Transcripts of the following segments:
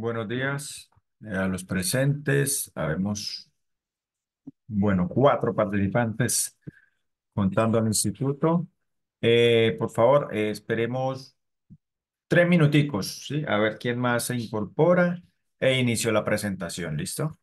Buenos días eh, a los presentes. Habemos, bueno, cuatro participantes contando al instituto. Eh, por favor, eh, esperemos tres minuticos, ¿sí? A ver quién más se incorpora e inicio la presentación, ¿listo?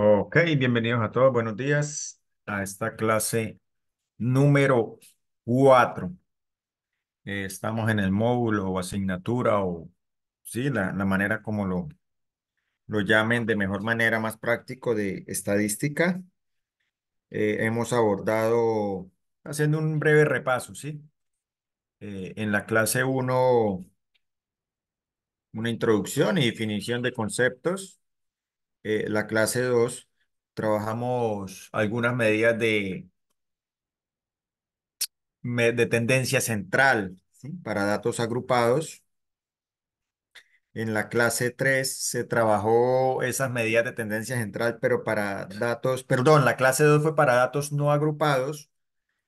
Ok, bienvenidos a todos, buenos días a esta clase número 4. Eh, estamos en el módulo o asignatura o sí, la, la, manera como lo, lo llamen de mejor manera, más práctico de estadística. Eh, hemos abordado, haciendo un breve repaso, ¿sí? Eh, en la clase 1, una introducción y definición de conceptos eh, la clase 2, trabajamos algunas medidas de, de tendencia central para datos agrupados. En la clase 3 se trabajó esas medidas de tendencia central, pero para datos, perdón, la clase 2 fue para datos no agrupados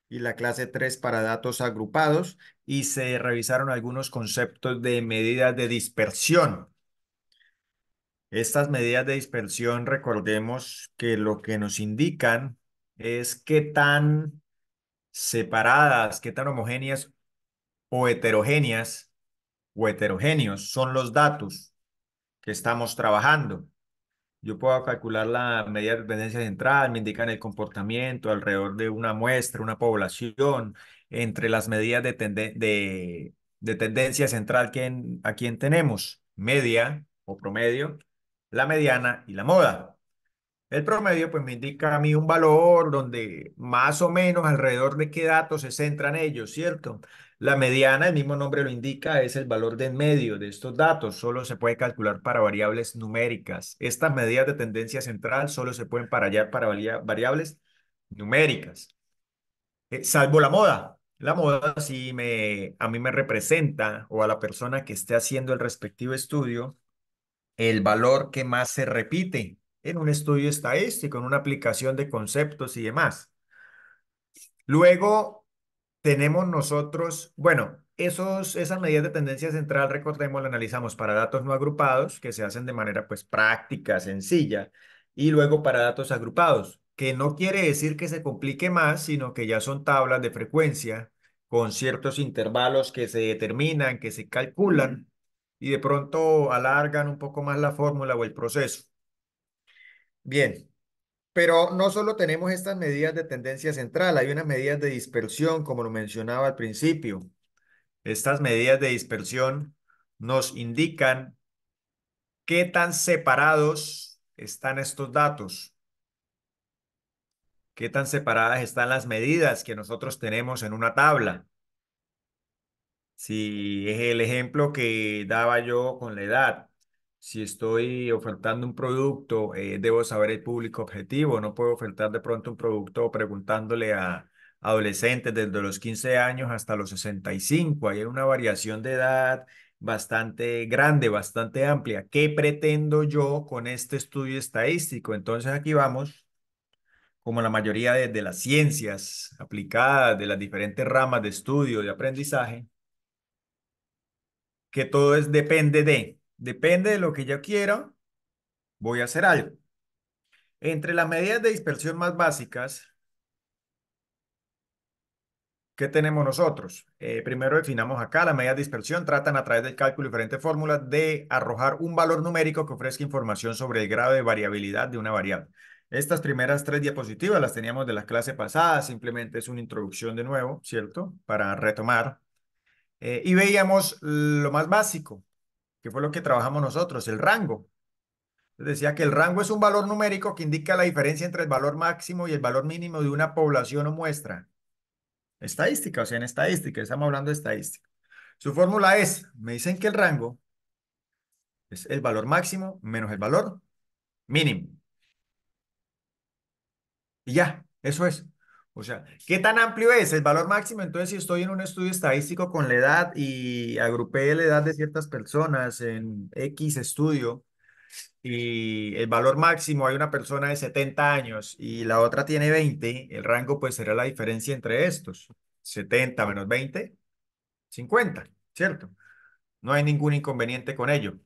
y la clase 3 para datos agrupados y se revisaron algunos conceptos de medidas de dispersión. Estas medidas de dispersión, recordemos que lo que nos indican es qué tan separadas, qué tan homogéneas o heterogéneas o heterogéneos son los datos que estamos trabajando. Yo puedo calcular la media de tendencia central, me indican el comportamiento alrededor de una muestra, una población, entre las medidas de, tendencia central a quien tenemos, media o promedio, la mediana y la moda. El promedio pues me indica a mí un valor donde más o menos alrededor de qué datos se centran ellos, ¿cierto? La mediana, el mismo nombre lo indica, es el valor de en medio de estos datos. Solo se puede calcular para variables numéricas. Estas medidas de tendencia central solo se pueden parallar para variables numéricas. Eh, salvo la moda. La moda si me, a mí me representa o a la persona que esté haciendo el respectivo estudio el valor que más se repite en un estudio estadístico, en una aplicación de conceptos y demás. Luego tenemos nosotros, bueno, esos, esas medidas de tendencia central, recordemos, las analizamos para datos no agrupados, que se hacen de manera pues práctica, sencilla, y luego para datos agrupados, que no quiere decir que se complique más, sino que ya son tablas de frecuencia con ciertos intervalos que se determinan, que se calculan y de pronto alargan un poco más la fórmula o el proceso. Bien, pero no solo tenemos estas medidas de tendencia central, hay unas medidas de dispersión, como lo mencionaba al principio. Estas medidas de dispersión nos indican qué tan separados están estos datos, qué tan separadas están las medidas que nosotros tenemos en una tabla. Si es el ejemplo que daba yo con la edad, si estoy ofertando un producto, eh, debo saber el público objetivo. No puedo ofertar de pronto un producto preguntándole a adolescentes desde los 15 años hasta los 65. Hay una variación de edad bastante grande, bastante amplia. ¿Qué pretendo yo con este estudio estadístico? Entonces aquí vamos, como la mayoría de, de las ciencias aplicadas, de las diferentes ramas de estudio, de aprendizaje, que todo es depende de, depende de lo que yo quiera, voy a hacer algo. Entre las medidas de dispersión más básicas, ¿qué tenemos nosotros? Eh, primero definamos acá, las medidas de dispersión tratan a través del cálculo de diferentes fórmulas de arrojar un valor numérico que ofrezca información sobre el grado de variabilidad de una variable. Estas primeras tres diapositivas las teníamos de la clase pasada, simplemente es una introducción de nuevo, ¿cierto? Para retomar eh, y veíamos lo más básico, que fue lo que trabajamos nosotros, el rango. Les Decía que el rango es un valor numérico que indica la diferencia entre el valor máximo y el valor mínimo de una población o muestra. Estadística, o sea, en estadística, estamos hablando de estadística. Su fórmula es, me dicen que el rango es el valor máximo menos el valor mínimo. Y ya, eso es. O sea, ¿qué tan amplio es el valor máximo? Entonces, si estoy en un estudio estadístico con la edad y agrupé la edad de ciertas personas en X estudio y el valor máximo hay una persona de 70 años y la otra tiene 20, el rango pues será la diferencia entre estos. 70 menos 20, 50, ¿cierto? No hay ningún inconveniente con ello.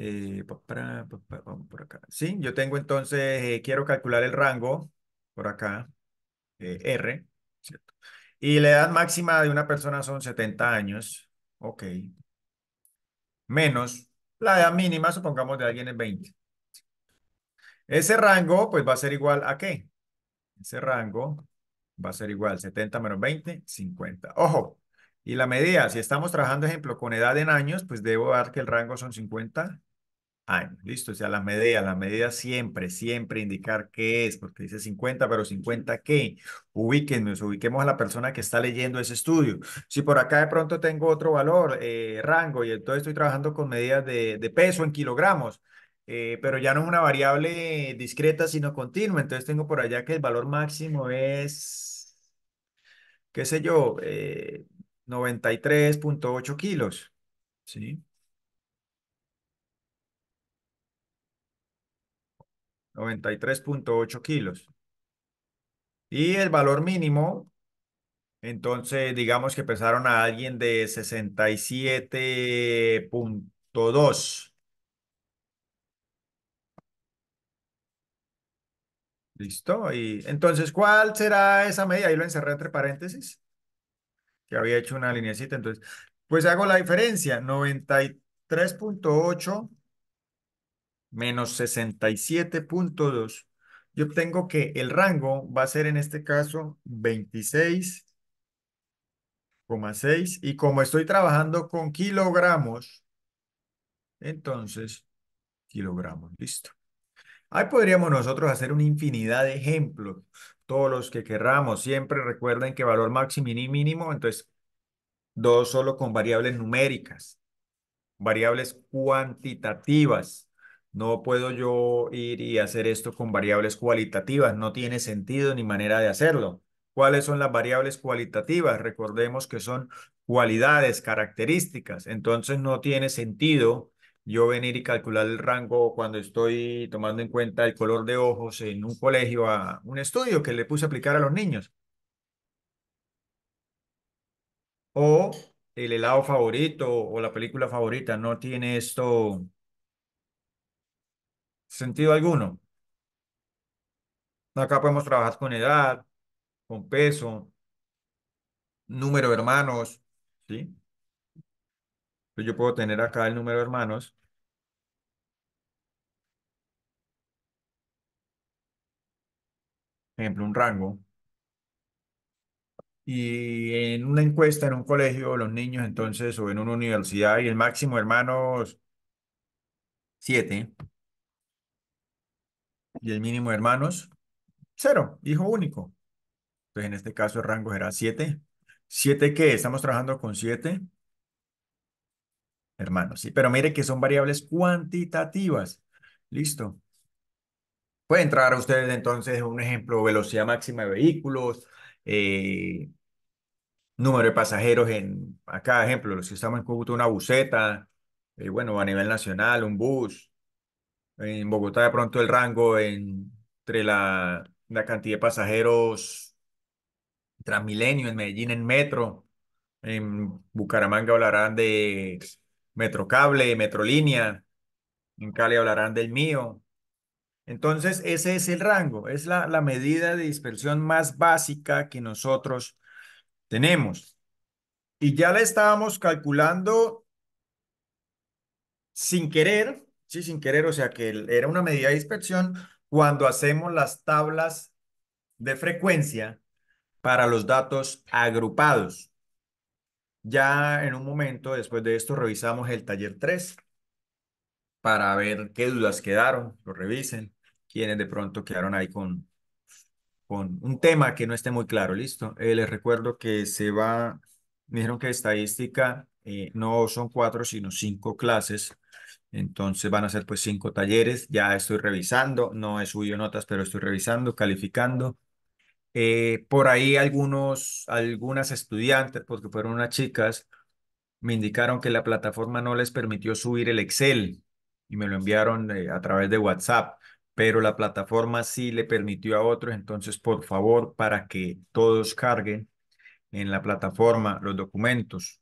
Eh, vamos por acá. Sí, yo tengo entonces, eh, quiero calcular el rango por acá, eh, R, ¿cierto? Y la edad máxima de una persona son 70 años, ok. Menos la edad mínima, supongamos, de alguien es 20. Ese rango, pues, va a ser igual a qué? Ese rango va a ser igual 70 menos 20, 50. Ojo, y la medida, si estamos trabajando, ejemplo, con edad en años, pues debo dar que el rango son 50 Ah, Listo, o sea, las medidas, las medidas siempre, siempre indicar qué es, porque dice 50, pero 50 qué. Ubíquenos, ubiquemos a la persona que está leyendo ese estudio. Si por acá de pronto tengo otro valor, eh, rango, y entonces estoy trabajando con medidas de, peso en kilogramos. Eh, pero ya no es una variable discreta, sino continua. Entonces tengo por allá que el valor máximo es, qué sé yo, 93.8 eh, kilos. ¿Sí? 93.8 kilos. Y el valor mínimo, entonces digamos que pesaron a alguien de 67.2. Listo. Y entonces, ¿cuál será esa media Ahí lo encerré entre paréntesis, que había hecho una líneacita. Entonces, pues hago la diferencia. 93.8 menos 67.2, yo tengo que el rango va a ser en este caso 26,6 y como estoy trabajando con kilogramos, entonces kilogramos, listo. Ahí podríamos nosotros hacer una infinidad de ejemplos, todos los que querramos. Siempre recuerden que valor máximo y mínimo, entonces dos solo con variables numéricas, variables cuantitativas. No puedo yo ir y hacer esto con variables cualitativas, no tiene sentido ni manera de hacerlo. ¿Cuáles son las variables cualitativas? Recordemos que son cualidades, características. Entonces no tiene sentido yo venir y calcular el rango cuando estoy tomando en cuenta el color de ojos en un colegio a un estudio que le puse a aplicar a los niños. O el helado favorito o la película favorita. No tiene esto sentido alguno. Acá podemos trabajar con edad, con peso, número de hermanos, ¿sí? Yo puedo tener acá el número de hermanos. Por ejemplo, un rango. Y en una encuesta en un colegio, los niños entonces, o en una universidad, y el máximo hermanos, siete y el mínimo de hermanos, cero, hijo único. Entonces, en este caso, el rango será siete. ¿Siete qué? Estamos trabajando con siete? hermanos, ¿sí? Pero mire que son variables cuantitativas. Listo. Pueden entrar ustedes entonces un ejemplo, velocidad máxima de vehículos, eh, número de pasajeros en, acá ejemplo, los que estamos en una buseta, eh, bueno, a nivel nacional, un bus, en Bogotá de pronto el rango entre la, la, cantidad de pasajeros Transmilenio, en Medellín en metro, en Bucaramanga hablarán de Metrocable, Metrolínea, en Cali hablarán del mío. Entonces ese es el rango, es la, la medida de dispersión más básica que nosotros tenemos. Y ya la estábamos calculando sin querer ¿sí? Sin querer, o sea que era una medida de dispersión. Cuando hacemos las tablas de frecuencia para los datos agrupados. Ya en un momento, después de esto, revisamos el taller 3 para ver qué dudas quedaron, lo revisen, quienes de pronto quedaron ahí con, con un tema que no esté muy claro, listo. Eh, les recuerdo que se va, dijeron que estadística eh, no son cuatro, sino cinco clases entonces van a ser pues cinco talleres. Ya estoy revisando, no he subido notas, pero estoy revisando, calificando. Eh, por ahí algunos, algunas estudiantes, porque pues, fueron unas chicas, me indicaron que la plataforma no les permitió subir el Excel y me lo enviaron eh, a través de WhatsApp, pero la plataforma sí le permitió a otros, entonces por favor, para que todos carguen en la plataforma los documentos,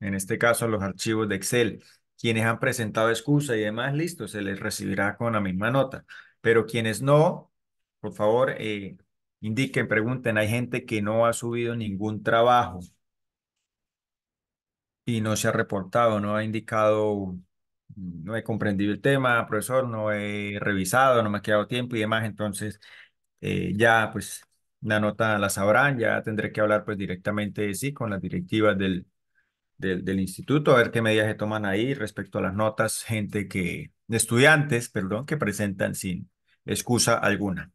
en este caso los archivos de Excel. Quienes han presentado excusa y demás, listo, se les recibirá con la misma nota. Pero quienes no, por favor, eh, indiquen, pregunten. Hay gente que no ha subido ningún trabajo y no se ha reportado, no ha indicado, no he comprendido el tema, profesor, no he revisado, no me ha quedado tiempo y demás. Entonces, eh, ya pues la nota la sabrán, ya tendré que hablar pues directamente, sí, con las directivas del, del, instituto, a ver qué medidas se toman ahí respecto a las notas, gente que, estudiantes, perdón, que presentan sin excusa alguna.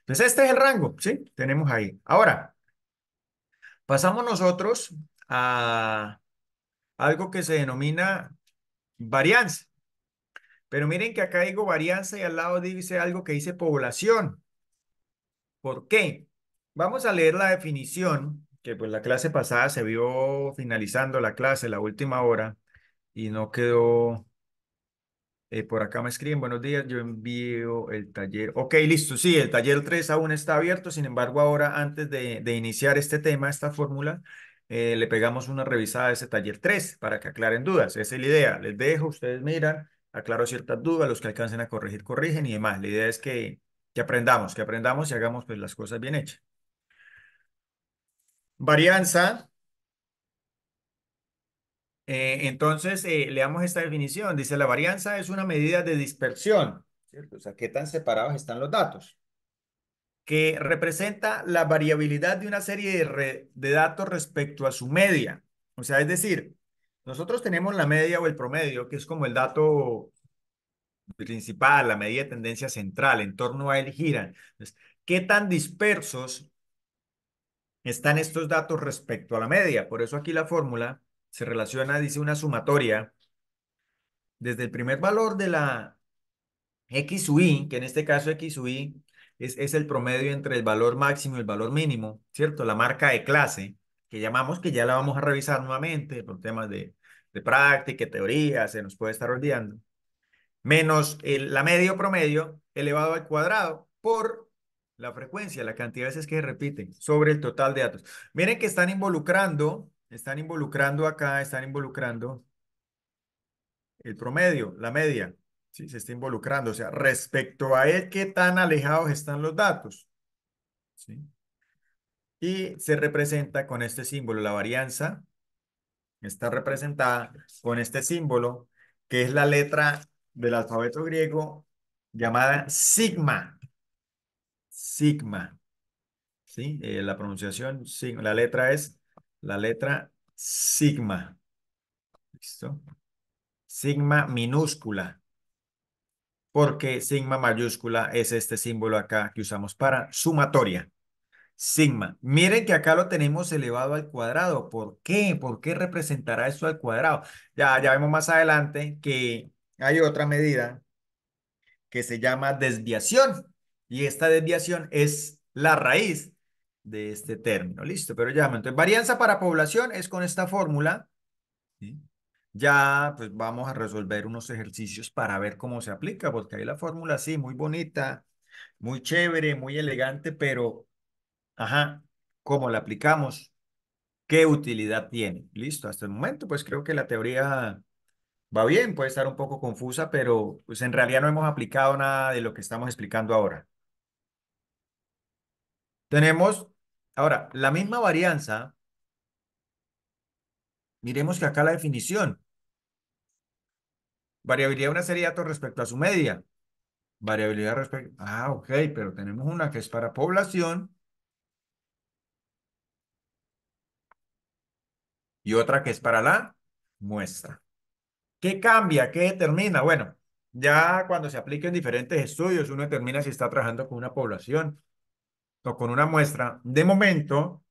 Entonces, pues este es el rango, ¿sí? Tenemos ahí. Ahora, pasamos nosotros a algo que se denomina varianza. Pero miren que acá digo varianza y al lado dice algo que dice población. ¿Por qué? Vamos a leer la definición que pues la clase pasada se vio finalizando la clase, la última hora, y no quedó... Eh, por acá me escriben, buenos días, yo envío el taller. Ok, listo, sí, el taller 3 aún está abierto, sin embargo, ahora antes de, de iniciar este tema, esta fórmula, eh, le pegamos una revisada a ese taller 3 para que aclaren dudas. Esa es la idea. Les dejo, ustedes miran, aclaro ciertas dudas, los que alcancen a corregir, corrigen y demás. La idea es que, que aprendamos, que aprendamos y hagamos pues, las cosas bien hechas. Varianza. Eh, entonces, eh, leamos esta definición. Dice, la varianza es una medida de dispersión, ¿cierto? O sea, qué tan separados están los datos, que representa la variabilidad de una serie de, datos respecto a su media. O sea, es decir, nosotros tenemos la media o el promedio, que es como el dato principal, la media de tendencia central, en torno a él giran. ¿qué tan dispersos están estos datos respecto a la media. Por eso aquí la fórmula se relaciona, dice una sumatoria, desde el primer valor de la X sub que en este caso X sub es, es el promedio entre el valor máximo y el valor mínimo, ¿cierto? La marca de clase, que llamamos, que ya la vamos a revisar nuevamente por temas de, de práctica, teoría, se nos puede estar olvidando, menos la medio promedio elevado al cuadrado por la frecuencia, la cantidad de veces que se repiten sobre el total de datos. Miren que están involucrando, están involucrando acá, están involucrando el promedio, la media. ¿sí? Se está involucrando, o sea, respecto a él, qué tan alejados están los datos. ¿sí? Y se representa con este símbolo, la varianza está representada con este símbolo, que es la letra del alfabeto griego llamada sigma sigma. ¿Sí? Eh, la pronunciación, la letra es la letra sigma. ¿Listo? Sigma minúscula. Porque sigma mayúscula es este símbolo acá que usamos para sumatoria. Sigma. Miren que acá lo tenemos elevado al cuadrado. ¿Por qué? ¿Por qué representará esto al cuadrado? Ya, ya vemos más adelante que hay otra medida que se llama desviación. Y esta desviación es la raíz de este término. Listo, pero ya, entonces varianza para población es con esta fórmula. Ya, pues vamos a resolver unos ejercicios para ver cómo se aplica, porque ahí la fórmula sí, muy bonita, muy chévere, muy elegante, pero, ajá, ¿cómo la aplicamos? ¿Qué utilidad tiene? Listo, hasta el momento, pues creo que la teoría va bien, puede estar un poco confusa, pero pues en realidad no hemos aplicado nada de lo que estamos explicando ahora. Tenemos, ahora, la misma varianza. Miremos que acá la definición. Variabilidad de una serie de datos respecto a su media. Variabilidad respecto... Ah, ok, pero tenemos una que es para población. Y otra que es para la muestra. ¿Qué cambia? ¿Qué determina? Bueno, ya cuando se apliquen diferentes estudios, uno determina si está trabajando con una población con una muestra. De momento,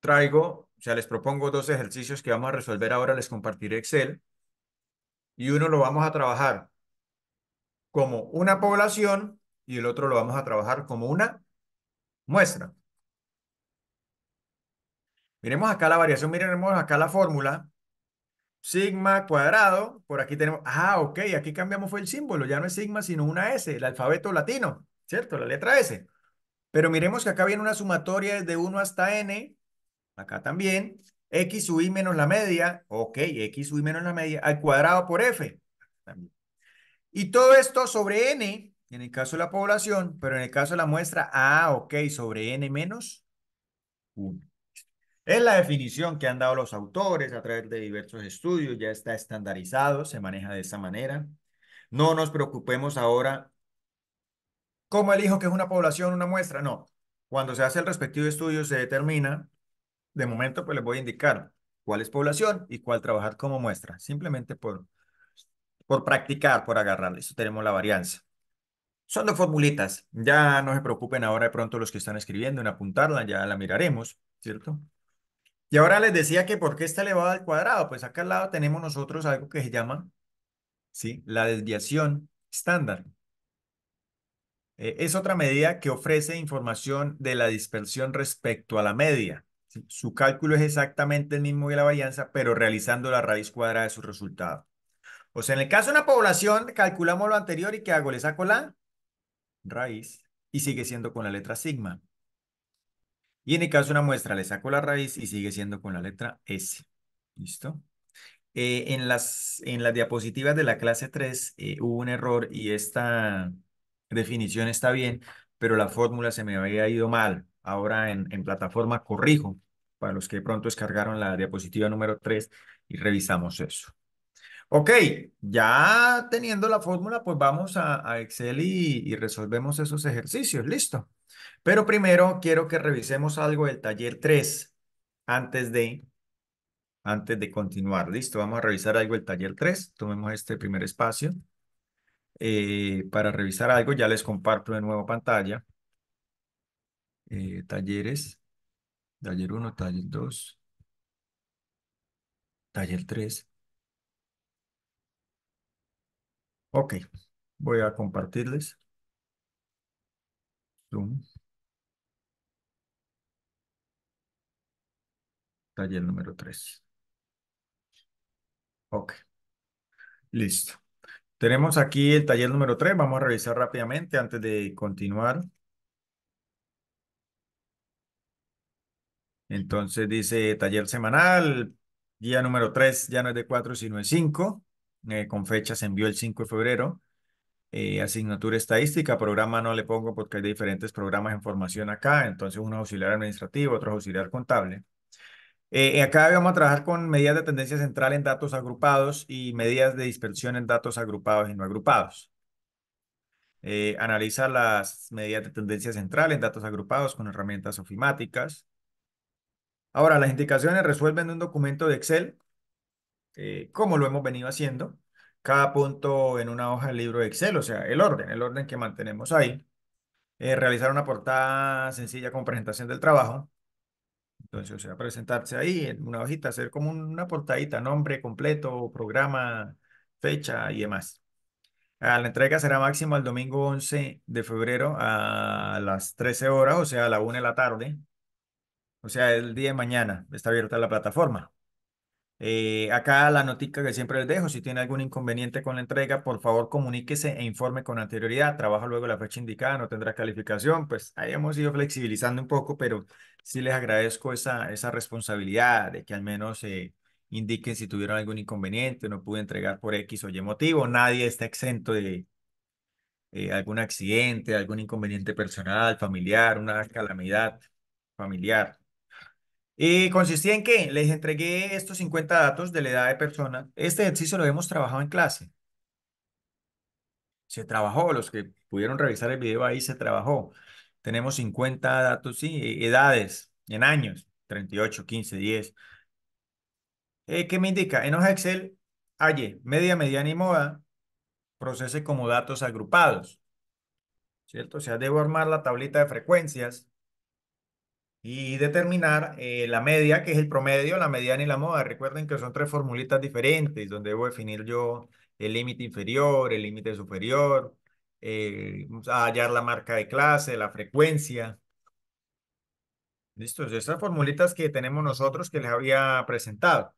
traigo, o sea, les propongo dos ejercicios que vamos a resolver ahora, les compartiré Excel, y uno lo vamos a trabajar como una población y el otro lo vamos a trabajar como una muestra. Miremos acá la variación, miremos acá la fórmula. Sigma cuadrado, por aquí tenemos, ah, ok, aquí cambiamos fue el símbolo, ya no es sigma, sino una S, el alfabeto latino. ¿cierto? La letra S. Pero miremos que acá viene una sumatoria desde 1 hasta n, acá también, x sub i menos la media, ok, x sub i menos la media, al cuadrado por f. Y todo esto sobre n, en el caso de la población, pero en el caso de la muestra, ah, ok, sobre n menos 1. Es la definición que han dado los autores a través de diversos estudios, ya está estandarizado, se maneja de esa manera. No nos preocupemos ahora ¿Cómo elijo que es una población, una muestra? No. Cuando se hace el respectivo estudio se determina, de momento pues les voy a indicar cuál es población y cuál trabajar como muestra, simplemente por, por practicar, por agarrar. Eso tenemos la varianza. Son dos formulitas. Ya no se preocupen ahora de pronto los que están escribiendo en apuntarla, ya la miraremos, ¿cierto? Y ahora les decía que por qué está elevada al cuadrado. Pues acá al lado tenemos nosotros algo que se llama ¿sí? la desviación estándar. Eh, es otra medida que ofrece información de la dispersión respecto a la media. Su cálculo es exactamente el mismo que la varianza, pero realizando la raíz cuadrada de su resultado. O sea, en el caso de una población, calculamos lo anterior y ¿qué hago? Le saco la raíz y sigue siendo con la letra sigma. Y en el caso de una muestra, le saco la raíz y sigue siendo con la letra S. ¿Listo? Eh, en, las, en las diapositivas de la clase 3 eh, hubo un error y esta definición está bien, pero la fórmula se me había ido mal. Ahora en, en plataforma corrijo para los que pronto descargaron la diapositiva número 3 y revisamos eso. Ok, ya teniendo la fórmula, pues vamos a, Excel y, resolvemos esos ejercicios, listo. Pero primero quiero que revisemos algo del taller 3 antes de, antes de continuar, listo. Vamos a revisar algo del taller 3, tomemos este primer espacio. Eh, para revisar algo. Ya les comparto de nuevo pantalla. Eh, talleres, taller 1, taller 2, taller 3. Ok, voy a compartirles. Zoom. Taller número 3. Ok. Listo. Tenemos aquí el taller número 3, vamos a revisar rápidamente antes de continuar. Entonces dice taller semanal, día número 3 ya no es de 4 sino de 5, eh, con fecha se envió el 5 de febrero. Eh, asignatura estadística, programa no le pongo porque hay diferentes programas en formación acá, entonces uno es auxiliar administrativo, otro es auxiliar contable. Eh, eh, acá vamos a trabajar con medidas de tendencia central en datos agrupados y medidas de dispersión en datos agrupados y no agrupados. Eh, analiza las medidas de tendencia central en datos agrupados con herramientas ofimáticas. Ahora, las indicaciones resuelven un documento de Excel, como lo hemos venido haciendo. Cada punto en una hoja del libro de Excel, o sea, el orden, el orden que mantenemos ahí. realizar una portada sencilla con presentación del trabajo. Entonces, o sea, presentarse ahí en una hojita, hacer como una portadita, nombre completo, programa, fecha y demás. La entrega será máxima el domingo 11 de febrero a las 13 horas, o sea, a la 1 de la tarde. O sea, el día de mañana está abierta la plataforma. Eh, acá la notica que siempre les dejo, si tiene algún inconveniente con la entrega, por favor comuníquese e informe con anterioridad. trabajo luego la fecha indicada, no tendrá calificación. Pues ahí hemos ido flexibilizando un poco, pero sí les agradezco esa, esa responsabilidad de que al menos eh, indiquen si tuvieron algún inconveniente, no pude entregar por X o Y motivo. Nadie está exento de eh, algún accidente, algún inconveniente personal, familiar, una calamidad familiar. Y consistía en que les entregué estos 50 datos de la edad de persona. Este ejercicio lo hemos trabajado en clase. Se trabajó, los que pudieron revisar el video ahí se trabajó. Tenemos 50 datos, sí, eh, edades en años, 38, 15, 10. Eh, ¿Qué me indica? En hoja Excel, halle media, mediana y moda, procese como datos agrupados. ¿Cierto? O sea, debo armar la tablita de frecuencias y determinar eh, la media, que es el promedio, la mediana y la moda. Recuerden que son tres formulitas diferentes donde debo definir yo el límite inferior, el límite superior, eh, a hallar la marca de clase, la frecuencia. Listo, estas formulitas que tenemos nosotros que les había presentado.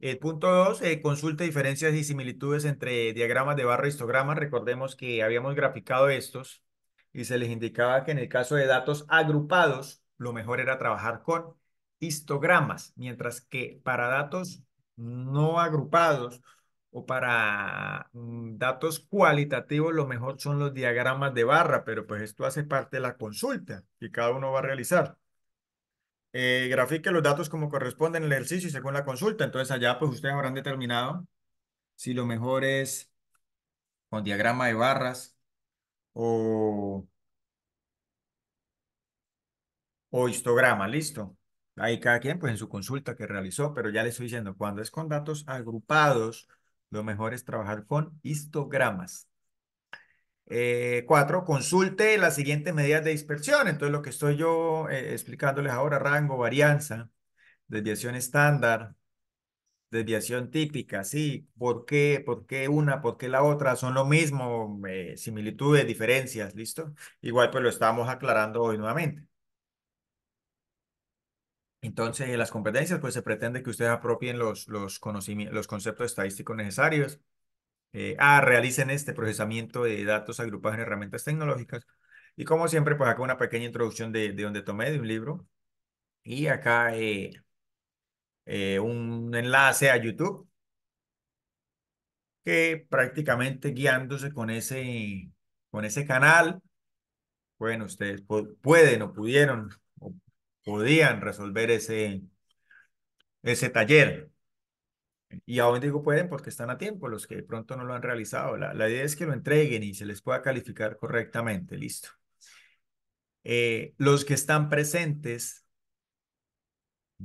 El punto dos, eh, consulta diferencias y similitudes entre diagramas de barra y e histogramas. Recordemos que habíamos graficado estos y se les indicaba que en el caso de datos agrupados, lo mejor era trabajar con histogramas, mientras que para datos no agrupados o para mm, datos cualitativos, lo mejor son los diagramas de barra, pero pues esto hace parte de la consulta que cada uno va a realizar. Eh, grafique los datos como corresponden el ejercicio y según la consulta. Entonces allá pues ustedes habrán determinado si lo mejor es con diagrama de barras o, histograma, listo. Ahí cada quien, pues en su consulta que realizó, pero ya les estoy diciendo, cuando es con datos agrupados, lo mejor es trabajar con histogramas. Eh, cuatro, consulte las siguientes medidas de dispersión. Entonces, lo que estoy yo eh, explicándoles ahora, rango, varianza, desviación estándar, Desviación típica, sí. ¿Por qué? ¿Por qué una? ¿Por qué la otra? Son lo mismo, eh, similitudes, diferencias, ¿listo? Igual pues lo estamos aclarando hoy nuevamente. Entonces, en las competencias, pues se pretende que ustedes apropien los, los, conocimientos, los conceptos estadísticos necesarios. Eh, ah, realicen este procesamiento de datos agrupados en herramientas tecnológicas. Y como siempre, pues acá una pequeña introducción de, donde tomé de un libro. Y acá eh, eh, un enlace a YouTube que prácticamente guiándose con ese, con ese canal, bueno, ustedes pueden o pudieron o podían resolver ese, ese taller. Y aún digo pueden porque están a tiempo los que de pronto no lo han realizado. La, idea es que lo entreguen y se les pueda calificar correctamente. Listo. Eh, los que están presentes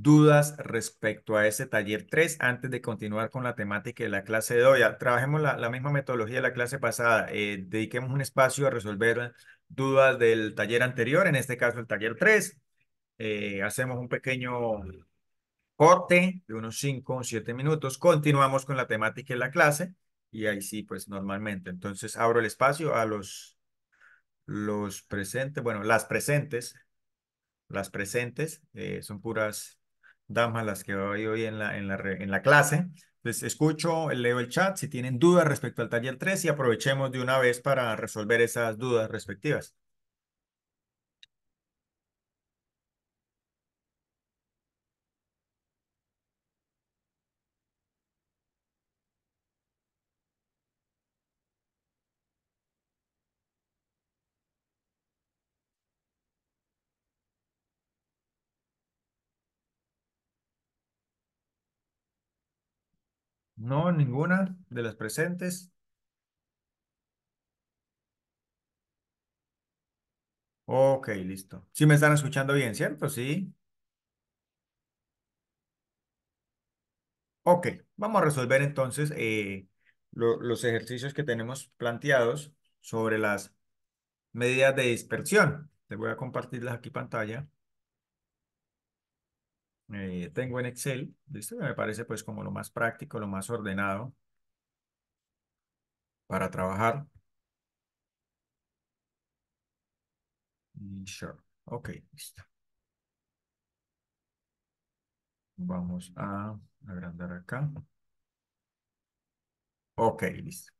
dudas respecto a ese taller 3 antes de continuar con la temática de la clase de hoy. Ah, trabajemos la, la misma metodología de la clase pasada. Eh, dediquemos un espacio a resolver dudas del taller anterior, en este caso el taller 3. Eh, hacemos un pequeño corte de unos 5 o 7 minutos. Continuamos con la temática de la clase y ahí sí, pues normalmente. Entonces abro el espacio a los, los presentes, bueno, las presentes. Las presentes eh, son puras damas las que hoy en la, en la, clase. Entonces, escucho, leo el chat si tienen dudas respecto al taller 3 y aprovechemos de una vez para resolver esas dudas respectivas. No, ninguna de las presentes. Ok, listo. Sí me están escuchando bien, ¿cierto? Sí. Ok, vamos a resolver entonces eh, los ejercicios que tenemos planteados sobre las medidas de dispersión. Les voy a compartirlas aquí pantalla. Eh, tengo en Excel, ¿listo? Me parece pues como lo más práctico, lo más ordenado para trabajar. Sure. Ok, listo. Vamos a agrandar acá. Ok, listo.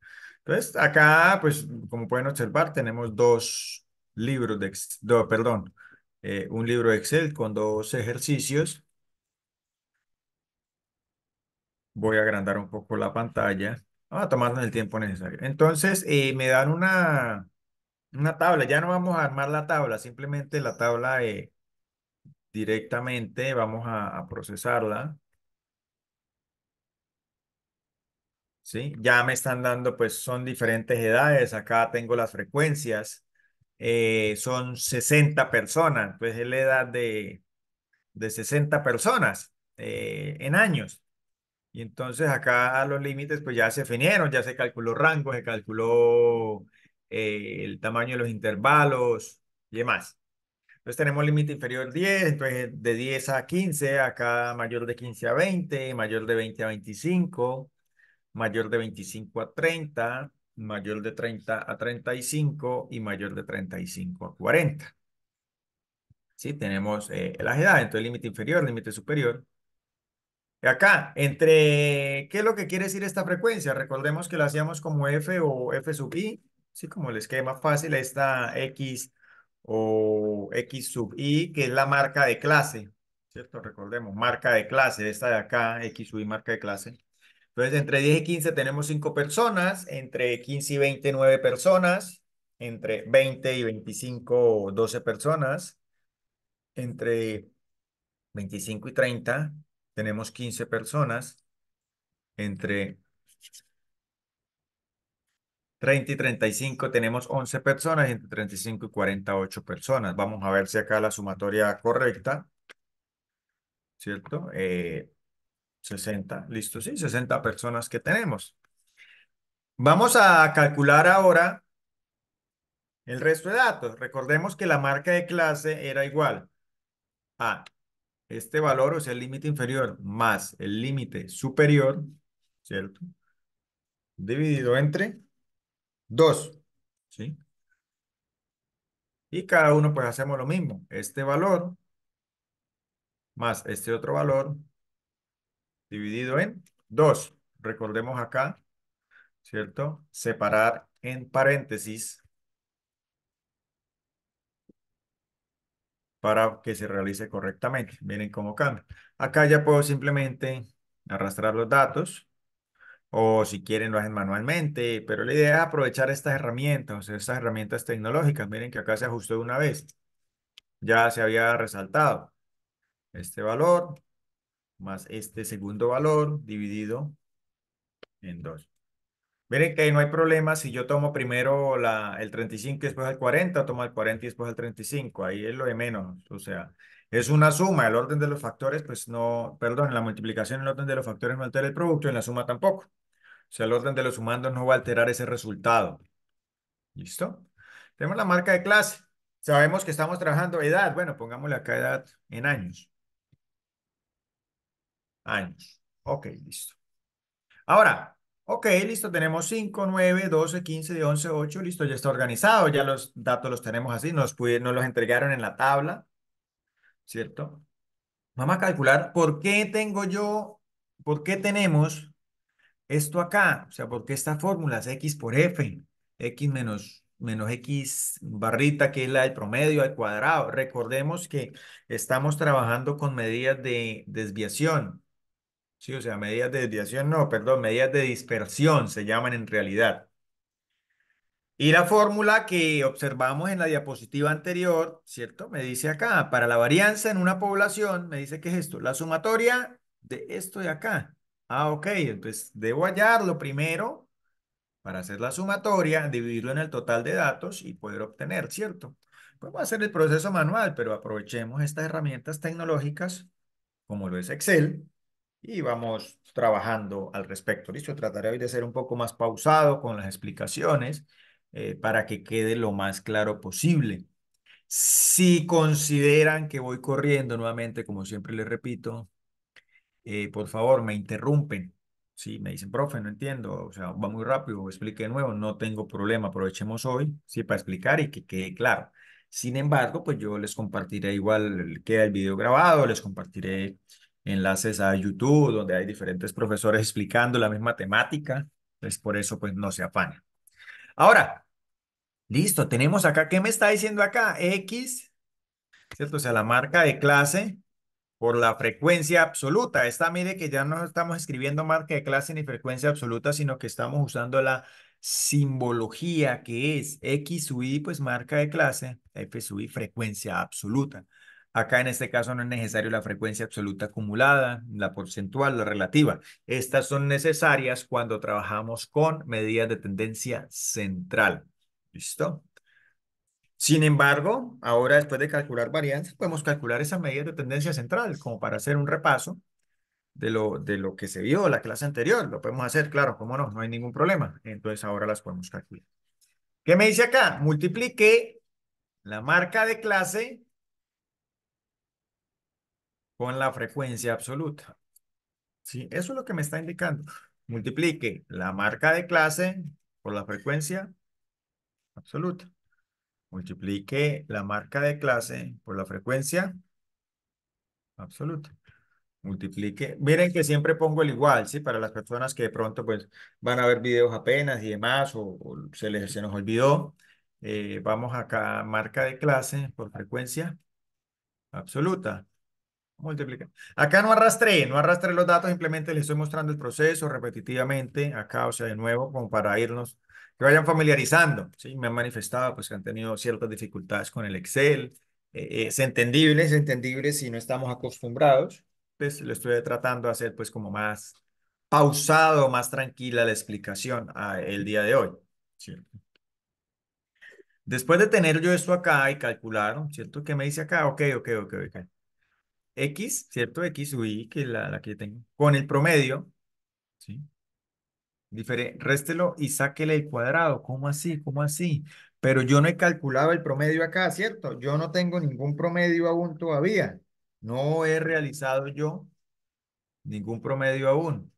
Entonces, acá, pues, como pueden observar, tenemos dos libros de, Excel, perdón, eh, un libro de Excel con dos ejercicios Voy a agrandar un poco la pantalla. Vamos a tomarnos el tiempo necesario. Entonces, eh, me dan una, una tabla. Ya no vamos a armar la tabla, simplemente la tabla eh, directamente vamos a, procesarla. ¿Sí? Ya me están dando, pues son diferentes edades, acá tengo las frecuencias, eh, son 60 personas, pues es la edad de, 60 personas en años. Y entonces acá los límites pues ya se definieron, ya se calculó rango, se calculó eh, el tamaño de los intervalos y demás. Entonces tenemos límite inferior 10, entonces de 10 a 15, acá mayor de 15 a 20, mayor de 20 a 25, mayor de 25 a 30, mayor de 30 a 35 y mayor de 35 a 40. Sí, tenemos eh, las edades, entonces límite inferior, límite superior. Acá, entre, ¿qué es lo que quiere decir esta frecuencia? Recordemos que la hacíamos como F o F sub I, así como el esquema fácil, esta X o X sub I, que es la marca de clase, ¿cierto? Recordemos, marca de clase, esta de acá, X sub I, marca de clase. Entonces, entre 10 y 15 tenemos 5 personas, entre 15 y 20, 9 personas, entre 20 y 25, 12 personas, entre 25 y 30, tenemos 15 personas entre 30 y 35 tenemos 11 personas, entre 35 y 48 personas. Vamos a ver si acá la sumatoria correcta, ¿cierto? 60, eh, listo, sí, 60 personas que tenemos. Vamos a calcular ahora el resto de datos. Recordemos que la marca de clase era igual a este valor, o sea, el límite inferior más el límite superior, ¿cierto? Dividido entre 2, ¿sí? Y cada uno pues hacemos lo mismo. Este valor más este otro valor dividido en 2. Recordemos acá, ¿cierto? Separar en paréntesis para que se realice correctamente. Miren cómo cambia. Acá ya puedo simplemente arrastrar los datos o si quieren lo hacen manualmente, pero la idea es aprovechar estas herramientas, estas herramientas tecnológicas. Miren que acá se ajustó de una vez. Ya se había resaltado este valor más este segundo valor dividido en dos. Miren que ahí no hay problema si yo tomo primero la, el 35 y después el 40, tomo el 40 y después el 35, ahí es lo de menos, o sea, es una suma, el orden de los factores, pues no, perdón, en la multiplicación el orden de los factores no altera el producto, en la suma tampoco. O sea, el orden de los sumandos no va a alterar ese resultado. ¿Listo? Tenemos la marca de clase. Sabemos que estamos trabajando edad. Bueno, pongámosle acá edad en años. Años. Ok, listo. Ahora, Ok, listo, tenemos 5, 9, 12, 15, 11, 8, listo, ya está organizado, ya los datos los tenemos así, nos, los entregaron en la tabla, ¿cierto? Vamos a calcular por qué tengo yo, por qué tenemos esto acá, o sea, por qué esta fórmula es x por f, x menos x barrita, que es la del promedio al cuadrado. Recordemos que estamos trabajando con medidas de desviación, Sí, o sea, medidas de desviación, no, perdón, medidas de dispersión se llaman en realidad. Y la fórmula que observamos en la diapositiva anterior, ¿cierto? Me dice acá, para la varianza en una población, me dice que es esto, la sumatoria de esto de acá. Ah, ok, entonces debo hallarlo primero para hacer la sumatoria, dividirlo en el total de datos y poder obtener, ¿cierto? a hacer el proceso manual, pero aprovechemos estas herramientas tecnológicas, como lo es Excel, y vamos trabajando al respecto. Listo, trataré hoy de ser un poco más pausado con las explicaciones eh, para que quede lo más claro posible. Si consideran que voy corriendo nuevamente, como siempre les repito, eh, por favor me interrumpen. Si me dicen, profe, no entiendo, o sea, va muy rápido, explique de nuevo, no tengo problema, aprovechemos hoy, sí, para explicar y que quede claro. Sin embargo, pues yo les compartiré igual, queda el video grabado, les compartiré enlaces a YouTube, donde hay diferentes profesores explicando la misma temática. Es por eso, pues, no se afana. Ahora, listo, tenemos acá, ¿qué me está diciendo acá? X, ¿cierto? O sea, la marca de clase por la frecuencia absoluta. Esta, mire que ya no estamos escribiendo marca de clase ni frecuencia absoluta, sino que estamos usando la simbología que es X sub i, pues marca de clase, F sub I, frecuencia absoluta. Acá en este caso no es necesario la frecuencia absoluta acumulada, la porcentual, la relativa. Estas son necesarias cuando trabajamos con medidas de tendencia central. ¿Listo? Sin embargo, ahora después de calcular varianzas, podemos calcular esas medidas de tendencia central, como para hacer un repaso de lo, de lo que se vio en la clase anterior. Lo podemos hacer, claro, cómo no, no hay ningún problema. Entonces ahora las podemos calcular. ¿Qué me dice acá? Multipliqué la marca de clase con la frecuencia absoluta. ¿Sí? Eso es lo que me está indicando. Multiplique la marca de clase por la frecuencia absoluta. Multiplique la marca de clase por la frecuencia absoluta. Multiplique. Miren que siempre pongo el igual, ¿sí? Para las personas que de pronto pues van a ver videos apenas y demás o, se, les, se nos olvidó. Eh, vamos acá, marca de clase por frecuencia absoluta. Multiplica. Acá no arrastré, no arrastre los datos, simplemente les estoy mostrando el proceso repetitivamente. Acá, o sea, de nuevo, como para irnos, que vayan familiarizando. ¿sí? Me han manifestado pues, que han tenido ciertas dificultades con el Excel. Eh, eh, es entendible, es entendible si no estamos acostumbrados. Pues lo estoy tratando de hacer pues como más pausado, más tranquila la explicación ah, el día de hoy. Después de tener yo esto acá y calcular, ¿cierto? ¿Qué me dice acá? Ok, ok, ok, ok. X, ¿cierto? X u Y, que la, la que tengo, con el promedio, ¿sí? réstelo y sáquele el cuadrado. ¿Cómo así? ¿Cómo así? Pero yo no he calculado el promedio acá, ¿cierto? Yo no tengo ningún promedio aún todavía. No he realizado yo ningún promedio aún.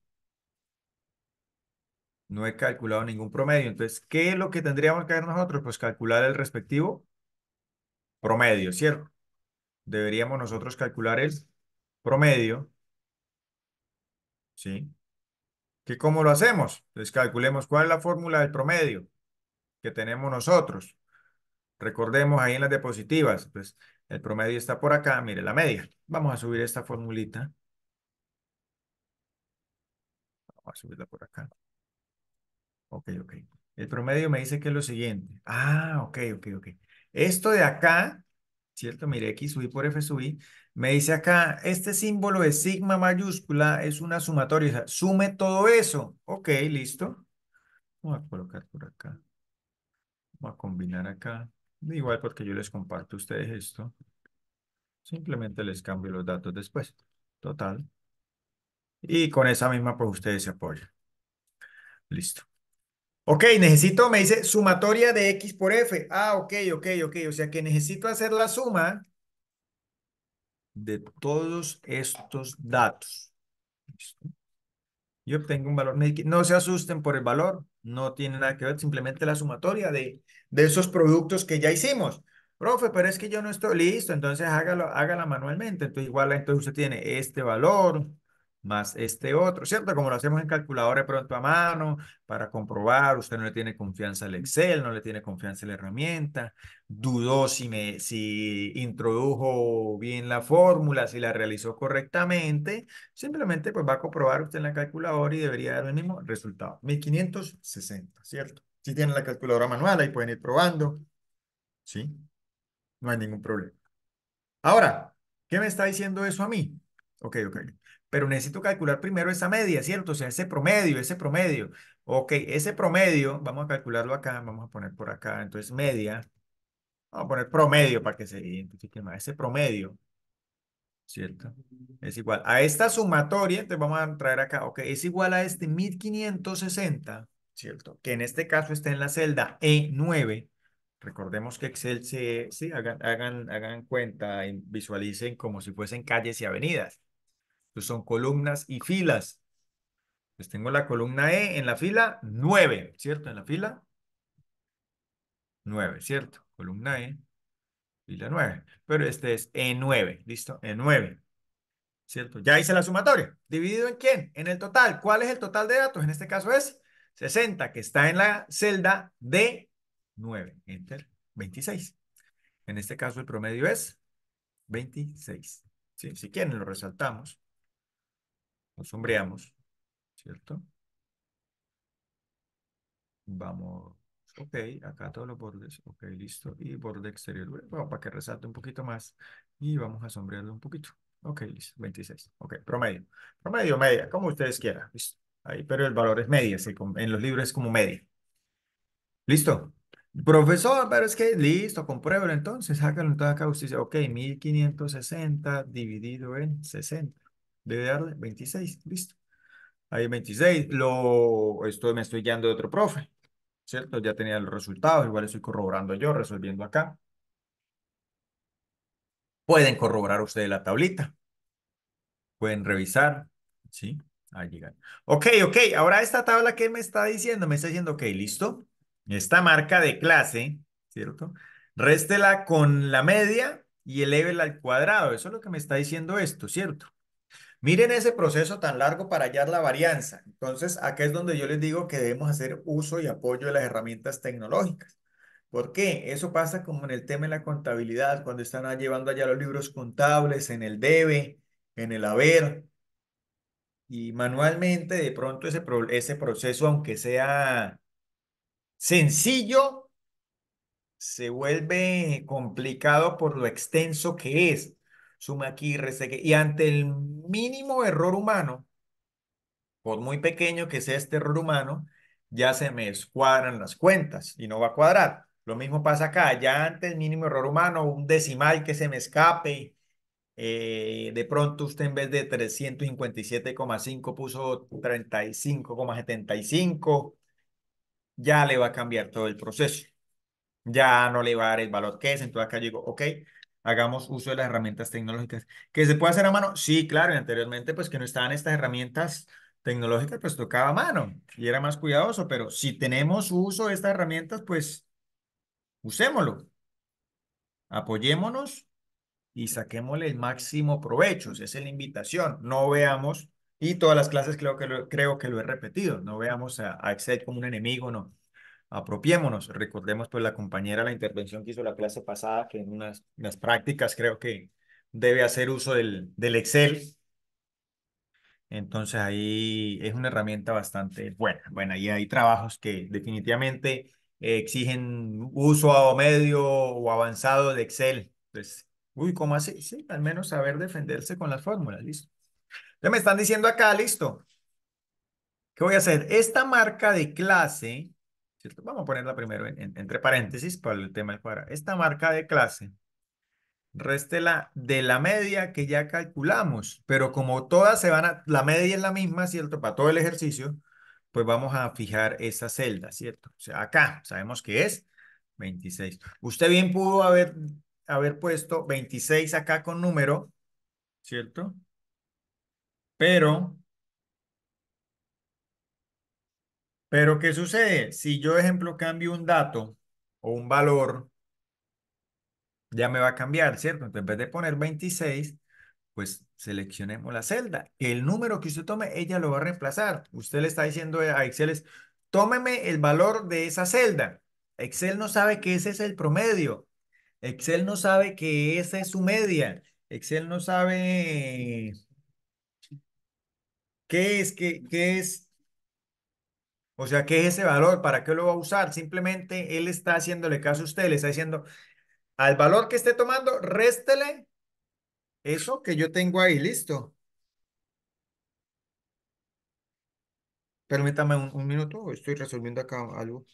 No he calculado ningún promedio. Entonces, ¿qué es lo que tendríamos que hacer nosotros? Pues calcular el respectivo promedio, ¿cierto? deberíamos nosotros calcular el promedio, ¿sí? ¿Qué ¿Cómo lo hacemos? Les calculemos cuál es la fórmula del promedio que tenemos nosotros. Recordemos ahí en las diapositivas, pues el promedio está por acá, mire la media. Vamos a subir esta formulita. Vamos a subirla por acá. Ok, ok. El promedio me dice que es lo siguiente. Ah, ok, ok, ok. Esto de acá ¿cierto? Mire, X subí por F subí. Me dice acá, este símbolo de sigma mayúscula es una sumatoria. O sea, sume todo eso. Ok, listo. Voy a colocar por acá. Voy a combinar acá. Igual porque yo les comparto a ustedes esto. Simplemente les cambio los datos después. Total. Y con esa misma, pues ustedes se apoyan. Listo. Ok, necesito, me dice, sumatoria de X por F. Ah, ok, ok, ok. O sea que necesito hacer la suma de todos estos datos. Yo obtengo un valor. No se asusten por el valor. No tiene nada que ver. Simplemente la sumatoria de, de esos productos que ya hicimos. Profe, pero es que yo no estoy listo. Entonces hágalo, hágala manualmente. Entonces igual entonces usted tiene este valor más este otro, ¿cierto? Como lo hacemos en calculadores pronto a mano para comprobar, usted no le tiene confianza al Excel, no le tiene confianza a la herramienta, dudó si, me, si introdujo bien la fórmula, si la realizó correctamente, simplemente pues va a comprobar usted en la calculadora y debería dar el mismo resultado, 1560, ¿cierto? Si tienen la calculadora manual, ahí pueden ir probando, ¿sí? No hay ningún problema. Ahora, ¿qué me está diciendo eso a mí? Ok, ok pero necesito calcular primero esa media, ¿cierto? O sea, ese promedio, ese promedio. Ok, ese promedio, vamos a calcularlo acá, vamos a poner por acá, entonces media, vamos a poner promedio para que se identifique más, ese promedio, ¿cierto? Es igual a esta sumatoria, entonces vamos a traer acá, ok, es igual a este 1560, ¿cierto? Que en este caso está en la celda E9, Recordemos que Excel se, sí, hagan, hagan, hagan cuenta y visualicen como si fuesen calles y avenidas. Entonces son columnas y filas. Entonces pues tengo la columna E en la fila 9, ¿cierto? En la fila 9, ¿cierto? Columna E, fila 9. Pero este es E9, ¿listo? E9, ¿cierto? Ya hice la sumatoria. ¿Dividido en quién? En el total. ¿Cuál es el total de datos? En este caso es 60, que está en la celda D9. Enter, 26. En este caso el promedio es 26. ¿Sí? Si quieren lo resaltamos sombreamos, ¿cierto? Vamos, ok, acá todos los bordes, ok, listo. Y borde exterior, bueno, para que resalte un poquito más. Y vamos a sombrearlo un poquito. Ok, listo, 26. Ok, promedio. Promedio, media, como ustedes quieran. Ahí, pero el valor es media, en los libros es como media. Listo. Profesor, pero es que listo, compruébelo entonces, Háganlo entonces acá. Usted dice, ok, 1560 dividido en 60. Debe darle 26, listo. Ahí 26, lo, esto me estoy guiando de otro profe, ¿cierto? Ya tenía los resultados, igual estoy corroborando yo, resolviendo acá. Pueden corroborar ustedes la tablita. Pueden revisar, ¿sí? Ahí llegan. Ok, ok, ahora esta tabla que me está diciendo, me está diciendo, ok, listo. Esta marca de clase, ¿cierto? Réstela con la media y elévela al cuadrado. Eso es lo que me está diciendo esto, ¿cierto? Miren ese proceso tan largo para hallar la varianza. Entonces, acá es donde yo les digo que debemos hacer uso y apoyo de las herramientas tecnológicas. ¿Por qué? Eso pasa como en el tema de la contabilidad, cuando están llevando allá los libros contables, en el debe, en el haber. Y manualmente, de pronto, ese, ese proceso, aunque sea sencillo, se vuelve complicado por lo extenso que es suma aquí, reseque. Y ante el mínimo error humano, por muy pequeño que sea este error humano, ya se me escuadran las cuentas y no va a cuadrar. Lo mismo pasa acá, ya ante el mínimo error humano, un decimal que se me escape. Eh, de pronto usted en vez de 357,5 puso 35,75. Ya le va a cambiar todo el proceso. Ya no le va a dar el valor que es. Entonces acá digo, ok, hagamos uso de las herramientas tecnológicas. ¿Que se puede hacer a mano? Sí, claro, y anteriormente pues que no estaban estas herramientas tecnológicas, pues tocaba a mano y era más cuidadoso, pero si tenemos uso de estas herramientas, pues usémoslo, apoyémonos y saquémosle el máximo provecho, esa es la invitación, no veamos, y todas las clases creo que lo, creo que lo he repetido, no veamos a Excel como un enemigo, no, apropiémonos. Recordemos pues la compañera, la intervención que hizo la clase pasada, que en unas, prácticas creo que debe hacer uso del, del Excel. Entonces ahí es una herramienta bastante buena. Bueno, y hay trabajos que definitivamente eh, exigen uso a medio o avanzado de Excel. Entonces, pues, uy, ¿cómo así? Sí, al menos saber defenderse con las fórmulas, listo. Ya me están diciendo acá, listo. ¿Qué voy a hacer? Esta marca de clase Vamos a ponerla primero entre paréntesis para el tema del Esta marca de clase, la de la media que ya calculamos, pero como todas se van a, la media es la misma, ¿cierto? Para todo el ejercicio, pues vamos a fijar esa celda, ¿cierto? O sea, acá sabemos que es 26. Usted bien pudo haber, haber puesto 26 acá con número, ¿cierto? Pero Pero ¿qué sucede? Si yo, ejemplo, cambio un dato o un valor, ya me va a cambiar, ¿cierto? Entonces, en vez de poner 26, pues seleccionemos la celda. El número que usted tome, ella lo va a reemplazar. Usted le está diciendo a Excel es, tómeme el valor de esa celda. Excel no sabe que ese es el promedio. Excel no sabe que esa es su media. Excel no sabe qué es, qué, qué es o sea ¿qué es ese valor, ¿para qué lo va a usar? Simplemente él está haciéndole caso a usted, le está diciendo, al valor que esté tomando, réstele eso que yo tengo ahí, listo. Permítame un minuto, estoy resolviendo acá algo.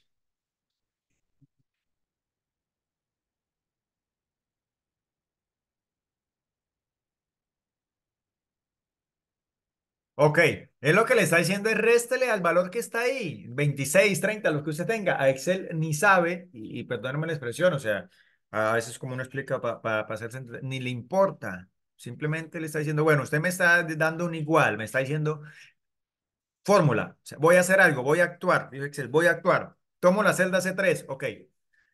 Ok, es lo que le está diciendo, es réstele al valor que está ahí, 26, 30, lo que usted tenga. A Excel ni sabe, y, y perdónenme la expresión, o sea, a veces como uno explica para hacerse, ni le importa. Simplemente le está diciendo, bueno, usted me está dando un igual, me está diciendo fórmula, voy a hacer algo, voy a actuar, dice Excel, voy a actuar. Tomo la celda C3, ok,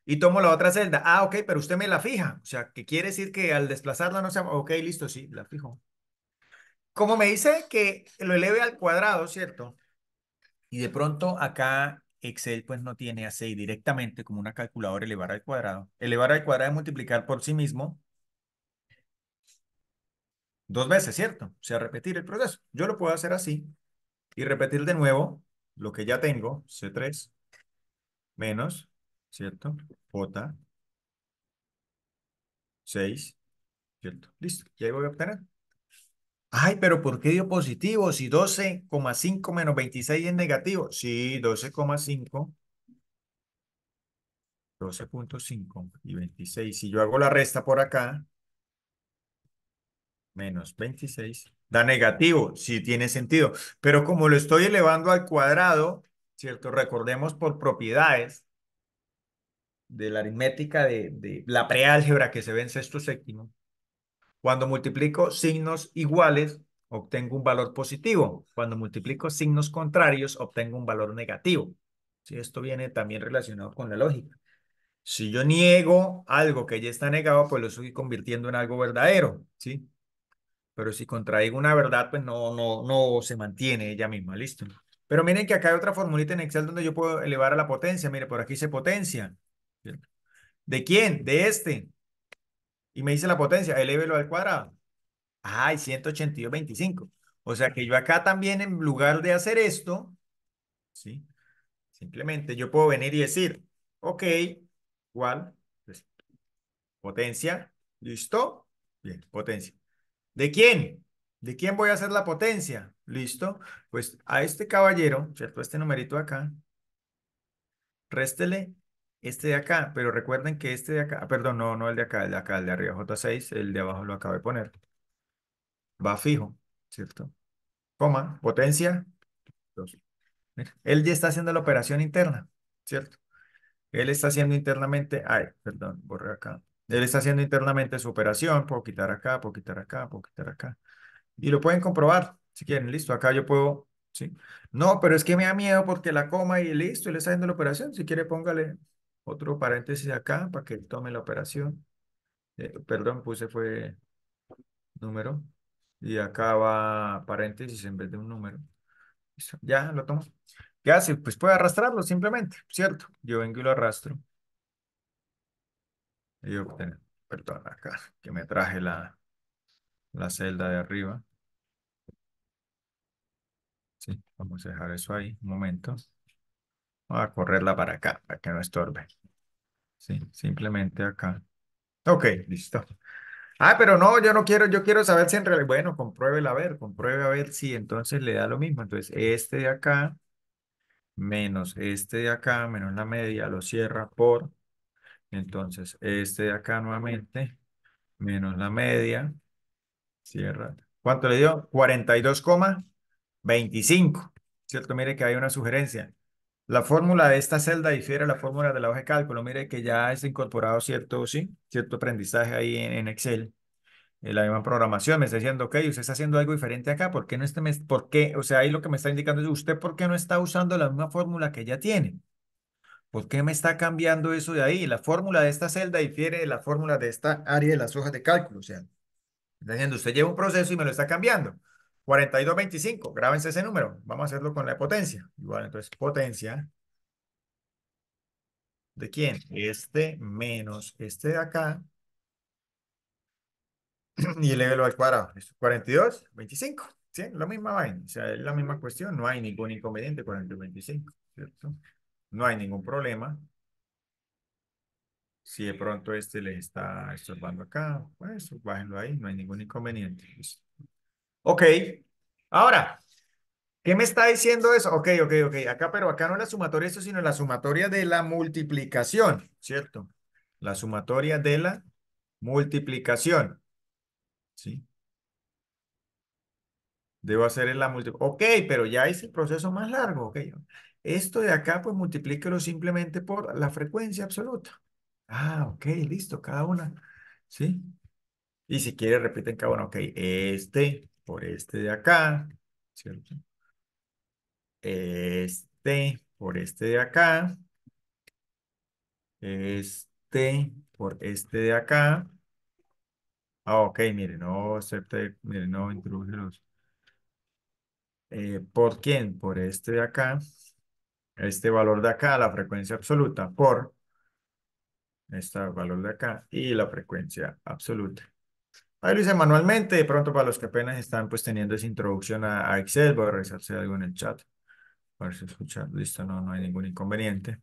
y tomo la otra celda. Ah, ok, pero usted me la fija, o sea, que quiere decir que al desplazarla no sea, ok, listo, sí, la fijo. Como me dice que lo eleve al cuadrado, ¿cierto? Y de pronto acá Excel pues no tiene a 6 directamente como una calculadora elevar al cuadrado. Elevar al cuadrado es multiplicar por sí mismo dos veces, ¿cierto? O sea, repetir el proceso. Yo lo puedo hacer así y repetir de nuevo lo que ya tengo, C3 menos, ¿cierto? J 6, ¿cierto? Listo, ya voy a obtener. Ay, pero ¿por qué dio positivo? Si 12,5 menos 26 es negativo. Sí, 12,5. 12.5 y 26. Si yo hago la resta por acá, menos 26, da negativo, si tiene sentido. Pero como lo estoy elevando al cuadrado, ¿cierto? Recordemos por propiedades de la aritmética de, de la preálgebra que se ve en sexto séptimo, cuando multiplico signos iguales, obtengo un valor positivo. Cuando multiplico signos contrarios, obtengo un valor negativo. Sí, esto viene también relacionado con la lógica. Si yo niego algo que ya está negado, pues lo estoy convirtiendo en algo verdadero, ¿sí? Pero si contraigo una verdad, pues no, no, no se mantiene ella misma, ¿listo? Pero miren que acá hay otra formulita en Excel donde yo puedo elevar a la potencia. Mire, por aquí se potencia. ¿De quién? De este. Y me dice la potencia, elévelo al cuadrado. Ay, 182.25. O sea que yo acá también, en lugar de hacer esto, ¿sí? Simplemente yo puedo venir y decir, ok, igual, pues, potencia, ¿listo? Bien, potencia. ¿De quién? ¿De quién voy a hacer la potencia? ¿Listo? Pues a este caballero, ¿cierto? Este numerito acá, réstele este de acá, pero recuerden que este de acá, ah, perdón, no, no el de acá, el de acá, el de arriba J6, el de abajo lo acabo de poner. Va fijo, ¿cierto? Coma, potencia 2. Él ya está haciendo la operación interna, ¿cierto? Él está haciendo internamente, ay, perdón, borré acá. Él está haciendo internamente su operación, puedo quitar acá, puedo quitar acá, puedo quitar acá. Y lo pueden comprobar, si quieren, listo, acá yo puedo, ¿sí? No, pero es que me da miedo porque la coma y listo, él está haciendo la operación, si quiere póngale otro paréntesis acá para que tome la operación. Eh, perdón, puse fue número. Y acá va paréntesis en vez de un número. Ya lo tomo. ¿Qué hace? Pues puede arrastrarlo simplemente, ¿cierto? Yo vengo y lo arrastro. Y obtener, perdón, acá, que me traje la, la celda de arriba. Sí, vamos a dejar eso ahí, un momento a correrla para acá, para que no estorbe. Sí, simplemente acá. Ok, listo. Ah, pero no, yo no quiero, yo quiero saber si en realidad, bueno, compruébela a ver, compruebe a ver si entonces le da lo mismo. Entonces, este de acá menos este de acá, menos la media, lo cierra por, entonces este de acá nuevamente, menos la media, cierra. ¿Cuánto le dio? 42,25, ¿cierto? Mire que hay una sugerencia. La fórmula de esta celda difiere de la fórmula de la hoja de cálculo. Mire que ya es incorporado cierto, sí, cierto aprendizaje ahí en, Excel. En la misma programación me está diciendo, ok, usted está haciendo algo diferente acá, ¿por qué no está, por qué? O sea, ahí lo que me está indicando es, ¿usted por qué no está usando la misma fórmula que ya tiene? ¿Por qué me está cambiando eso de ahí? La fórmula de esta celda difiere de la fórmula de esta área de las hojas de cálculo. O sea, está diciendo, usted lleva un proceso y me lo está cambiando. 25. grábense ese número. Vamos a hacerlo con la potencia. Igual, entonces, potencia. ¿De quién? Este menos este de acá. Y el nivel al cuadrado. 42, 25. ¿Sí? La misma vaina. O sea, es la misma cuestión. No hay ningún inconveniente con el 25. ¿Cierto? No hay ningún problema. Si de pronto este le está estorbando acá, pues bájenlo ahí. No hay ningún inconveniente. Ok. Ahora, ¿qué me está diciendo eso? Ok, ok, ok. Acá, pero acá no es la sumatoria de sino la sumatoria de la multiplicación, ¿cierto? La sumatoria de la multiplicación. ¿Sí? Debo hacer la multiplicación. Ok, pero ya es el proceso más largo. Ok. Esto de acá, pues multiplíquelo simplemente por la frecuencia absoluta. Ah, ok, listo, cada una. ¿Sí? Y si quiere, repiten cada una. Ok, este por este de acá, ¿cierto? Este por este de acá. Este por este de acá. Ah, ok, mire, no acepte, miren, no introduje eh, ¿Por quién? Por este de acá. Este valor de acá, la frecuencia absoluta, por este valor de acá y la frecuencia absoluta. Ahí lo hice manualmente, de pronto para los que apenas están pues teniendo esa introducción a, Excel, voy a revisarse algo en el chat. A ver si listo, no, no hay ningún inconveniente.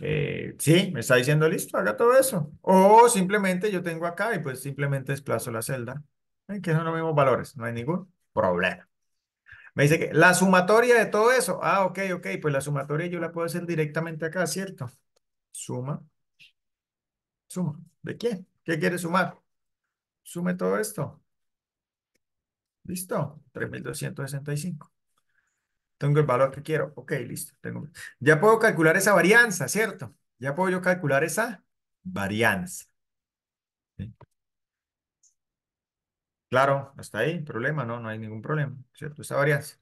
Eh, sí, me está diciendo listo, haga todo eso. O simplemente yo tengo acá y pues simplemente desplazo la celda, eh, que son los mismos valores, no hay ningún problema. Me dice que la sumatoria de todo eso. Ah, ok, ok, pues la sumatoria yo la puedo hacer directamente acá, ¿cierto? Suma. Suma. ¿De quién? ¿Qué quiere sumar? Sume todo esto. Listo, 3265. Tengo el valor que quiero. Ok, listo. Tengo... Ya puedo calcular esa varianza, ¿cierto? Ya puedo yo calcular esa varianza. Claro, hasta ahí, problema, no, no hay ningún problema, ¿cierto? Esa varianza.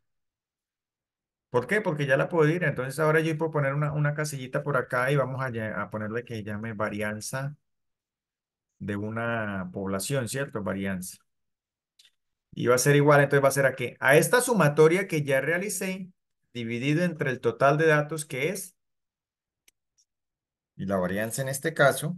¿Por qué? Porque ya la puedo ir. Entonces ahora yo puedo poner una, una casillita por acá y vamos a, a ponerle que llame varianza de una población, ¿cierto? Varianza. Y va a ser igual, entonces va a ser a qué? A esta sumatoria que ya realicé, dividido entre el total de datos que es, y la varianza en este caso,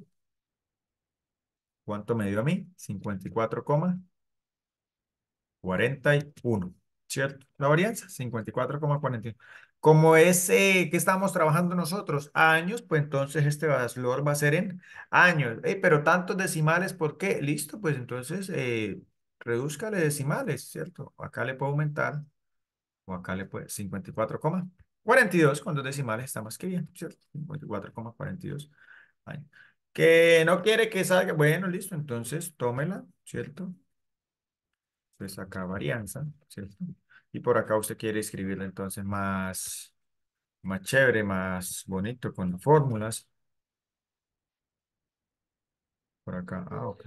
¿cuánto me dio a mí? 54,41, ¿cierto? La varianza, 54,41. Como es que estamos trabajando nosotros años, pues entonces este valor va a ser en años. Eh, pero tantos decimales, ¿por qué? Listo, pues entonces eh, decimales, ¿cierto? Acá le puedo aumentar, o acá le puedo 54,42 con dos decimales está más que bien, ¿cierto? 54,42 años. Que no quiere que salga, bueno, listo, entonces tómela, ¿cierto? Pues acá varianza, ¿cierto? Y por acá usted quiere escribirlo entonces más, más chévere, más bonito con las fórmulas. Por acá. Ah, ok.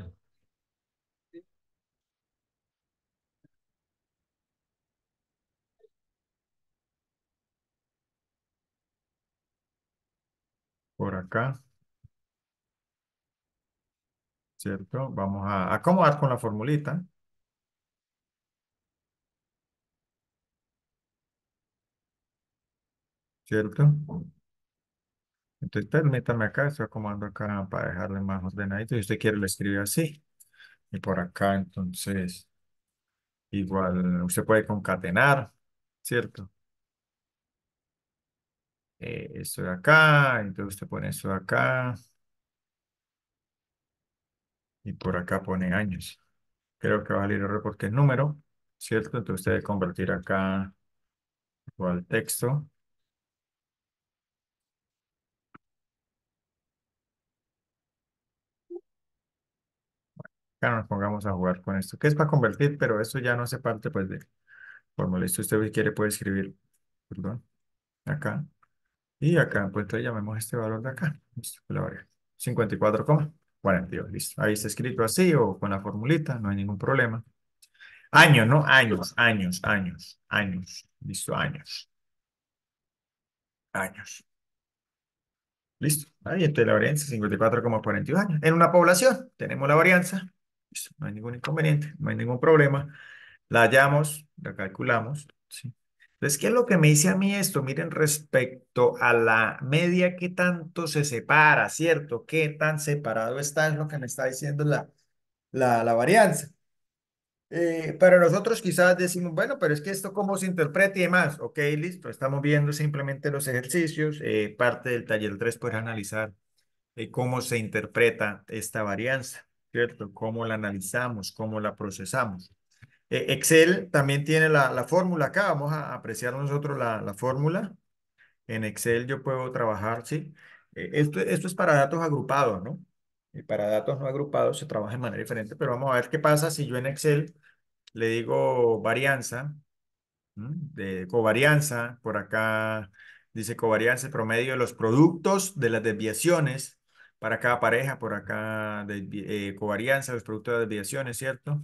Por acá. ¿Cierto? Vamos a acomodar con la formulita. ¿cierto? Entonces permítame pues, acá, estoy acomodando acá para dejarle más ordenadito. Si usted quiere lo escribe así. Y por acá entonces igual usted puede concatenar, ¿cierto? Eh, esto de acá, entonces usted pone esto de acá. Y por acá pone años. Creo que va a salir error porque es número, ¿cierto? Entonces usted debe convertir acá igual texto. nos pongamos a jugar con esto, que es para convertir, pero eso ya no hace parte pues de fórmula. si usted quiere puede escribir, perdón, acá. Y acá, pues entonces llamemos este valor de acá. Listo, pues, la variable. 54,42, listo. Ahí está escrito así o con la formulita, no hay ningún problema. Años, ¿no? Años, años, años, años. Listo, años. Años. Listo. Ahí está la varianza, 54,42 años. En una población tenemos la varianza no hay ningún inconveniente, no hay ningún problema. La hallamos, la calculamos. Entonces, ¿qué es lo que me dice a mí esto? Miren, respecto a la media, ¿qué tanto se separa, cierto? ¿Qué tan separado está? Es lo que me está diciendo la, la, varianza. Eh, pero nosotros quizás decimos, bueno, pero es que esto cómo se interpreta y demás. Ok, listo, estamos viendo simplemente los ejercicios. Eh, parte del taller 3 puedes analizar eh, cómo se interpreta esta varianza. Cómo la analizamos, cómo la procesamos. Eh, Excel también tiene la, fórmula acá, vamos a apreciar nosotros la, fórmula. En Excel yo puedo trabajar, ¿sí? Eh, esto, esto es para datos agrupados, ¿no? Y para datos no agrupados se trabaja de manera diferente, pero vamos a ver qué pasa si yo en Excel le digo varianza, de covarianza, por acá dice covarianza, promedio de los productos de las desviaciones para cada pareja, por acá de, eh, covarianza, los productos de desviaciones, ¿cierto?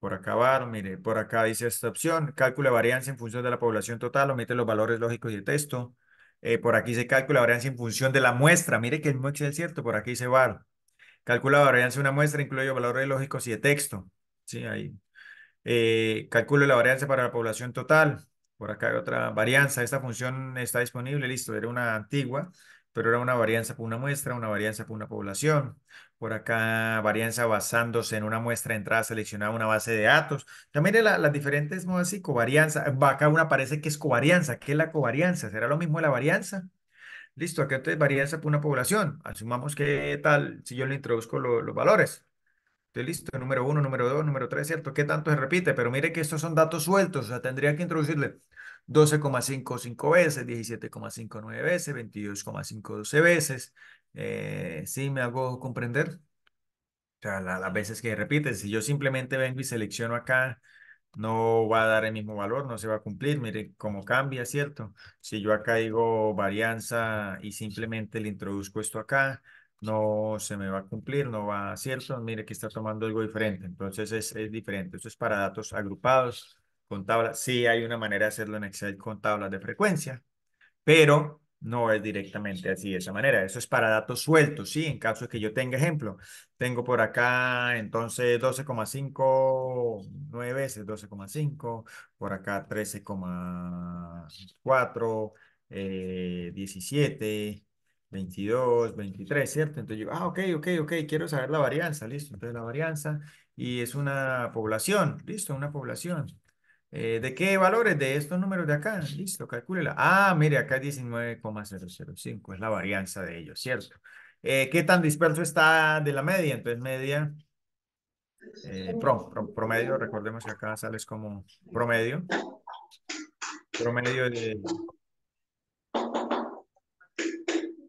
Por acá mire, por acá dice esta opción, cálculo la varianza en función de la población total, omite los valores lógicos y el texto. Eh, por aquí se calcula varianza en función de la muestra, mire que es muy cierto, por aquí dice va. Calcula varianza de una muestra, incluye valores lógicos y de texto. Sí, ahí. Eh, calculo la varianza para la población total. Por acá hay otra varianza. Esta función está disponible, listo, era una antigua pero era una varianza por una muestra, una varianza por una población. Por acá, varianza basándose en una muestra de entrada seleccionada, una base de datos. También las diferentes modas y covarianza. Eh, acá una parece que es covarianza. ¿Qué es la covarianza? ¿Será lo mismo la varianza? Listo, acá entonces varianza por una población. Asumamos que tal, si yo le introduzco los valores. Estoy listo, número uno, número dos, número tres, ¿cierto? ¿Qué tanto se repite? Pero mire que estos son datos sueltos, o sea, tendría que introducirle 12,55 veces, 17,59 veces, 22,5 veces. Eh, ¿Sí me hago comprender? O sea, las veces que repite si yo simplemente vengo y selecciono acá, no va a dar el mismo valor, no se va a cumplir. Mire cómo cambia, ¿cierto? Si yo acá digo varianza y simplemente le introduzco esto acá, no se me va a cumplir, no va, ¿cierto? Mire que está tomando algo diferente. Entonces es, es diferente. Esto es para datos agrupados con tablas. Sí hay una manera de hacerlo en Excel con tablas de frecuencia, pero no es directamente así de esa manera. Eso es para datos sueltos, ¿sí? En caso de que yo tenga ejemplo. Tengo por acá entonces 12,5, 9 veces 12,5, por acá 13,4, 17, 22, 23, ¿cierto? Entonces yo, ah, ok, ok, ok, quiero saber la varianza, listo. Entonces la varianza y es una población, listo, una población. Eh, ¿De qué valores? De estos números de acá. Listo, calcúlela. Ah, mire, acá 19,005 es la varianza de ellos, ¿cierto? Eh, ¿Qué tan disperso está de la media? Entonces, media, eh, promedio, recordemos que acá sales como promedio. Promedio de...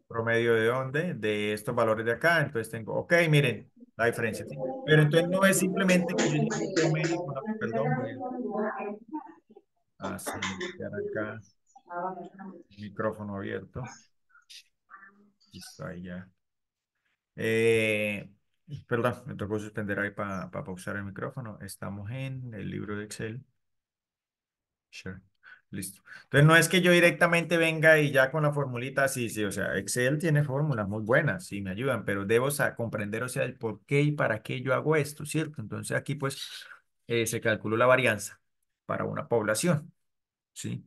Promedio de dónde? De estos valores de acá. Entonces tengo, ok, miren, la diferencia. Pero entonces no es simplemente que yo perdón, micrófono abierto. Listo, ahí ya. Eh, perdón, me tocó suspender ahí para pausar el micrófono. Estamos en el libro de Excel. Sure. Listo. Entonces no es que yo directamente venga y ya con la formulita, sí, sí, o sea, Excel tiene fórmulas muy buenas, y me ayudan, pero debo comprender, o sea, el por qué y para qué yo hago esto, ¿cierto? Entonces aquí pues eh, se calculó la varianza para una población, ¿sí?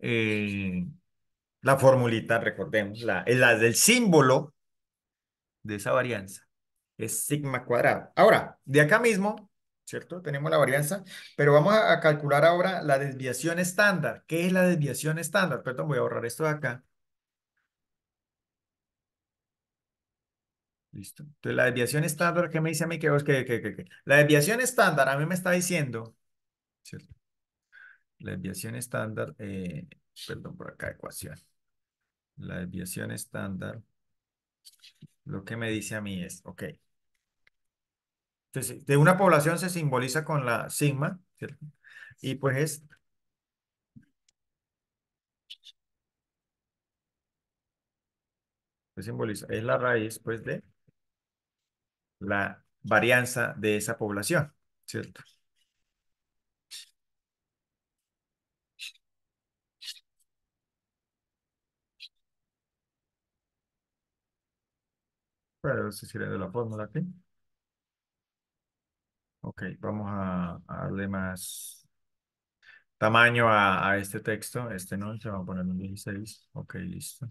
Eh, la formulita, recordemos, la, eh, la del símbolo de esa varianza es sigma cuadrado. Ahora, de acá mismo ¿cierto? Tenemos la varianza, pero vamos a, calcular ahora la desviación estándar. ¿Qué es la desviación estándar? Perdón, voy a borrar esto de acá. Listo. Entonces, la desviación estándar, ¿qué me dice a mí? La desviación estándar a mí me está diciendo, ¿cierto? La desviación estándar, eh, perdón, por acá, ecuación. La desviación estándar, lo que me dice a mí es, ok, de una población se simboliza con la sigma, ¿cierto? Y pues es... se simboliza? Es la raíz, pues, de la varianza de esa población, ¿cierto? Bueno, se sirve de la fórmula aquí. Ok, vamos a, darle más tamaño a, este texto. Este no, se va a poner un 16. Ok, listo.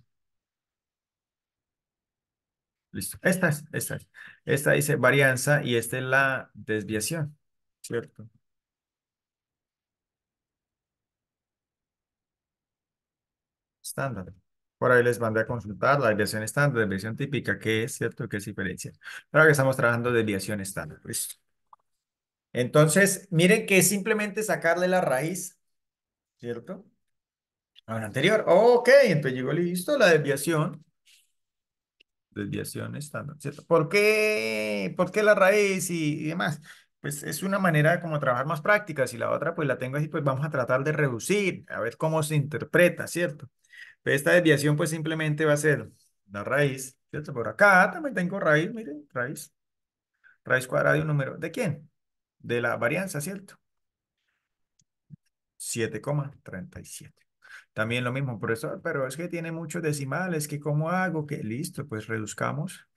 Listo. Esta es, esta es. Esta dice varianza y esta es la desviación, ¿cierto? Estándar. Por ahí les van a consultar la desviación estándar, desviación típica, qué es, ¿cierto? que es diferencia? Pero que estamos trabajando desviación estándar. Listo. Entonces, miren que es simplemente sacarle la raíz, ¿cierto? A la anterior. ok, entonces llegó listo la desviación. Desviación estándar, ¿cierto? ¿Por qué? ¿Por qué la raíz y, demás? Pues es una manera de como trabajar más prácticas y la otra pues la tengo así, pues vamos a tratar de reducir, a ver cómo se interpreta, ¿cierto? Pero esta desviación pues simplemente va a ser la raíz, ¿cierto? Por acá también tengo raíz, miren, raíz. Raíz cuadrada de un número. ¿De quién? de la varianza, ¿cierto? 7,37. También lo mismo, profesor, pero es que tiene muchos decimales, que cómo hago, que listo, pues reduzcamos.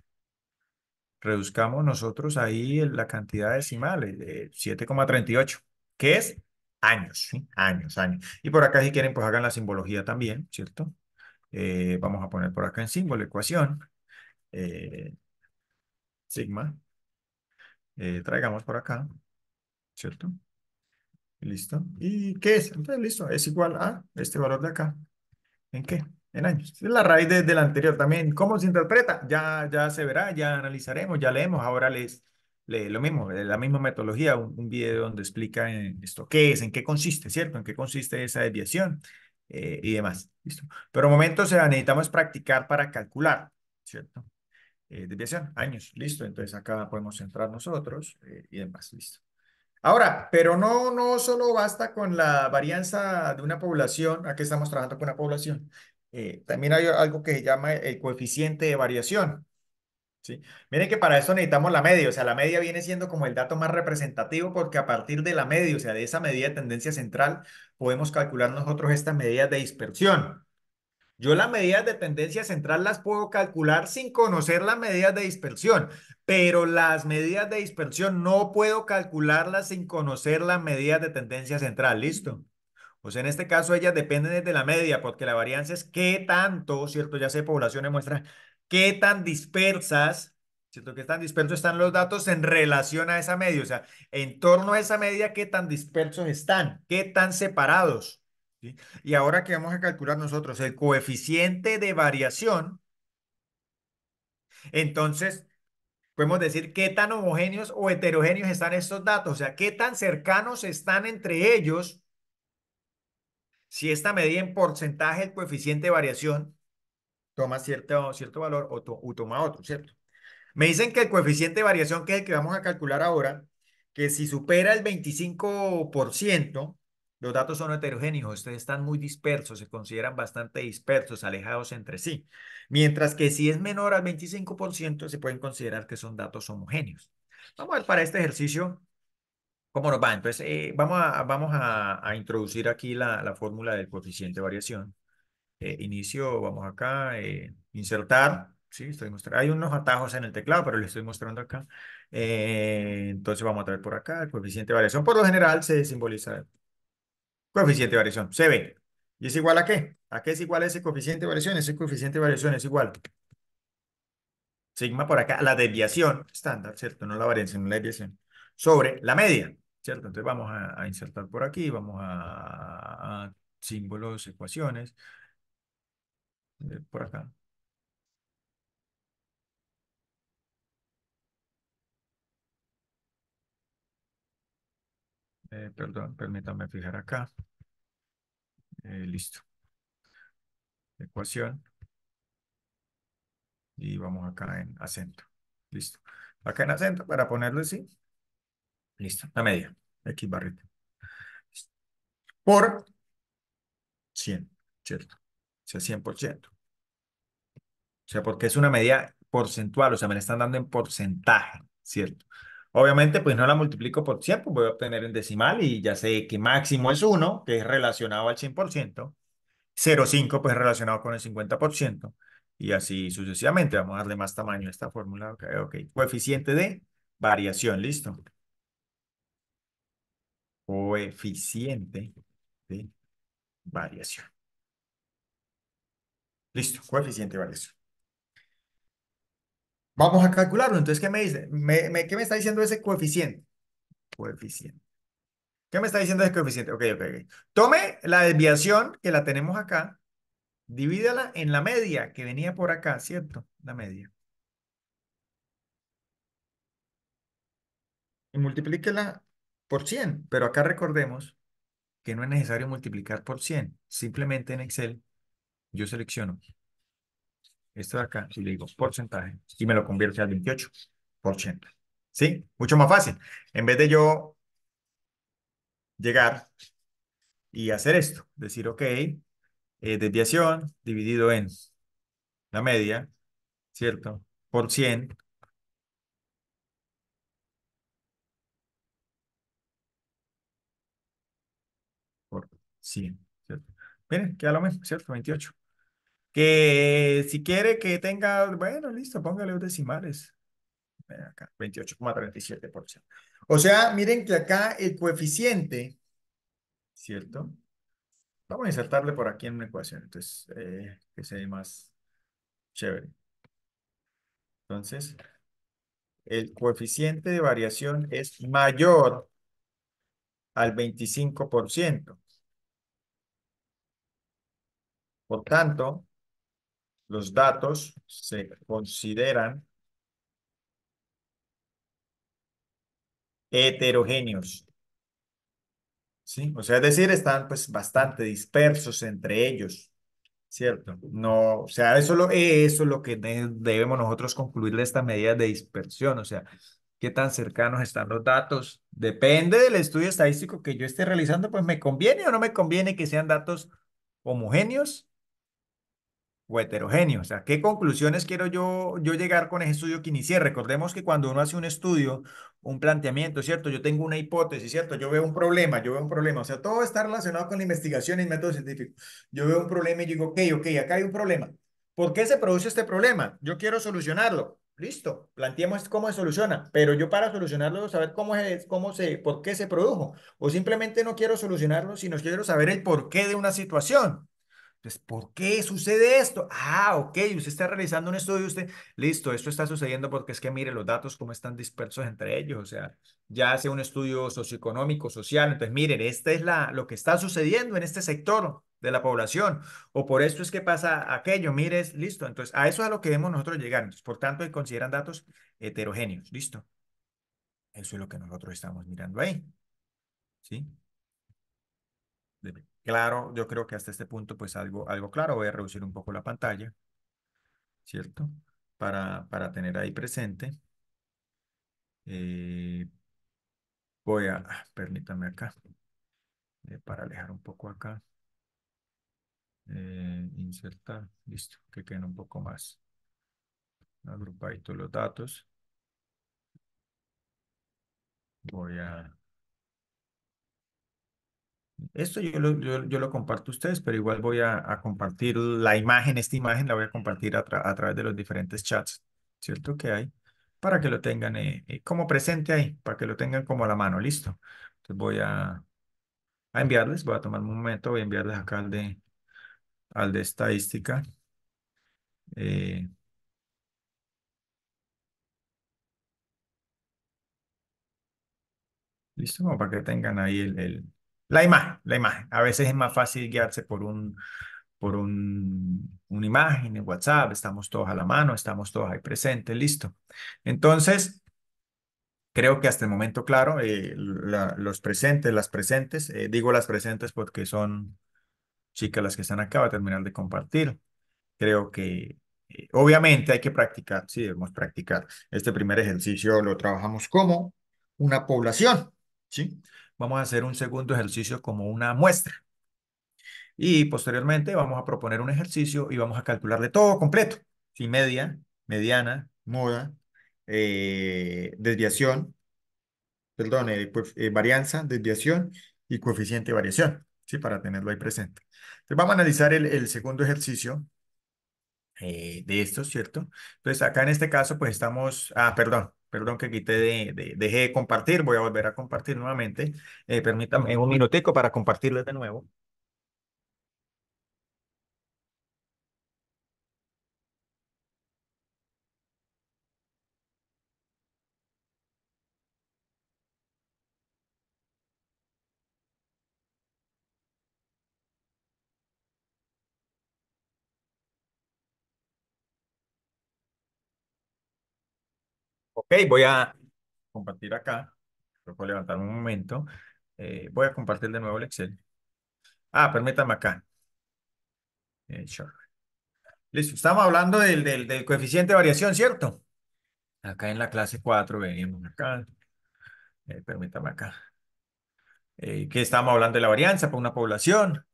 Reduzcamos nosotros ahí la cantidad de decimales, de eh, 7,38, que es años, ¿sí? años, años. Y por acá si quieren, pues hagan la simbología también, ¿cierto? Eh, vamos a poner por acá en símbolo, ecuación, eh, sigma, traigamos por acá, ¿cierto? Listo. ¿Y qué es? Entonces, listo, es igual a este valor de acá. ¿En qué? En años. Es la raíz del anterior también. ¿Cómo se interpreta? Ya, ya se verá, ya analizaremos, ya leemos. Ahora les, le, lo mismo, eh, la misma metodología, un, video donde explica eh, esto qué es, en qué consiste, ¿cierto? En qué consiste esa desviación eh, y demás. ¿Listo? Pero momento, o sea, necesitamos practicar para calcular, ¿cierto? desviación, años, listo. Entonces acá podemos entrar nosotros y demás, listo. Ahora, pero no, no solo basta con la varianza de una población, aquí estamos trabajando con una población, eh, también hay algo que se llama el coeficiente de variación. ¿sí? Miren que para eso necesitamos la media, o sea, la media viene siendo como el dato más representativo porque a partir de la media, o sea, de esa medida de tendencia central, podemos calcular nosotros estas medidas de dispersión. Yo las medidas de tendencia central las puedo calcular sin conocer las medidas de dispersión, pero las medidas de dispersión no puedo calcularlas sin conocer las medidas de tendencia central, ¿listo? O pues sea, en este caso ellas dependen de la media, porque la varianza es qué tanto, ¿cierto? Ya sé, poblaciones muestra qué tan dispersas, ¿cierto? Qué tan dispersos están los datos en relación a esa media, o sea, en torno a esa media, qué tan dispersos están, qué tan separados. Y ahora que vamos a calcular nosotros el coeficiente de variación, entonces podemos decir qué tan homogéneos o heterogéneos están estos datos, o sea, qué tan cercanos están entre ellos si esta medida en porcentaje el coeficiente de variación toma cierto, cierto valor o, o, toma otro, ¿cierto? Me dicen que el coeficiente de variación, que es el que vamos a calcular ahora, que si supera el 25%, los datos son heterogéneos, ustedes están muy dispersos, se consideran bastante dispersos, alejados entre sí. Mientras que si es menor al 25%, se pueden considerar que son datos homogéneos. Vamos a ver para este ejercicio cómo nos va. Entonces, eh, vamos, a, vamos a, introducir aquí la, la, fórmula del coeficiente de variación. Eh, inicio, vamos acá, eh, insertar. Sí, estoy mostrando. Hay unos atajos en el teclado, pero les estoy mostrando acá. entonces vamos a traer por acá el coeficiente de variación. Por lo general se simboliza Coeficiente de variación, ve, ¿Y es igual a qué? ¿A qué es igual ese coeficiente de variación? Ese coeficiente de variación es igual. Sigma por acá, la desviación estándar, ¿cierto? No la variación, no la desviación. Sobre la media, ¿cierto? Entonces vamos a, insertar por aquí, vamos a símbolos, ecuaciones. Eh, por acá. Eh, perdón, permítanme fijar acá. Eh, listo. Ecuación. Y vamos acá en acento. Listo. Acá en acento para ponerlo así. Listo. La media. X barrita. Por 100, ¿cierto? O sea, 100%. O sea, porque es una media porcentual, o sea, me la están dando en porcentaje, ¿cierto? Obviamente, pues no la multiplico por 100, pues voy a obtener en decimal y ya sé que máximo es 1, que es relacionado al 100%, 0,5 pues relacionado con el 50%, y así sucesivamente. Vamos a darle más tamaño a esta fórmula. Ok, ok. Coeficiente de variación, listo. Coeficiente de variación. Listo, coeficiente de variación. Vamos a calcularlo. Entonces, ¿qué me dice? ¿Qué me está diciendo ese coeficiente? Coeficiente. ¿Qué me está diciendo ese coeficiente? Ok, ok, ok. Tome la desviación que la tenemos acá, divídala en la media que venía por acá, ¿cierto? La media. Y multiplíquela por 100. Pero acá recordemos que no es necesario multiplicar por 100. Simplemente en Excel yo selecciono esto de acá, si le digo porcentaje, y me lo convierte al 28%. ¿Sí? Mucho más fácil. En vez de yo llegar y hacer esto, decir, ok, eh, desviación dividido en la media, ¿cierto? Por 100. Por 100, ¿cierto? Miren, queda lo mismo, ¿cierto? 28. Que si quiere que tenga, bueno, listo, póngale los decimales. Acá, 28,37%. O sea, miren que acá el coeficiente, ¿cierto? Vamos a insertarle por aquí en una ecuación, entonces, eh, que se más chévere. Entonces, el coeficiente de variación es mayor al 25%. Por tanto, los datos se consideran heterogéneos. ¿Sí? O sea, es decir, están pues bastante dispersos entre ellos, ¿cierto? No, o sea, eso, es lo que debemos nosotros concluir de estas medidas de dispersión, o sea, qué tan cercanos están los datos. Depende del estudio estadístico que yo esté realizando, pues me conviene o no me conviene que sean datos homogéneos o heterogéneo. O sea, ¿qué conclusiones quiero yo, yo llegar con ese estudio que inicié? Recordemos que cuando uno hace un estudio, un planteamiento, ¿cierto? Yo tengo una hipótesis, ¿cierto? Yo veo un problema, yo veo un problema. O sea, todo está relacionado con la investigación y el método científico. Yo veo un problema y digo, ok, ok, acá hay un problema. ¿Por qué se produce este problema? Yo quiero solucionarlo. Listo, planteemos cómo se soluciona, pero yo para solucionarlo, saber cómo es, cómo se, por qué se produjo, o simplemente no quiero solucionarlo, sino quiero saber el porqué de una situación. Entonces, ¿por qué sucede esto? Ah, ok, usted está realizando un estudio, usted, listo, esto está sucediendo porque es que mire los datos cómo están dispersos entre ellos, o sea, ya hace un estudio socioeconómico, social, entonces miren, esta es la, lo que está sucediendo en este sector de la población, o por esto es que pasa aquello, mire, listo, entonces a eso es a lo que vemos nosotros llegar, por tanto, consideran datos heterogéneos, listo. Eso es lo que nosotros estamos mirando ahí, ¿sí? De claro, yo creo que hasta este punto, pues algo, algo claro. Voy a reducir un poco la pantalla, ¿cierto? Para, para tener ahí presente. Eh, voy a, ah, permítame acá, eh, para alejar un poco acá. Eh, insertar, listo, que queden un poco más. agrupaditos los datos. Voy a esto yo lo, yo, lo comparto a ustedes, pero igual voy a, compartir la imagen, esta imagen la voy a compartir a, través de los diferentes chats, ¿cierto? Que hay, para que lo tengan eh, eh, como presente ahí, para que lo tengan como a la mano, listo. Entonces voy a, enviarles, voy a tomar un momento, voy a enviarles acá al de, al de estadística. Eh, listo, como para que tengan ahí el la imagen, la imagen. A veces es más fácil guiarse por un, por un, una imagen en WhatsApp, estamos todos a la mano, estamos todos ahí presentes, listo. Entonces, creo que hasta el momento, claro, eh, los presentes, las presentes, eh, digo las presentes porque son chicas las que están acá, voy a terminar de compartir. Creo que eh, obviamente hay que practicar, sí, debemos practicar. Este primer ejercicio lo trabajamos como una población, ¿sí? vamos a hacer un segundo ejercicio como una muestra. Y posteriormente vamos a proponer un ejercicio y vamos a calcularle todo completo. Si media, mediana, moda, eh, desviación, perdón, eh, eh, varianza, desviación y coeficiente de variación, ¿sí? para tenerlo ahí presente. Entonces vamos a analizar el, el segundo ejercicio de esto, ¿cierto? Entonces acá en este caso pues estamos, ah, perdón, perdón que quité de, dejé de compartir, voy a volver a compartir nuevamente. Eh, permítame un minutico para compartirles de nuevo. Ok, voy a compartir acá. Lo puedo levantar un momento. Eh, voy a compartir de nuevo el Excel. Ah, permítame acá. Eh, Listo, estamos hablando del, del, coeficiente de variación, ¿cierto? Acá en la clase 4 venimos acá. Eh, permítame acá. que estamos hablando de la varianza para una población.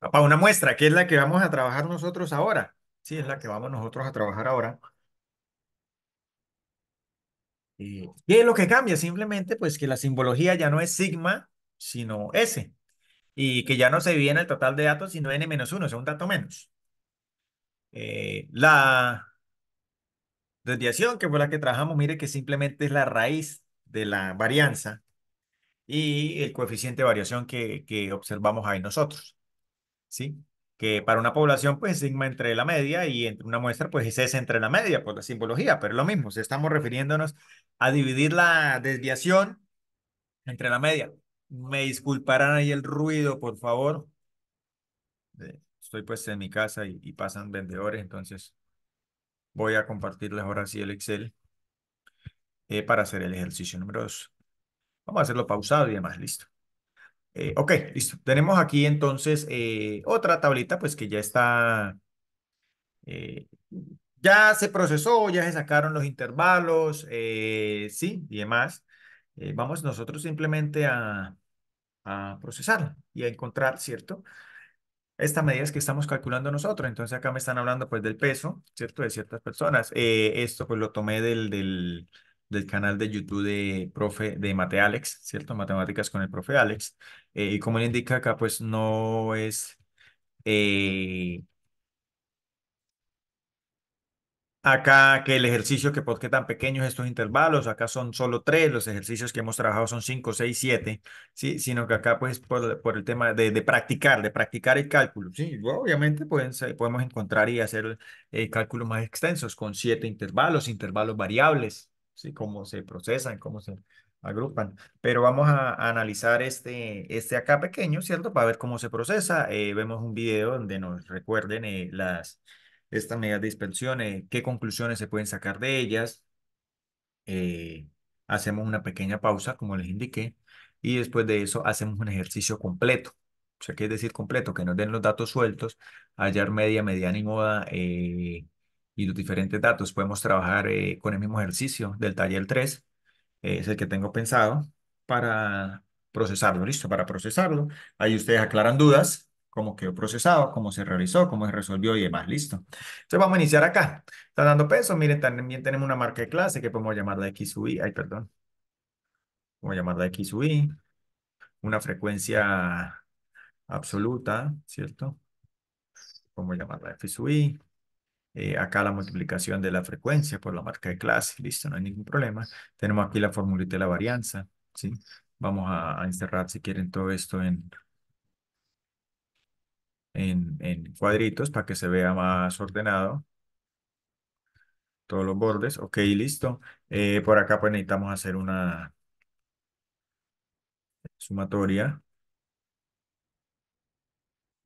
para una muestra, que es la que vamos a trabajar nosotros ahora. Sí, es la que vamos nosotros a trabajar ahora. Eh, y es lo que cambia, simplemente pues que la simbología ya no es sigma, sino S, y que ya no se divide en el total de datos, sino n-1, o sea, un dato menos. Eh, la desviación, que fue la que trabajamos, mire que simplemente es la raíz de la varianza y el coeficiente de variación que, que observamos ahí nosotros. ¿Sí? que para una población, pues sigma entre la media y entre una muestra, pues es entre la media, por la simbología, pero es lo mismo, si estamos refiriéndonos a dividir la desviación entre la media. Me disculparán ahí el ruido, por favor. Eh, estoy pues en mi casa y, pasan vendedores, entonces voy a compartirles ahora sí el Excel eh, para hacer el ejercicio número dos. Vamos a hacerlo pausado y demás, listo. Eh, ok, listo. Tenemos aquí entonces eh, otra tablita, pues que ya está, eh, ya se procesó, ya se sacaron los intervalos, sí, y demás. vamos nosotros simplemente a, a procesarla y a encontrar, ¿cierto? Estas medidas que estamos calculando nosotros. Entonces acá me están hablando pues del peso, ¿cierto? De ciertas personas. esto pues lo tomé del, del del canal de YouTube de profe de Mate Alex, ¿cierto? Matemáticas con el profe Alex. Eh, y como le indica acá, pues no es eh, acá que el ejercicio que por qué tan pequeños estos intervalos, acá son solo tres, los ejercicios que hemos trabajado son cinco, seis, siete, ¿sí? sino que acá pues por, por el tema de, de, practicar, de practicar el cálculo, ¿sí? obviamente pueden, podemos encontrar y hacer eh, cálculos más extensos con siete intervalos, intervalos variables, ¿sí? cómo se procesan, cómo se agrupan. Pero vamos a, analizar este, este acá pequeño, ¿cierto? Para ver cómo se procesa. Eh, vemos un video donde nos recuerden eh, las, estas medidas de dispersión, eh, qué conclusiones se pueden sacar de ellas. hacemos una pequeña pausa, como les indiqué, y después de eso hacemos un ejercicio completo. O sea, ¿qué es decir completo? Que nos den los datos sueltos, hallar media, mediana y moda, eh, y los diferentes datos. Podemos trabajar eh, con el mismo ejercicio del taller 3, eh, es el que tengo pensado para procesarlo, listo, para procesarlo. Ahí ustedes aclaran dudas, cómo quedó procesado, cómo se realizó, cómo se resolvió y demás, listo. Entonces vamos a iniciar acá. Está dando peso, miren, también tenemos una marca de clase que podemos llamarla X sub I, ay, perdón. Vamos a llamarla X una frecuencia absoluta, ¿cierto? cómo llamarla F sub I, eh, acá la multiplicación de la frecuencia por la marca de clase, listo, no hay ningún problema. Tenemos aquí la formulita de la varianza, ¿sí? Vamos a, encerrar, si quieren, todo esto en, en, cuadritos para que se vea más ordenado. Todos los bordes, ok, listo. Eh, por acá pues necesitamos hacer una sumatoria.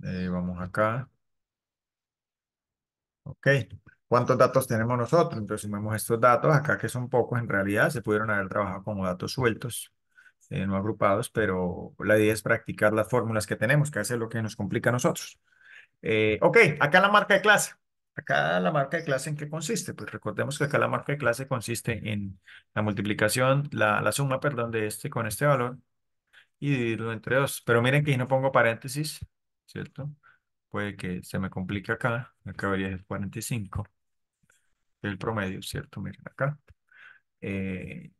Eh, vamos acá. Ok. ¿Cuántos datos tenemos nosotros? Entonces sumemos estos datos acá, que son pocos en realidad, se pudieron haber trabajado como datos sueltos, eh, no agrupados, pero la idea es practicar las fórmulas que tenemos, que es lo que nos complica a nosotros. Eh, ok, acá la marca de clase. Acá la marca de clase, ¿en qué consiste? Pues recordemos que acá la marca de clase consiste en la multiplicación, la, la suma, perdón, de este con este valor y dividirlo entre dos. Pero miren que si no pongo paréntesis, ¿cierto? puede que se me complique acá, acá verías el 45, el promedio, ¿cierto? Miren acá. Eh,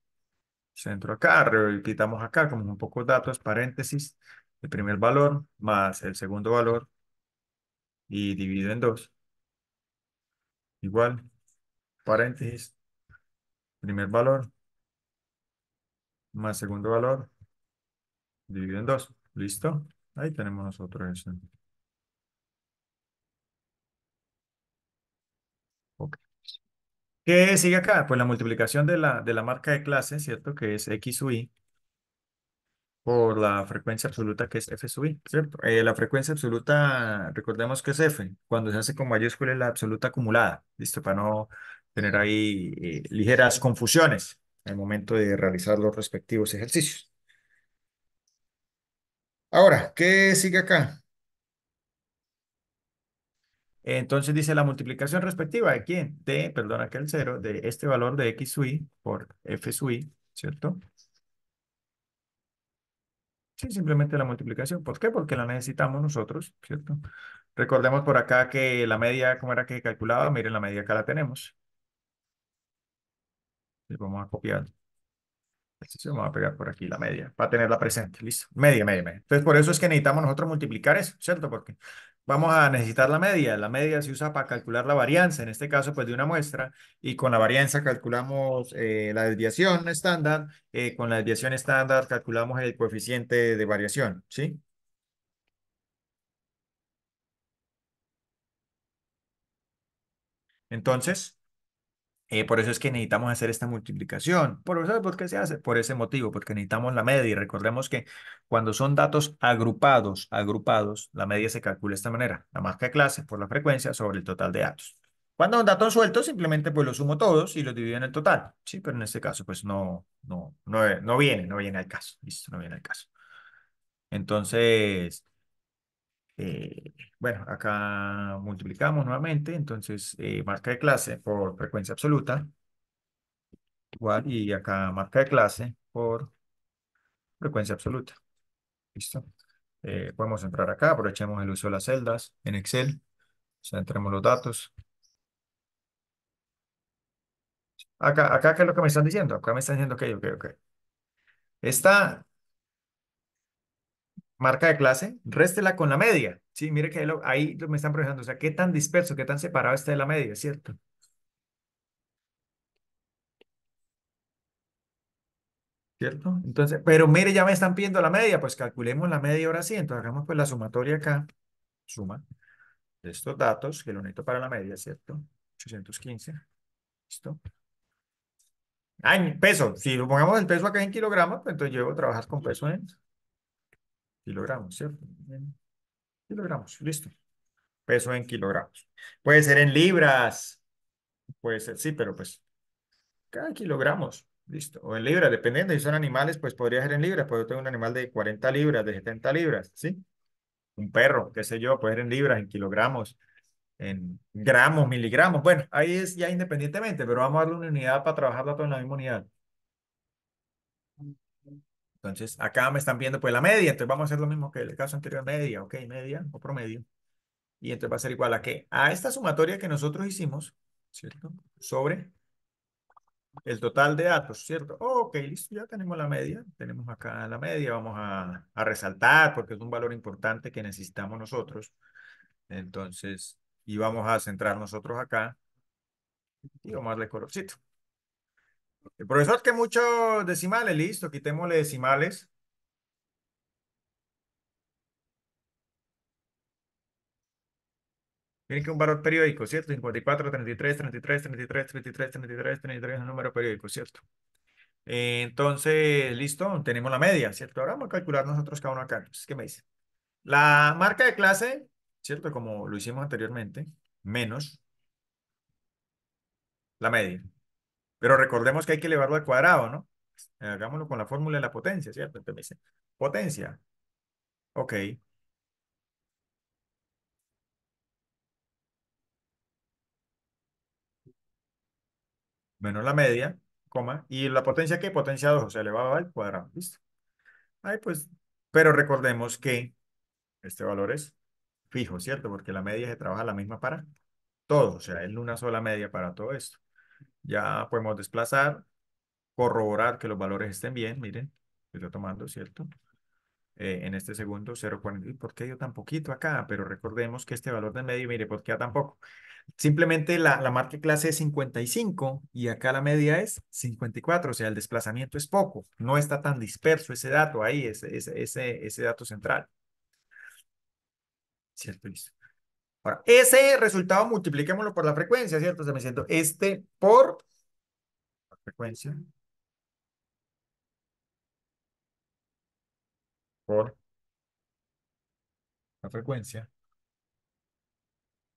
centro acá, repitamos acá como un poco datos, paréntesis, el primer valor más el segundo valor y divido en dos. Igual, paréntesis, primer valor más segundo valor, divido en dos. ¿Listo? Ahí tenemos nosotros centro. ¿Qué sigue acá? Pues la multiplicación de la, de la marca de clase, ¿cierto? Que es X sub i por la frecuencia absoluta que es F sub I, ¿cierto? Eh, la frecuencia absoluta, recordemos que es F, cuando se hace con mayúscula es la absoluta acumulada, ¿listo? Para no tener ahí eh, ligeras confusiones al momento de realizar los respectivos ejercicios. Ahora, ¿qué sigue acá? Entonces dice la multiplicación respectiva de quién? De, perdón, aquí el cero, de este valor de x sub i por f sub i, ¿cierto? Sí, simplemente la multiplicación. ¿Por qué? Porque la necesitamos nosotros, ¿cierto? Recordemos por acá que la media, ¿cómo era que calculaba? Miren, la media acá la tenemos. Le vamos a copiar. se vamos a pegar por aquí la media, para tenerla presente, listo. Media, media, media. Entonces, por eso es que necesitamos nosotros multiplicar eso, ¿cierto? Porque vamos a necesitar la media. La media se usa para calcular la varianza, en este caso, pues de una muestra, y con la varianza calculamos eh, la desviación estándar, eh, con la desviación estándar calculamos el coeficiente de variación, ¿sí? Entonces, eh, por eso es que necesitamos hacer esta multiplicación. ¿Por, eso, por qué se hace? Por ese motivo, porque necesitamos la media. Y recordemos que cuando son datos agrupados, agrupados, la media se calcula de esta manera. La marca de clase por la frecuencia sobre el total de datos. Cuando son datos sueltos, simplemente pues los sumo todos y los divido en el total. Sí, pero en este caso pues no, no, no, no viene, no viene al caso. Listo, no viene al caso. Entonces, eh, bueno, acá multiplicamos nuevamente, entonces eh, marca de clase por frecuencia absoluta, igual, y acá marca de clase por frecuencia absoluta. ¿Listo? Eh, podemos entrar acá, aprovechemos el uso de las celdas en Excel, centremos los datos. Acá, acá, ¿qué es lo que me están diciendo? Acá me están diciendo, ok, ok, ok. Esta marca de clase, réstela con la media. Sí, mire que ahí, me están preguntando, o sea, ¿qué tan disperso, qué tan separado está de la media, cierto? ¿Cierto? Entonces, pero mire, ya me están pidiendo la media, pues calculemos la media ahora sí, entonces hagamos pues la sumatoria acá, suma de estos datos, que lo necesito para la media, ¿cierto? 815, ¿listo? Ay, ah, peso, si lo pongamos el peso acá en kilogramos, pues entonces yo ¿trabajas con peso en kilogramos, ¿cierto? Kilogramos, listo. Peso en kilogramos. Puede ser en libras, puede ser, sí, pero pues cada kilogramos, listo. O en libras, dependiendo, si son animales, pues podría ser en libras, pues yo tengo un animal de 40 libras, de 70 libras, ¿sí? Un perro, qué sé yo, puede ser en libras, en kilogramos, en gramos, miligramos, bueno, ahí es ya independientemente, pero vamos a darle una unidad para trabajarla toda en la misma unidad. Entonces, acá me están viendo pues la media, entonces vamos a hacer lo mismo que el caso anterior, media, ok, media o promedio. Y entonces va a ser igual a qué? A esta sumatoria que nosotros hicimos, ¿cierto? Sobre el total de datos, ¿cierto? ok, listo, ya tenemos la media, tenemos acá la media, vamos a, a resaltar porque es un valor importante que necesitamos nosotros. Entonces, y vamos a centrar nosotros acá y vamos a darle colorcito. El profesor, que muchos decimales, listo, quitémosle decimales. miren que un valor periódico, ¿cierto? 54, 33, 33, 33, 33, 33, 33, un número periódico, ¿cierto? Eh, entonces, listo, tenemos la media, ¿cierto? Ahora vamos a calcular nosotros cada uno acá. ¿Qué me dice? La marca de clase, ¿cierto? Como lo hicimos anteriormente, menos la media. Pero recordemos que hay que elevarlo al cuadrado, ¿no? Hagámoslo con la fórmula de la potencia, ¿cierto? Entonces me dice, potencia. Ok. Menos la media, coma. ¿Y la potencia qué? Potencia 2, o sea, elevado al cuadrado. ¿Listo? Ahí pues, pero recordemos que este valor es fijo, ¿cierto? Porque la media se trabaja la misma para todo. O sea, es una sola media para todo esto. Ya podemos desplazar, corroborar que los valores estén bien, miren, estoy tomando, ¿cierto? Eh, en este segundo 0.40, ¿por qué dio tan poquito acá? Pero recordemos que este valor de medio, mire, ¿por qué da tan poco? Simplemente la, la marca clase es 55 y acá la media es 54, o sea, el desplazamiento es poco, no está tan disperso ese dato ahí, ese, ese, ese, ese dato central. Cierto, Ahora, ese resultado multipliquémoslo por la frecuencia, ¿cierto? se me siento este por la frecuencia. Por la frecuencia.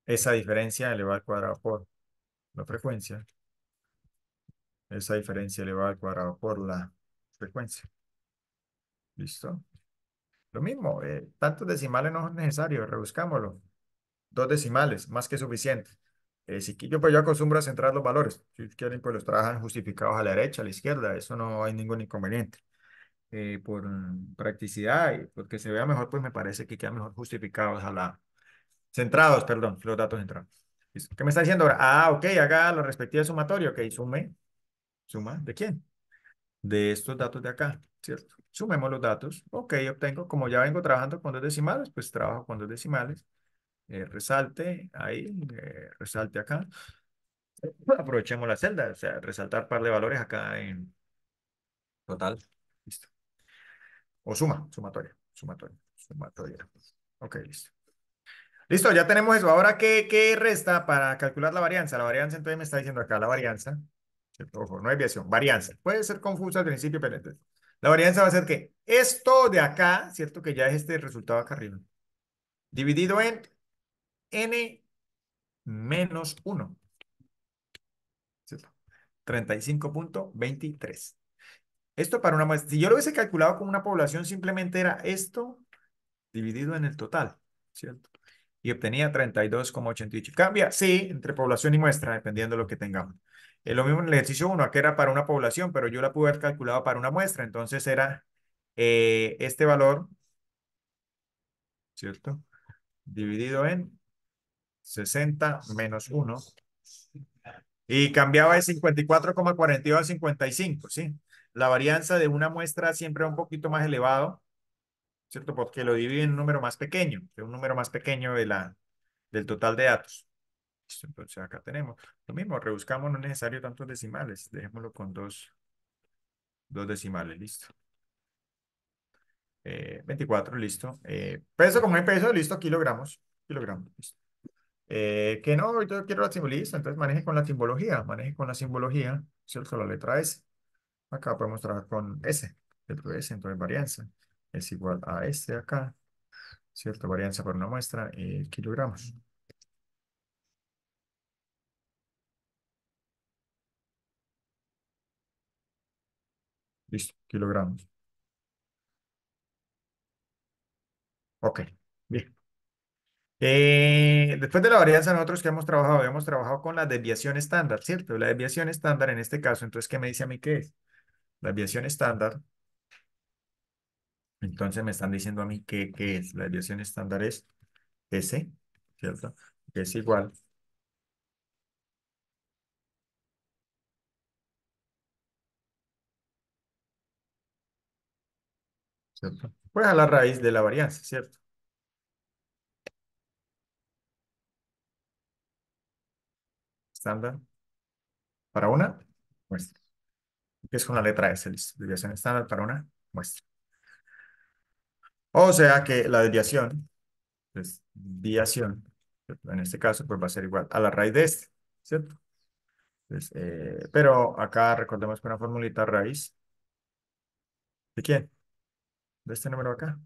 Esa diferencia elevada al cuadrado por la frecuencia. Esa diferencia elevada al cuadrado por la frecuencia. ¿Listo? Lo mismo, eh, tantos decimales no es necesario, rebuscámoslo dos decimales, más que suficiente. Eh, yo, pues yo acostumbro a centrar los valores. Si quieren, pues los trabajan justificados a la derecha, a la izquierda. Eso no hay ningún inconveniente. Eh, por practicidad y porque se vea mejor, pues me parece que queda mejor justificados a la... Centrados, perdón, los datos centrados. ¿Qué me está diciendo ahora? Ah, ok, haga la respectiva sumatorio Ok, sume. ¿Suma de quién? De estos datos de acá, ¿cierto? Sumemos los datos. Ok, obtengo, como ya vengo trabajando con dos decimales, pues trabajo con dos decimales. Eh, resalte ahí, eh, resalte acá. Aprovechemos la celda, o sea, resaltar par de valores acá en total. Listo. O suma, sumatoria, sumatoria, sumatoria. Ok, listo. Listo, ya tenemos eso. Ahora, ¿qué, qué resta para calcular la varianza? La varianza, entonces me está diciendo acá la varianza. Ojo, no hay desviación, varianza. Puede ser confusa al principio, pero entonces, la varianza va a ser que esto de acá, ¿cierto? Que ya es este resultado acá arriba. Dividido en n menos 1. 35.23. Esto para una muestra. Si yo lo hubiese calculado con una población, simplemente era esto dividido en el total, ¿cierto? Y obtenía 32,88. ¿Cambia? Sí, entre población y muestra, dependiendo de lo que tengamos. Es lo mismo en el ejercicio 1, que era para una población, pero yo la pude haber calculado para una muestra. Entonces era eh, este valor, ¿cierto? Dividido en 60 menos 1. Y cambiaba de 54,42 a 55, ¿sí? La varianza de una muestra siempre es un poquito más elevado, ¿cierto? Porque lo divide en un número más pequeño, un número más pequeño de la, del total de datos. Entonces acá tenemos lo mismo, rebuscamos, no es necesario tantos decimales, dejémoslo con dos, dos decimales, listo. 24, eh, listo. Eh, peso como en peso, listo, kilogramos, kilogramos, listo. Eh, que no, yo quiero la simbolista, entonces maneje con la simbología, maneje con la simbología, ¿cierto? La letra S. Acá podemos trabajar con S, dentro de S, entonces varianza es igual a este acá, ¿cierto? Varianza por una muestra, eh, kilogramos. Listo, kilogramos. Ok, bien. Eh, después de la varianza, nosotros que hemos trabajado, hemos trabajado con la desviación estándar, ¿cierto? La desviación estándar en este caso, entonces, ¿qué me dice a mí qué es? La desviación estándar. Entonces me están diciendo a mí qué es. La desviación estándar es S, ¿cierto? es igual Pues a la raíz de la varianza, ¿cierto? estándar. Para una, muestra. es con la letra S, listo. Desviación estándar para una, muestra. O sea que la desviación, desviación, en este caso, pues va a ser igual a la raíz de este, ¿cierto? Eh, pero acá recordemos que una formulita raíz, ¿de quién? De este número acá.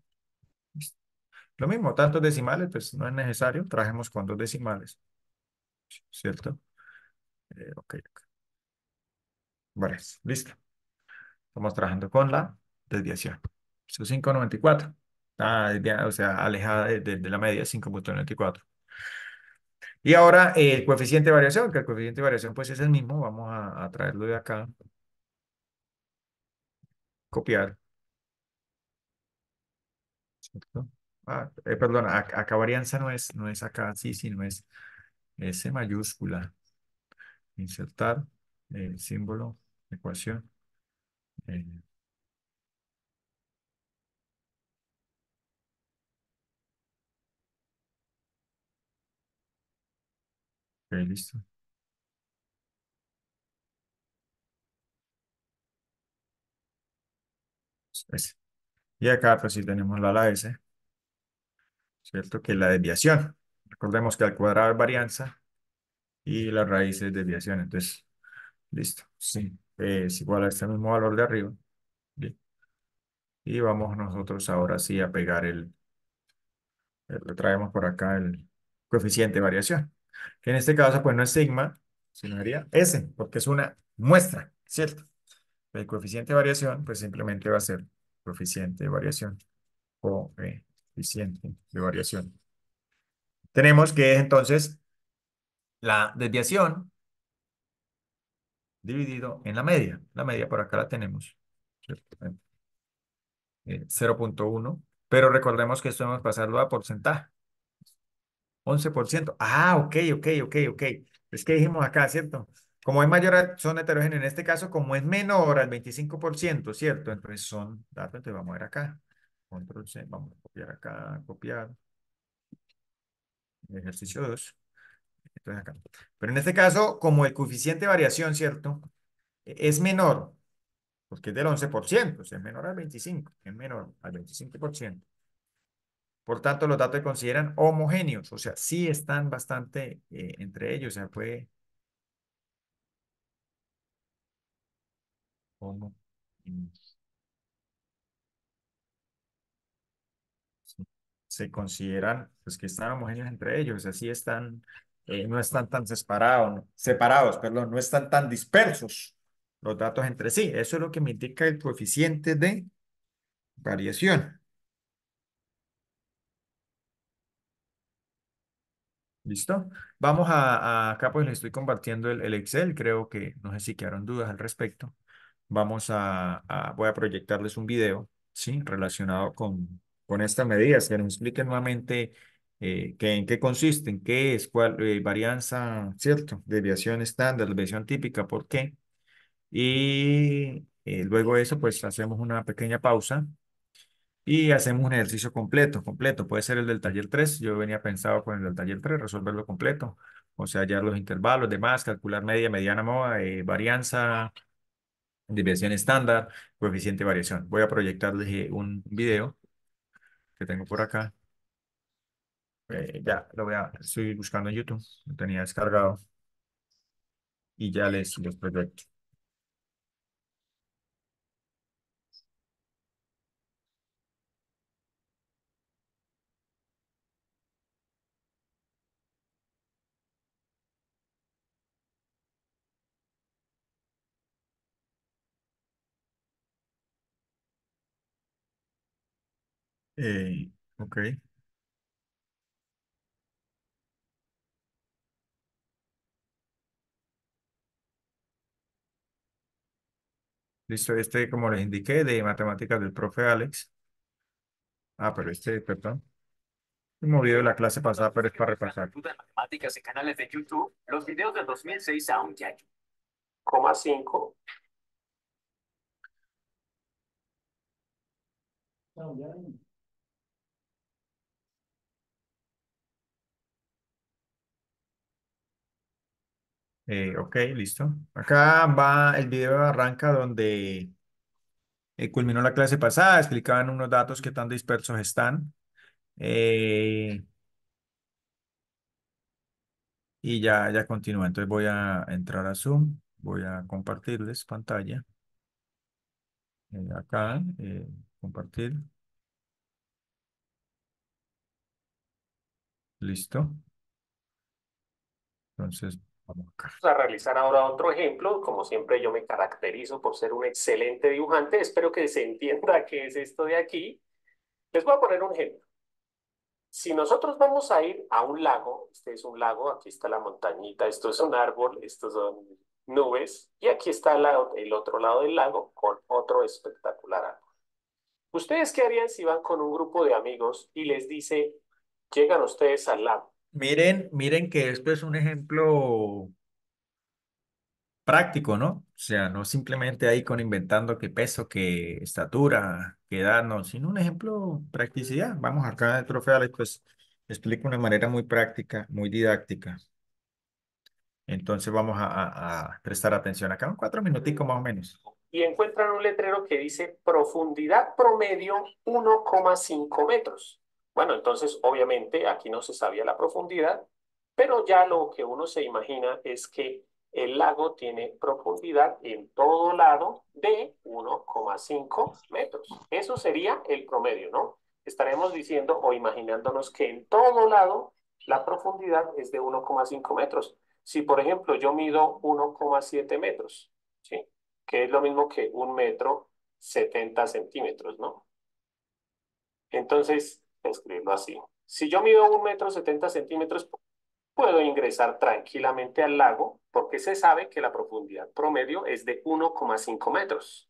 Lo mismo, tantos decimales, pues no es necesario, trajemos con dos decimales, ¿cierto? Eh, ok, Vale, listo. Estamos trabajando con la desviación. Su 5.94. está o sea, alejada de, la media 5.94. Y ahora eh, el coeficiente de variación, que el coeficiente de variación pues es el mismo. Vamos a, traerlo de acá. Copiar. ¿Cierto? Ah, eh, perdón, acá varianza no es, no es acá, sí, sí, no es S mayúscula insertar el símbolo, ecuación. Eh, ok, listo. Pues, y acá pues sí tenemos la, la S, ¿cierto? Que la desviación. Recordemos que al cuadrado de varianza y las raíces de desviación. Entonces, listo. Sí. Eh, es igual a este mismo valor de arriba. Bien. Y vamos nosotros ahora sí a pegar el, eh, Lo traemos por acá el coeficiente de variación. Que en este caso, pues no es sigma, sino sería S, porque es una muestra, ¿cierto? El coeficiente de variación, pues simplemente va a ser coeficiente de variación o coeficiente de variación. Tenemos que entonces la desviación dividido en la media. La media por acá la tenemos. 0.1. Eh, Pero recordemos que esto debemos pasarlo a porcentaje. 11%. Ah, ok, ok, ok, ok. Es que dijimos acá, ¿cierto? Como es mayor, son heterogéneos. En este caso, como es menor al 25%, ¿cierto? Entonces son datos. Entonces vamos a ver acá. Control C. Vamos a copiar acá, copiar. Ejercicio 2. Acá. Pero en este caso, como el coeficiente de variación, ¿cierto? E-, es menor, porque es del 11%, o sea, es menor al 25%, es menor al 25%. Por tanto, los datos se consideran homogéneos, o sea, sí están bastante eh, entre ellos, o sea, puede... Homogéneos. Se consideran, pues que están homogéneos entre ellos, o sea, sí están eh, no están tan separados, separados perdón, no están tan dispersos los datos entre sí. Eso es lo que me indica el coeficiente de variación. ¿Listo? Vamos a, acá pues les estoy compartiendo el, Excel, creo que, no sé si quedaron dudas al respecto. Vamos a, voy a proyectarles un video, ¿sí? Relacionado con, con estas medidas, que nos explique nuevamente eh, que, en qué consisten, qué es, cuál, eh, varianza, ¿cierto? Desviación estándar, desviación típica, ¿por qué? Y eh, luego de eso, pues hacemos una pequeña pausa y hacemos un ejercicio completo, completo. Puede ser el del taller 3, yo venía pensado con el del taller 3, resolverlo completo. O sea, hallar los intervalos, demás, calcular media, mediana moda, varianza, desviación estándar, coeficiente de variación. Voy a proyectarles un video que tengo por acá. Eh, ya, lo voy a, seguir buscando en YouTube, lo tenía descargado y ya les los proyecto. Eh, ok. Listo, este, como les indiqué, de matemáticas del profe Alex. Ah, pero este, perdón. movido de la clase pasada, pero es para repasar. de matemáticas en canales de YouTube, los videos del 2006 a un hay. Coma 5. No, ya Eh, ok, listo. Acá va, el video arranca donde eh, culminó la clase pasada, explicaban unos datos que tan dispersos están. Eh, y ya, ya continúa. Entonces voy a entrar a Zoom, voy a compartirles pantalla. acá, compartir. Listo. Entonces Vamos a realizar ahora otro ejemplo. Como siempre, yo me caracterizo por ser un excelente dibujante. Espero que se entienda qué es esto de aquí. Les voy a poner un ejemplo. Si nosotros vamos a ir a un lago, este es un lago, aquí está la montañita, esto es un árbol, estos son nubes, y aquí está el otro lado del lago con otro espectacular árbol. ¿Ustedes qué harían si van con un grupo de amigos y les dice, llegan ustedes al lago? Miren, miren que esto es un ejemplo práctico, ¿no? O sea, no simplemente ahí con inventando qué peso, qué estatura, qué edad, no, sino un ejemplo practicidad. Vamos acá en el trofeo, Alex, pues explico de una manera muy práctica, muy didáctica. Entonces vamos a, prestar atención acá, un cuatro minuticos más o menos. Y encuentran un letrero que dice profundidad promedio 1,5 metros. Bueno, entonces obviamente aquí no se sabía la profundidad, pero ya lo que uno se imagina es que el lago tiene profundidad en todo lado de 1,5 metros. Eso sería el promedio, ¿no? Estaremos diciendo o imaginándonos que en todo lado la profundidad es de 1,5 metros. Si, por ejemplo, yo mido 1,7 metros, ¿sí? Que es lo mismo que un metro 70 centímetros, ¿no? Entonces, escribirlo así. Si yo mido un metro 70 centímetros, puedo ingresar tranquilamente al lago porque se sabe que la profundidad promedio es de 1,5 metros.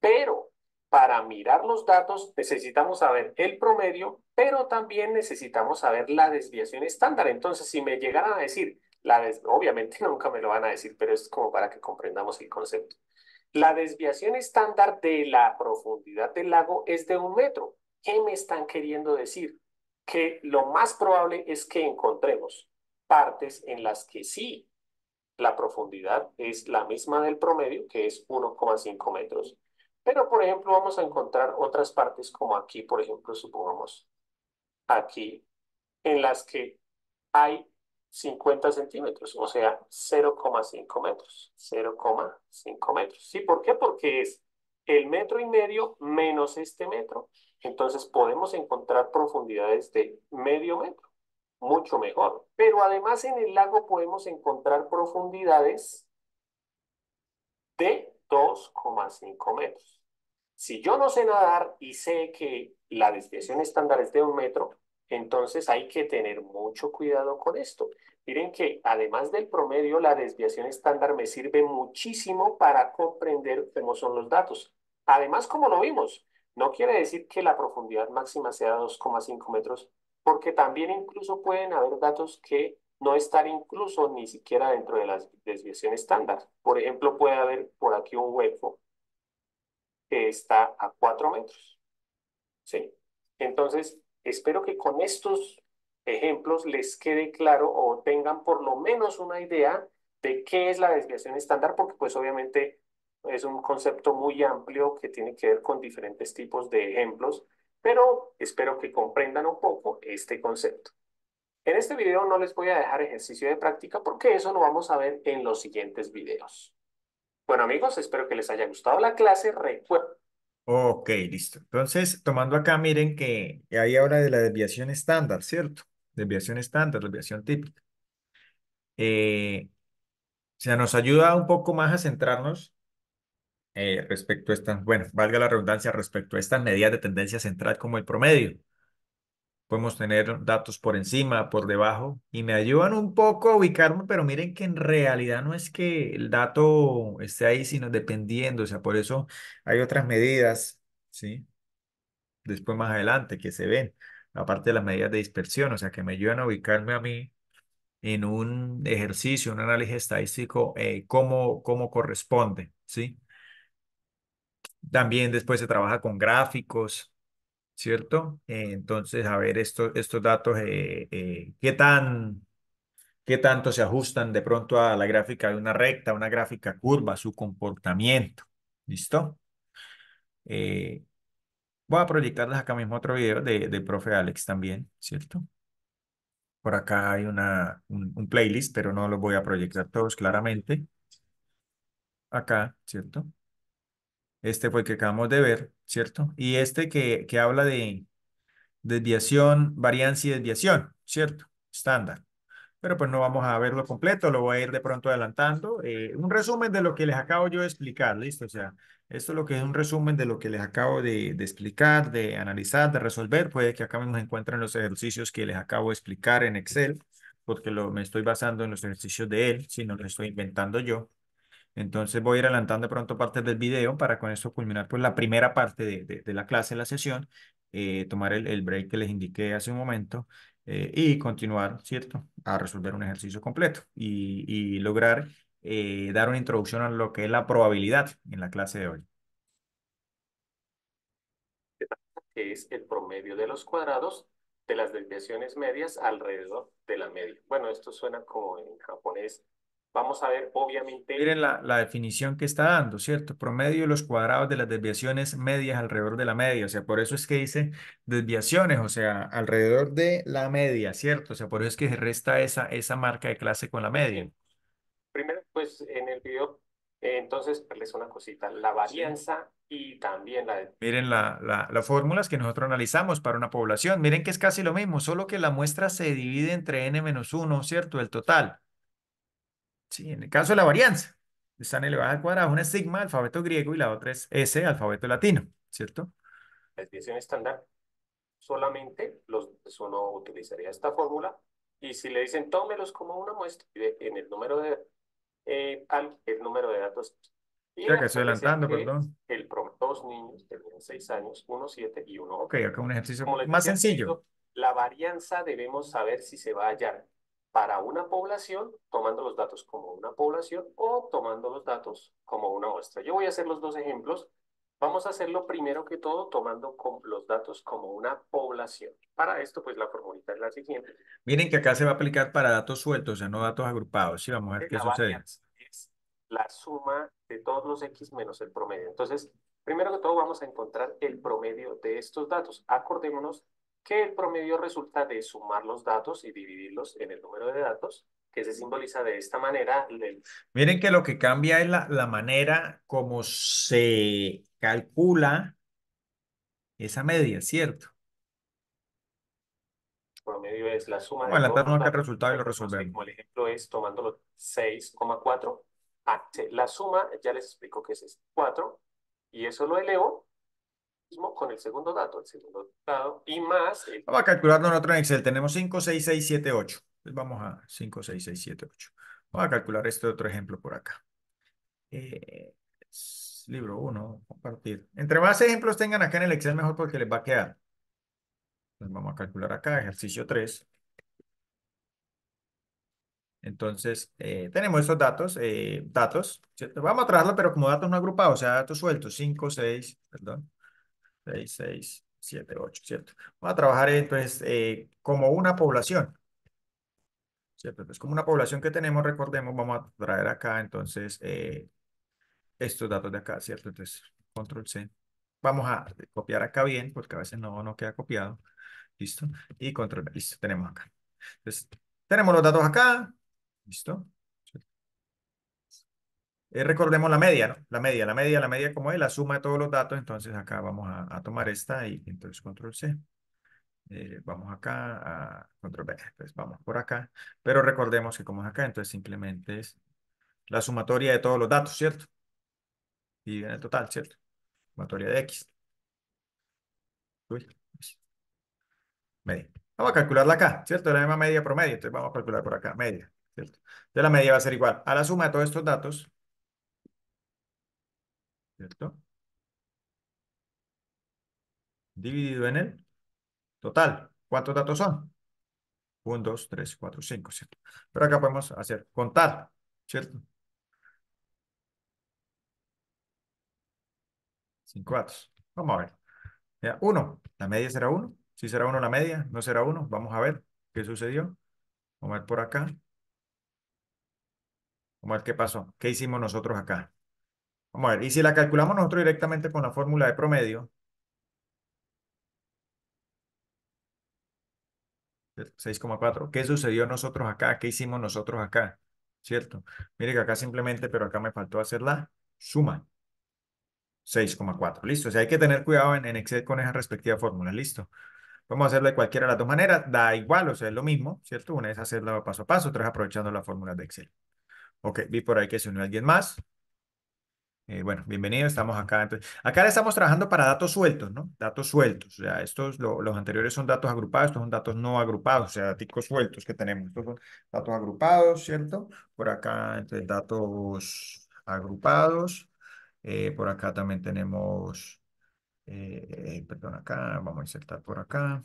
Pero para mirar los datos necesitamos saber el promedio, pero también necesitamos saber la desviación estándar. Entonces, si me llegaran a decir, la obviamente nunca me lo van a decir, pero es como para que comprendamos el concepto. La desviación estándar de la profundidad del lago es de un metro. ¿Qué me están queriendo decir? Que lo más probable es que encontremos partes en las que sí la profundidad es la misma del promedio, que es 1,5 metros. Pero, por ejemplo, vamos a encontrar otras partes como aquí, por ejemplo, supongamos aquí, en las que hay 50 centímetros, o sea, 0,5 metros, 0,5 metros. ¿Sí? ¿Por qué? Porque es el metro y medio menos este metro entonces podemos encontrar profundidades de medio metro, mucho mejor. Pero además en el lago podemos encontrar profundidades de 2,5 metros. Si yo no sé nadar y sé que la desviación estándar es de un metro, entonces hay que tener mucho cuidado con esto. Miren que además del promedio, la desviación estándar me sirve muchísimo para comprender cómo son los datos. Además, como lo vimos, no quiere decir que la profundidad máxima sea 2,5 metros, porque también incluso pueden haber datos que no están incluso ni siquiera dentro de la desviación estándar. Por ejemplo, puede haber por aquí un hueco que está a 4 metros. ¿Sí? Entonces, espero que con estos ejemplos les quede claro o tengan por lo menos una idea de qué es la desviación estándar, porque pues obviamente es un concepto muy amplio que tiene que ver con diferentes tipos de ejemplos, pero espero que comprendan un poco este concepto. En este video no les voy a dejar ejercicio de práctica porque eso lo vamos a ver en los siguientes videos. Bueno amigos, espero que les haya gustado la clase. Recuerden. Ok, listo. Entonces, tomando acá, miren que ahí ahora de la desviación estándar, ¿cierto? Desviación estándar, desviación típica. Eh, o sea, nos ayuda un poco más a centrarnos eh, respecto a estas, bueno, valga la redundancia, respecto a estas medidas de tendencia central como el promedio. Podemos tener datos por encima, por debajo, y me ayudan un poco a ubicarme, pero miren que en realidad no es que el dato esté ahí, sino dependiendo, o sea, por eso hay otras medidas, ¿sí? Después más adelante que se ven, aparte de las medidas de dispersión, o sea, que me ayudan a ubicarme a mí en un ejercicio, un análisis estadístico, eh, cómo, cómo corresponde, ¿sí? También después se trabaja con gráficos, ¿cierto? Eh, entonces, a ver, estos datos, eh, eh, ¿qué tan... ¿Qué tanto se ajustan de pronto a la gráfica de una recta, una gráfica curva, su comportamiento? ¿Listo? voy a proyectarles acá mismo otro video de, profe Alex también, ¿cierto? Por acá hay una, un, un playlist, pero no los voy a proyectar todos claramente. Acá, ¿cierto? Este fue pues, el que acabamos de ver, ¿cierto? Y este que, que habla de desviación, variancia y desviación, ¿cierto? Estándar. Pero pues no vamos a verlo completo, lo voy a ir de pronto adelantando. Eh, un resumen de lo que les acabo yo de explicar, ¿listo? O sea, esto es lo que es un resumen de lo que les acabo de, explicar, de analizar, de resolver. Puede que acá mismo encuentren los ejercicios que les acabo de explicar en Excel, porque lo, me estoy basando en los ejercicios de él, si no los estoy inventando yo. Entonces voy a ir adelantando pronto partes del video para con eso culminar pues la primera parte de, la clase, la sesión, eh, tomar el, el, break que les indiqué hace un momento eh, y continuar, ¿cierto? A resolver un ejercicio completo y, lograr eh, dar una introducción a lo que es la probabilidad en la clase de hoy. Que es el promedio de los cuadrados de las desviaciones medias alrededor de la media. Bueno, esto suena como en japonés vamos a ver obviamente... Miren la, definición que está dando, ¿cierto? Promedio de los cuadrados de las desviaciones medias alrededor de la media, o sea, por eso es que dice desviaciones, o sea, alrededor de la media, ¿cierto? O sea, por eso es que resta esa, esa marca de clase con la media. Primero, pues en el video, eh, entonces, les una cosita, la varianza y también la... Miren las la, fórmulas que nosotros analizamos para una población, miren que es casi lo mismo, solo que la muestra se divide entre n menos 1, ¿cierto? El total. Sí, en el caso de la varianza, están elevadas al cuadrado, una es sigma, alfabeto griego, y la otra es S, alfabeto latino, ¿cierto? La desviación estándar, solamente los, pues, uno utilizaría esta fórmula, y si le dicen tómelos como una muestra, en el número de, eh, el número de datos. ya que estoy adelantando, perdón. El, dos niños de 6 años, uno 7 y uno Ok, acá un ejercicio más sencillo. La varianza debemos saber si se va a hallar para una población, tomando los datos como una población o tomando los datos como una muestra. Yo voy a hacer los dos ejemplos. Vamos a hacerlo primero que todo tomando los datos como una población. Para esto, pues la formulita es la siguiente. Miren que acá se va a aplicar para datos sueltos, sea, no datos agrupados. Sí, vamos a ver qué sucede. Es la suma de todos los X menos el promedio. Entonces, primero que todo vamos a encontrar el promedio de estos datos. Acordémonos que el promedio resulta de sumar los datos y dividirlos en el número de datos, que se simboliza de esta manera. Miren que lo que cambia es la, la manera como se calcula esa media, ¿cierto? El Promedio es la suma bueno, la los el resultado y lo resolvemos. Como el ejemplo es tomando los 6,4, la suma, ya les explico que es 4, y eso lo elevo mismo con el segundo dato, el segundo dato y más... El... Vamos a calcularlo en otro en Excel. Tenemos 5, 6, 6, 7, 8. Vamos a 5, 6, 6, 7, 8. Vamos a calcular este otro ejemplo por acá. Eh, libro 1, compartir. Entre más ejemplos tengan acá en el Excel, mejor porque les va a quedar. Entonces vamos a calcular acá, ejercicio 3. Entonces, eh, tenemos estos datos, eh, datos, ¿cierto? Vamos a traerlo, pero como datos no agrupados, o sea, datos sueltos, 5, 6, perdón, 6, 6, 7, 8, ¿cierto? Vamos a trabajar entonces eh, como una población. ¿Cierto? Entonces, como una población que tenemos, recordemos, vamos a traer acá entonces eh, estos datos de acá, ¿cierto? Entonces, control C. Vamos a copiar acá bien, porque a veces no, no queda copiado. ¿Listo? Y control, listo, tenemos acá. Entonces, tenemos los datos acá. ¿Listo? Eh, recordemos la media, ¿no? La media, la media, la media como es la suma de todos los datos. Entonces acá vamos a, tomar esta y entonces control C. Eh, vamos acá a control B. Entonces vamos por acá. Pero recordemos que como es acá, entonces simplemente es la sumatoria de todos los datos, ¿cierto? Y en el total, ¿cierto? Sumatoria de X. media. Vamos a calcularla acá, ¿cierto? La misma media promedio. Entonces vamos a calcular por acá, media. ¿cierto? de la media va a ser igual a la suma de todos estos datos ¿cierto? Dividido en el total. ¿Cuántos datos son? 1, 2, 3, 4, 5, ¿cierto? Pero acá podemos hacer contar, ¿cierto? Cinco datos. Vamos a ver. Uno. la media será uno. Si será uno la media, no será uno. Vamos a ver qué sucedió. Vamos a ver por acá. Vamos a ver qué pasó. ¿Qué hicimos nosotros acá? Vamos a ver, y si la calculamos nosotros directamente con la fórmula de promedio, 6,4, ¿qué sucedió nosotros acá? ¿Qué hicimos nosotros acá? ¿Cierto? Mire que acá simplemente, pero acá me faltó hacer la suma. 6,4, listo. O sea, hay que tener cuidado en, Excel con esa respectiva fórmula. listo. Vamos a hacerlo de cualquiera de las dos maneras, da igual, o sea, es lo mismo, ¿cierto? Una es hacerla paso a paso, otra es aprovechando la fórmula de Excel. Ok, vi por ahí que se unió alguien más. Eh, bueno, bienvenido, estamos acá. Entonces, acá estamos trabajando para datos sueltos, ¿no? Datos sueltos. O sea, estos, los anteriores son datos agrupados, estos son datos no agrupados, o sea, datos sueltos que tenemos. Estos son datos agrupados, ¿cierto? Por acá, entonces, datos agrupados. Eh, por acá también tenemos, eh, perdón, acá, vamos a insertar por acá.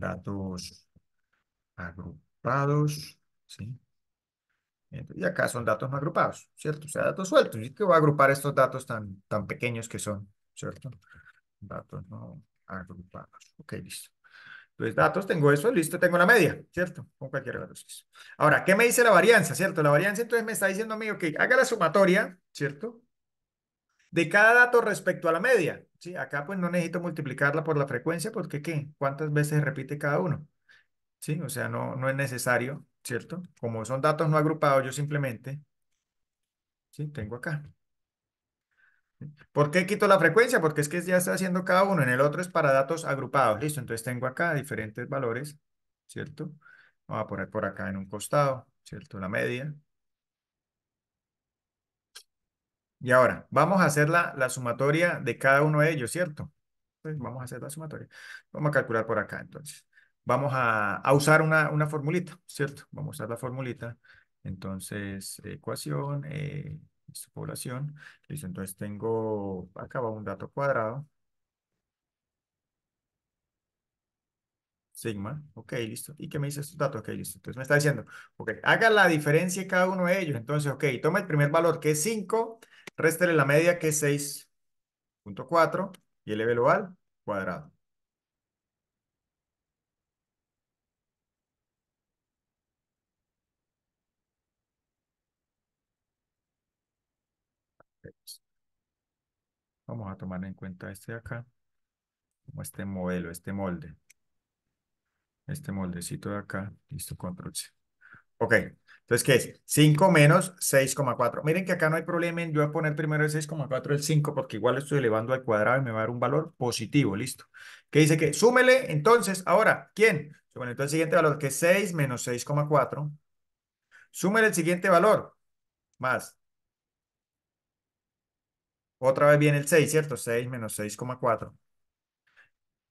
datos agrupados, ¿sí? Y acá son datos no agrupados, ¿cierto? O sea, datos sueltos. Y qué voy a agrupar estos datos tan, tan pequeños que son, ¿cierto? Datos no agrupados. Ok, listo. Entonces, datos, tengo eso, listo, tengo la media, ¿cierto? Con cualquier de Ahora, ¿qué me dice la varianza, cierto? La varianza entonces me está diciendo a mí, ok, haga la sumatoria, ¿cierto? De cada dato respecto a la media, ¿sí? Acá pues no necesito multiplicarla por la frecuencia porque, ¿qué? ¿Cuántas veces repite cada uno? ¿Sí? O sea, no, no es necesario ¿cierto? Como son datos no agrupados, yo simplemente, ¿sí? Tengo acá. ¿Por qué quito la frecuencia? Porque es que ya está haciendo cada uno. En el otro es para datos agrupados. Listo, entonces tengo acá diferentes valores, ¿cierto? Vamos a poner por acá en un costado, ¿cierto? La media. Y ahora, vamos a hacer la, la sumatoria de cada uno de ellos, ¿cierto? Pues vamos a hacer la sumatoria. Vamos a calcular por acá, entonces vamos a, usar una, una, formulita, ¿cierto? Vamos a usar la formulita. Entonces, ecuación, eh, población. Listo, entonces tengo, acá va un dato cuadrado. Sigma, ok, listo. ¿Y qué me dice estos datos? Ok, listo. Entonces me está diciendo, ok, haga la diferencia de cada uno de ellos. Entonces, ok, toma el primer valor que es 5, réstele la media que es 6.4 y elévelo al cuadrado. Vamos a tomar en cuenta este de acá, como este modelo, este molde. Este moldecito de acá, listo, control C. Ok, entonces, ¿qué es? 5 menos 6,4. Miren que acá no hay problema yo voy a poner primero el 6,4 el 5, porque igual estoy elevando al cuadrado y me va a dar un valor positivo, listo. qué dice que súmele, entonces, ahora, ¿quién? Súmele entonces el siguiente valor, que es 6 menos 6,4. Súmele el siguiente valor, más otra vez viene el 6, ¿cierto? 6 menos 6,4.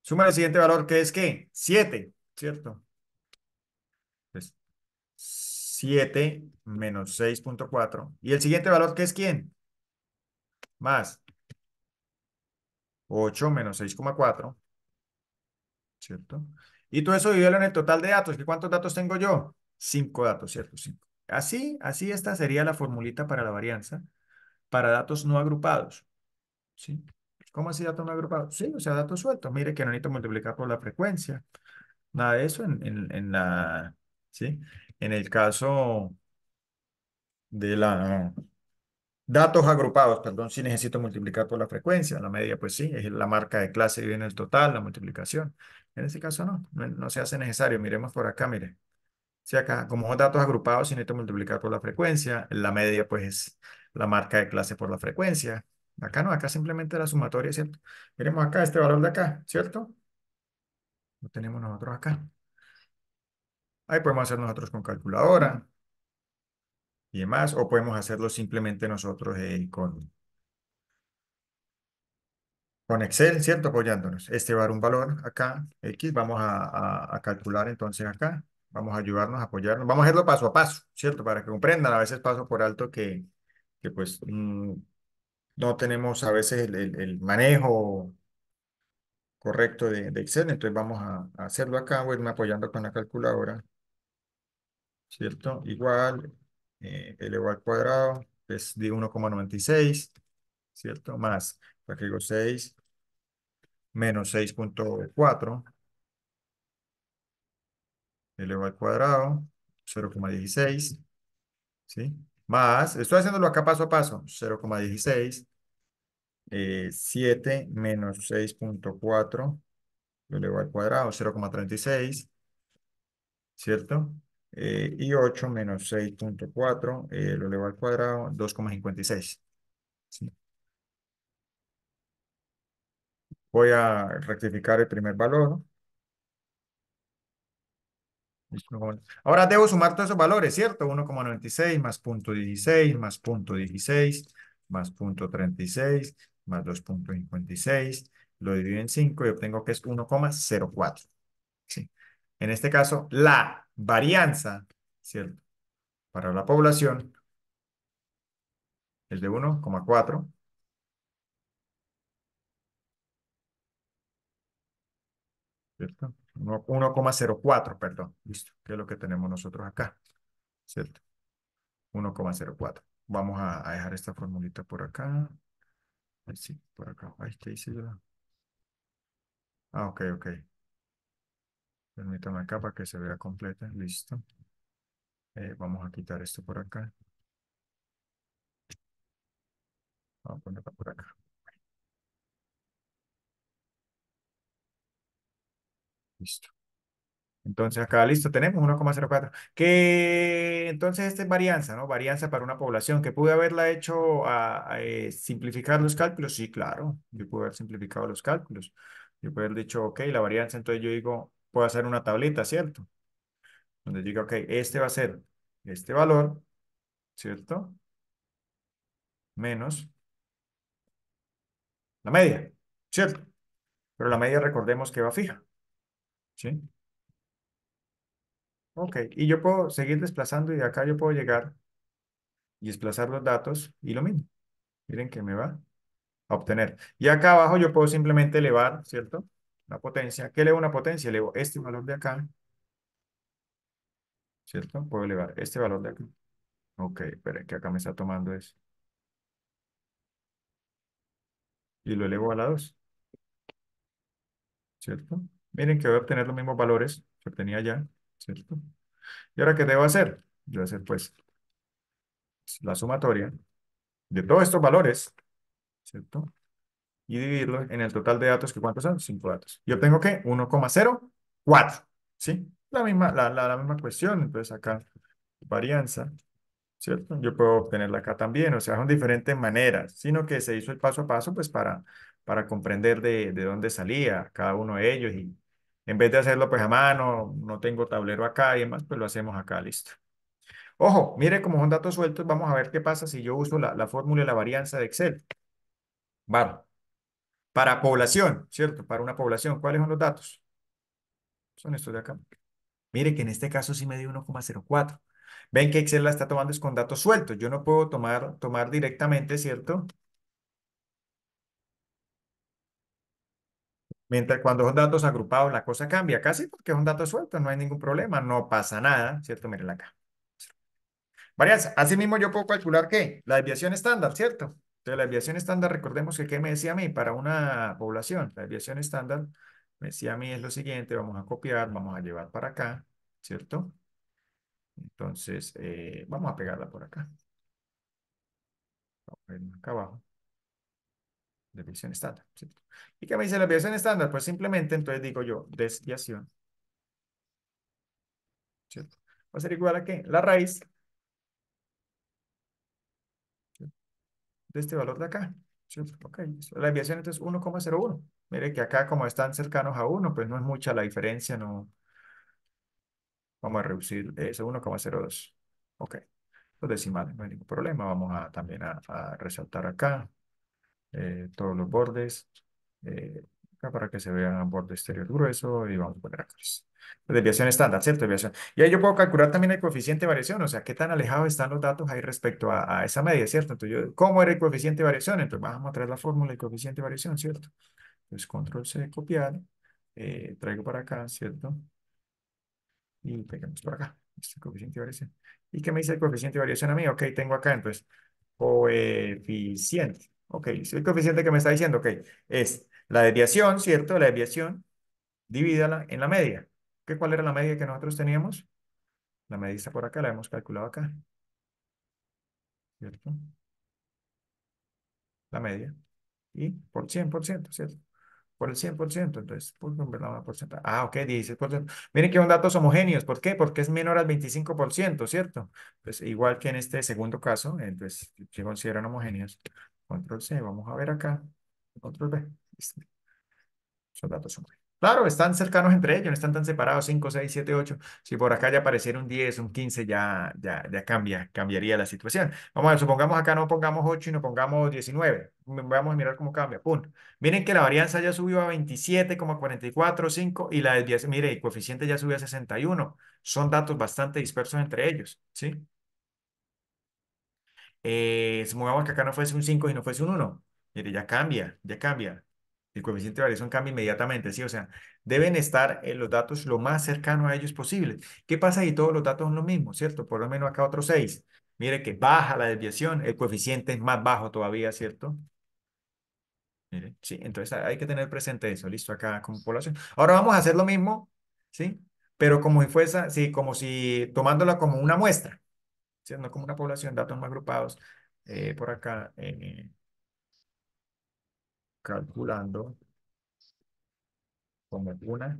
Suma el siguiente valor, que es qué? 7, ¿cierto? 7 menos 6.4. ¿Y el siguiente valor, que es quién? Más 8 menos 6,4. ¿Cierto? Y todo eso dividido en el total de datos. ¿Qué cuántos datos tengo yo? 5 datos, ¿cierto? 5. Así, así esta sería la formulita para la varianza para datos no agrupados. ¿Sí? ¿Cómo así datos no agrupados? Sí, o sea, datos sueltos. Mire que no necesito multiplicar por la frecuencia. Nada de eso en, en, la... ¿Sí? En el caso de la... Datos agrupados, perdón, sí necesito multiplicar por la frecuencia. La media, pues sí, es la marca de clase y viene el total, la multiplicación. En ese caso no, no, se hace necesario. Miremos por acá, mire. Si acá, como son datos agrupados, sí necesito multiplicar por la frecuencia. La media, pues, es la marca de clase por la frecuencia. Acá no, acá simplemente la sumatoria, ¿cierto? Miremos acá este valor de acá, ¿cierto? Lo tenemos nosotros acá. Ahí podemos hacer nosotros con calculadora y demás, o podemos hacerlo simplemente nosotros eh, con, con Excel, ¿cierto? Apoyándonos. Este va a dar un valor acá, X, vamos a, a calcular entonces acá, vamos a ayudarnos, a apoyarnos, vamos a hacerlo paso a paso, ¿cierto? Para que comprendan, a veces paso por alto que, pues mm, no tenemos a veces el, manejo correcto de, Excel, entonces vamos a, hacerlo acá, voy a irme apoyando con la calculadora, ¿cierto? Igual, eh, L al cuadrado, es de 1,96, ¿cierto? Más, aquí digo 6, menos 6.4, L al cuadrado, 0,16, ¿sí? más, estoy haciéndolo acá paso a paso, 0,16, 7 eh, menos 6.4, lo elevo al cuadrado, 0,36, ¿cierto? Eh, y 8 menos 6.4, eh, lo elevo al cuadrado, 2,56. Voy a rectificar el primer valor, Ahora debo sumar todos esos valores, ¿cierto? 1,96 más punto 16 más punto 16 más punto 36 más 2.56, lo divido en 5 y obtengo que es 1,04. En este caso, la varianza, ¿cierto? Para la población es de 1,4. ¿Cierto? 1,04, perdón, listo, que es lo que tenemos nosotros acá, ¿cierto? 1,04. Vamos a, dejar esta formulita por acá. Sí, por acá. Ah, ok, ok. Permítame acá para que se vea completa. Listo. Eh, vamos a quitar esto por acá. Vamos a ponerla por acá. Listo. Entonces acá listo, tenemos 1,04. Que entonces esta es varianza, ¿no? Varianza para una población. ¿Que pude haberla hecho a, eh, simplificar los cálculos? Sí, claro. Yo pude haber simplificado los cálculos. Yo pude haber dicho, ok, la varianza, entonces yo digo, puedo hacer una tablita, ¿cierto? Donde digo, ok, este va a ser este valor, ¿cierto? Menos la media, ¿cierto? Pero la media recordemos que va fija. ¿Sí? Ok, y yo puedo seguir desplazando y de acá yo puedo llegar y desplazar los datos y lo mismo. Miren que me va a obtener. Y acá abajo yo puedo simplemente elevar, ¿cierto? La potencia. ¿Qué elevo una potencia? Elevo este valor de acá. ¿Cierto? Puedo elevar este valor de acá. Ok, pero que acá me está tomando eso. Y lo elevo a la 2. ¿Cierto? Miren que voy a obtener los mismos valores que obtenía ya, ¿cierto? ¿Y ahora qué debo hacer? Debo hacer pues la sumatoria de todos estos valores, ¿cierto? Y dividirlo en el total de datos, que ¿cuántos son? Cinco datos. Yo tengo que 1,04, ¿sí? La misma, la, la, misma cuestión, entonces acá varianza, ¿cierto? Yo puedo obtenerla acá también, o sea, son diferentes maneras, sino que se hizo el paso a paso, pues, para, para comprender de, de dónde salía cada uno de ellos y en vez de hacerlo pues a mano, no tengo tablero acá y demás, pues lo hacemos acá, listo. Ojo, mire como son datos sueltos, vamos a ver qué pasa si yo uso la, fórmula y la varianza de Excel. Vale. Para población, ¿cierto? Para una población, ¿cuáles son los datos? Son estos de acá. Mire que en este caso sí me dio 1,04. Ven que Excel la está tomando es con datos sueltos. Yo no puedo tomar, tomar directamente, ¿cierto? Mientras cuando son datos agrupados la cosa cambia, casi porque es un dato suelto, no hay ningún problema, no pasa nada, ¿cierto? Miren acá. Varianza, mismo yo puedo calcular ¿qué? la desviación estándar, ¿cierto? Entonces la desviación estándar, recordemos que ¿qué me decía a mí para una población? La desviación estándar me decía a mí es lo siguiente, vamos a copiar, vamos a llevar para acá, ¿cierto? Entonces, eh, vamos a pegarla por acá. Vamos a acá abajo desviación estándar. ¿Y qué me dice la desviación estándar? Pues simplemente entonces digo yo desviación. ¿Cierto? Va a ser igual a qué? La raíz de este valor de acá. ¿cierto? Ok, la desviación entonces 1,01. Mire que acá como están cercanos a 1, pues no es mucha la diferencia, no. Vamos a reducir ese 1,02. Ok, los decimales, no hay ningún problema. Vamos a también a resaltar acá. Eh, todos los bordes. Eh, acá para que se vea un borde exterior grueso y vamos a poner acá. Desviación estándar, ¿cierto? Desviación. Y ahí yo puedo calcular también el coeficiente de variación, o sea, qué tan alejados están los datos ahí respecto a, esa media, ¿cierto? Entonces, yo, ¿cómo era el coeficiente de variación? Entonces, vamos a traer la fórmula del coeficiente de variación, ¿cierto? Entonces, control C, copiar, eh, traigo para acá, ¿cierto? Y pegamos por acá, este coeficiente de variación. ¿Y qué me dice el coeficiente de variación a mí? Ok, tengo acá, entonces, coeficiente Ok, si el coeficiente que me está diciendo, ok, es la desviación, ¿cierto? La desviación, divídala en la media. ¿Qué, ¿Cuál era la media que nosotros teníamos? La medida está por acá, la hemos calculado acá. ¿Cierto? La media. Y por 100%, ¿cierto? Por el 100%, entonces, por la porcentaje. Ah, ok, 16%. Miren que son datos homogéneos. ¿Por qué? Porque es menor al 25%, ¿cierto? Pues igual que en este segundo caso, entonces, se consideran homogéneos. Control C, vamos a ver acá. Control B. Son datos son. Claro, están cercanos entre ellos, no están tan separados, 5, 6, 7, 8. Si por acá ya apareciera un 10, un 15, ya, ya, ya cambia, cambiaría la situación. Vamos a ver, supongamos acá no pongamos 8 y no pongamos 19. Vamos a mirar cómo cambia, pum. Miren que la varianza ya subió a 27,445 y la 10, mire, el coeficiente ya subió a 61. Son datos bastante dispersos entre ellos, ¿sí? eh, supongamos que acá no fuese un 5 y no fuese un 1, mire, ya cambia, ya cambia. El coeficiente de variación cambia inmediatamente, ¿sí? O sea, deben estar eh, los datos lo más cercano a ellos posible. ¿Qué pasa si todos los datos son los mismos, cierto? Por lo menos acá otro 6. Mire que baja la desviación, el coeficiente es más bajo todavía, ¿cierto? Mire, sí, entonces hay que tener presente eso, listo, acá como población. Ahora vamos a hacer lo mismo, ¿sí? Pero como si fuese, sí, como si tomándola como una muestra, siendo como una población Datos más agrupados eh, por acá, eh, calculando como una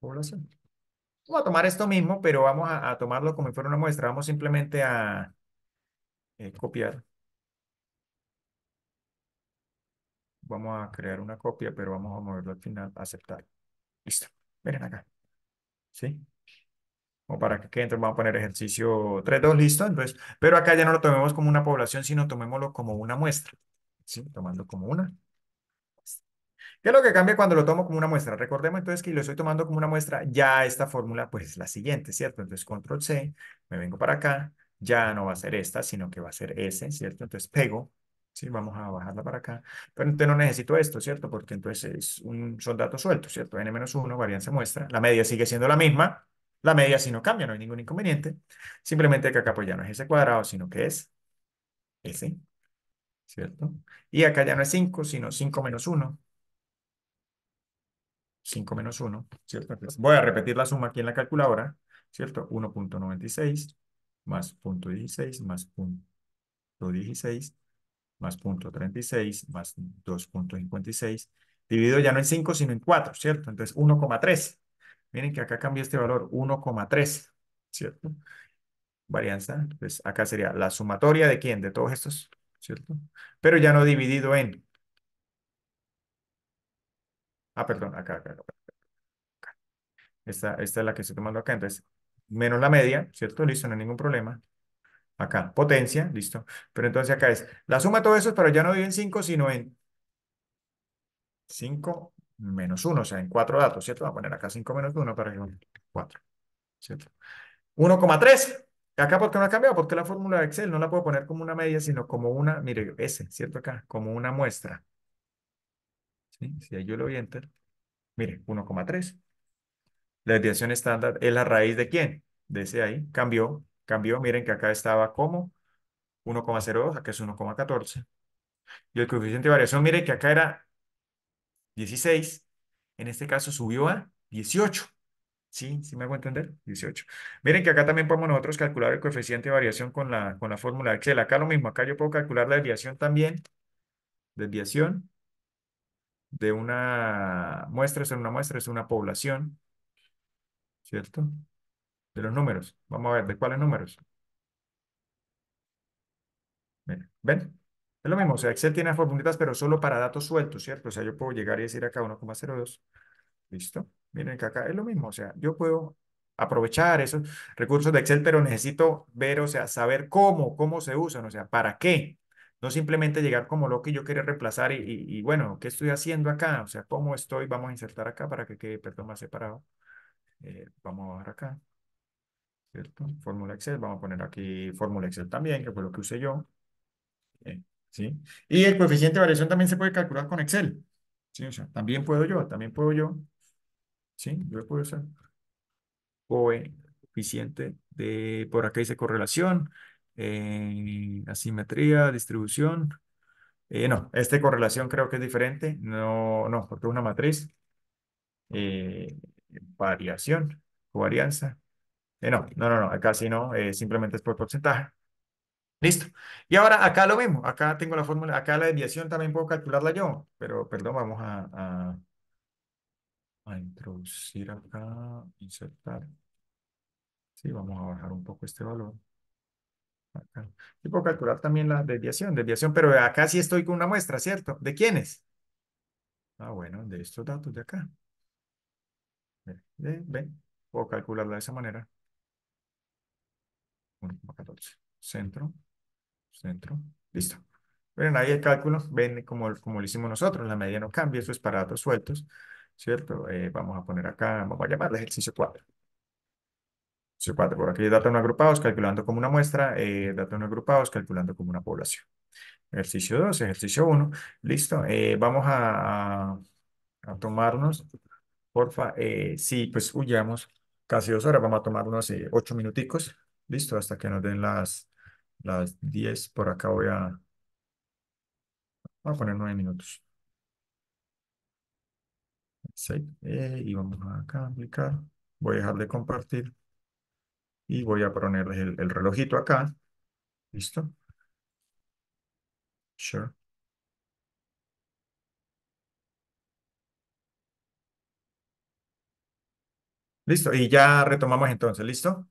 población. Vamos a tomar esto mismo, pero vamos a, tomarlo como si fuera una muestra. Vamos simplemente a eh, copiar. Vamos a crear una copia, pero vamos a moverlo al final, aceptar. Listo. Miren acá. ¿Sí? o para que queden, vamos a poner ejercicio 3-2, listo. Entonces, pero acá ya no lo tomemos como una población, sino tomémoslo como una muestra. ¿Sí? Tomando como una. ¿Qué es lo que cambia cuando lo tomo como una muestra? Recordemos entonces que lo estoy tomando como una muestra, ya esta fórmula pues es la siguiente, ¿cierto? Entonces control C, me vengo para acá, ya no va a ser esta, sino que va a ser S, ¿cierto? Entonces pego, ¿sí? Vamos a bajarla para acá, pero entonces no necesito esto, ¿cierto? Porque entonces es un, son datos sueltos, ¿cierto? N-1, varianza muestra, la media sigue siendo la misma, la media si no cambia, no hay ningún inconveniente. Simplemente que acá pues ya no es ese cuadrado, sino que es S. ¿Cierto? Y acá ya no es 5, sino 5 menos 1. 5 menos 1, ¿cierto? voy a repetir la suma aquí en la calculadora, ¿cierto? 1.96 más .16 más .16 más 0.36 más 2.56 dividido ya no en 5, sino en 4, ¿cierto? Entonces 1,3. Miren que acá cambia este valor 1,3, ¿cierto? Varianza, entonces pues acá sería la sumatoria de quién, de todos estos, ¿cierto? Pero ya no dividido en... Ah, perdón, acá, acá, acá. Esta, es la que estoy tomando acá, entonces menos la media, ¿cierto? Listo, no hay ningún problema. Acá, potencia, listo. Pero entonces acá es la suma de todos esos, pero ya no en 5, sino en 5 menos 1, o sea, en cuatro datos, ¿cierto? Voy a poner acá 5 menos 1 para que 4, ¿cierto? 1,3. Acá porque no ha cambiado, porque la fórmula de Excel no la puedo poner como una media, sino como una, mire, ese, ¿cierto? Acá, como una muestra. ¿Sí? Si yo le doy enter, mire, 1,3. La desviación estándar es la raíz de quién? De ese ahí, cambió, cambió, miren que acá estaba como 1,02, acá es 1,14. Y el coeficiente de variación, mire que acá era 16, en este caso subió a 18. ¿Sí? ¿Sí me hago entender? 18. Miren que acá también podemos nosotros calcular el coeficiente de variación con la, con la fórmula Excel. Acá lo mismo, acá yo puedo calcular la desviación también. Desviación de una muestra, es una muestra, es una población. ¿Cierto? De los números. Vamos a ver, ¿de cuáles números? ¿Ven? Es lo mismo, o sea, Excel tiene formulitas, pero solo para datos sueltos, ¿cierto? O sea, yo puedo llegar y decir acá 1,02. ¿Listo? Miren que acá es lo mismo, o sea, yo puedo aprovechar esos recursos de Excel, pero necesito ver, o sea, saber cómo, cómo se usan, o sea, para qué. No simplemente llegar como lo que yo quería reemplazar y, bueno, ¿qué estoy haciendo acá? O sea, ¿cómo estoy? Vamos a insertar acá para que quede, perdón, más separado. Eh, vamos a bajar acá. ¿Cierto? Fórmula Excel. Vamos a poner aquí Fórmula Excel también, que fue lo que usé yo. Bien. ¿sí? Y el coeficiente de variación también se puede calcular con Excel, ¿sí? también puedo yo, también puedo yo, ¿sí? Yo puedo usar coeficiente de, por acá dice correlación, eh, asimetría, distribución, eh, no, este correlación creo que es diferente, no, no, porque es una matriz, eh, variación, covarianza, no, no, no, no, acá sí no, simplemente es por porcentaje, Listo. Y ahora acá lo mismo, acá tengo la fórmula, acá la desviación también puedo calcularla yo, pero perdón, vamos a, a, introducir acá, insertar. Sí, vamos a bajar un poco este valor. Acá. Y puedo calcular también la desviación, desviación, pero acá sí estoy con una muestra, ¿cierto? ¿De quiénes? Ah, bueno, de estos datos de acá. puedo calcularla de esa manera. 1,14. Centro centro, listo. Miren ahí el cálculo, ven como, como lo hicimos nosotros, la media no cambia, eso es para datos sueltos, ¿cierto? Eh, vamos a poner acá, vamos a llamarle ejercicio 4. Ejercicio 4, por aquí datos no agrupados, calculando como una muestra, eh, datos no agrupados, calculando como una población. Ejercicio 2, ejercicio 1, listo. Eh, vamos a, a, tomarnos, porfa, sí, pues huyamos casi dos horas, vamos a tomarnos ocho minuticos, listo, hasta que nos den las las 10, por acá voy a, a poner 9 minutos. Eh, y vamos acá a aplicar. Voy a dejar de compartir y voy a poner el, el relojito acá. ¿Listo? Sure. Listo, y ya retomamos entonces, ¿listo?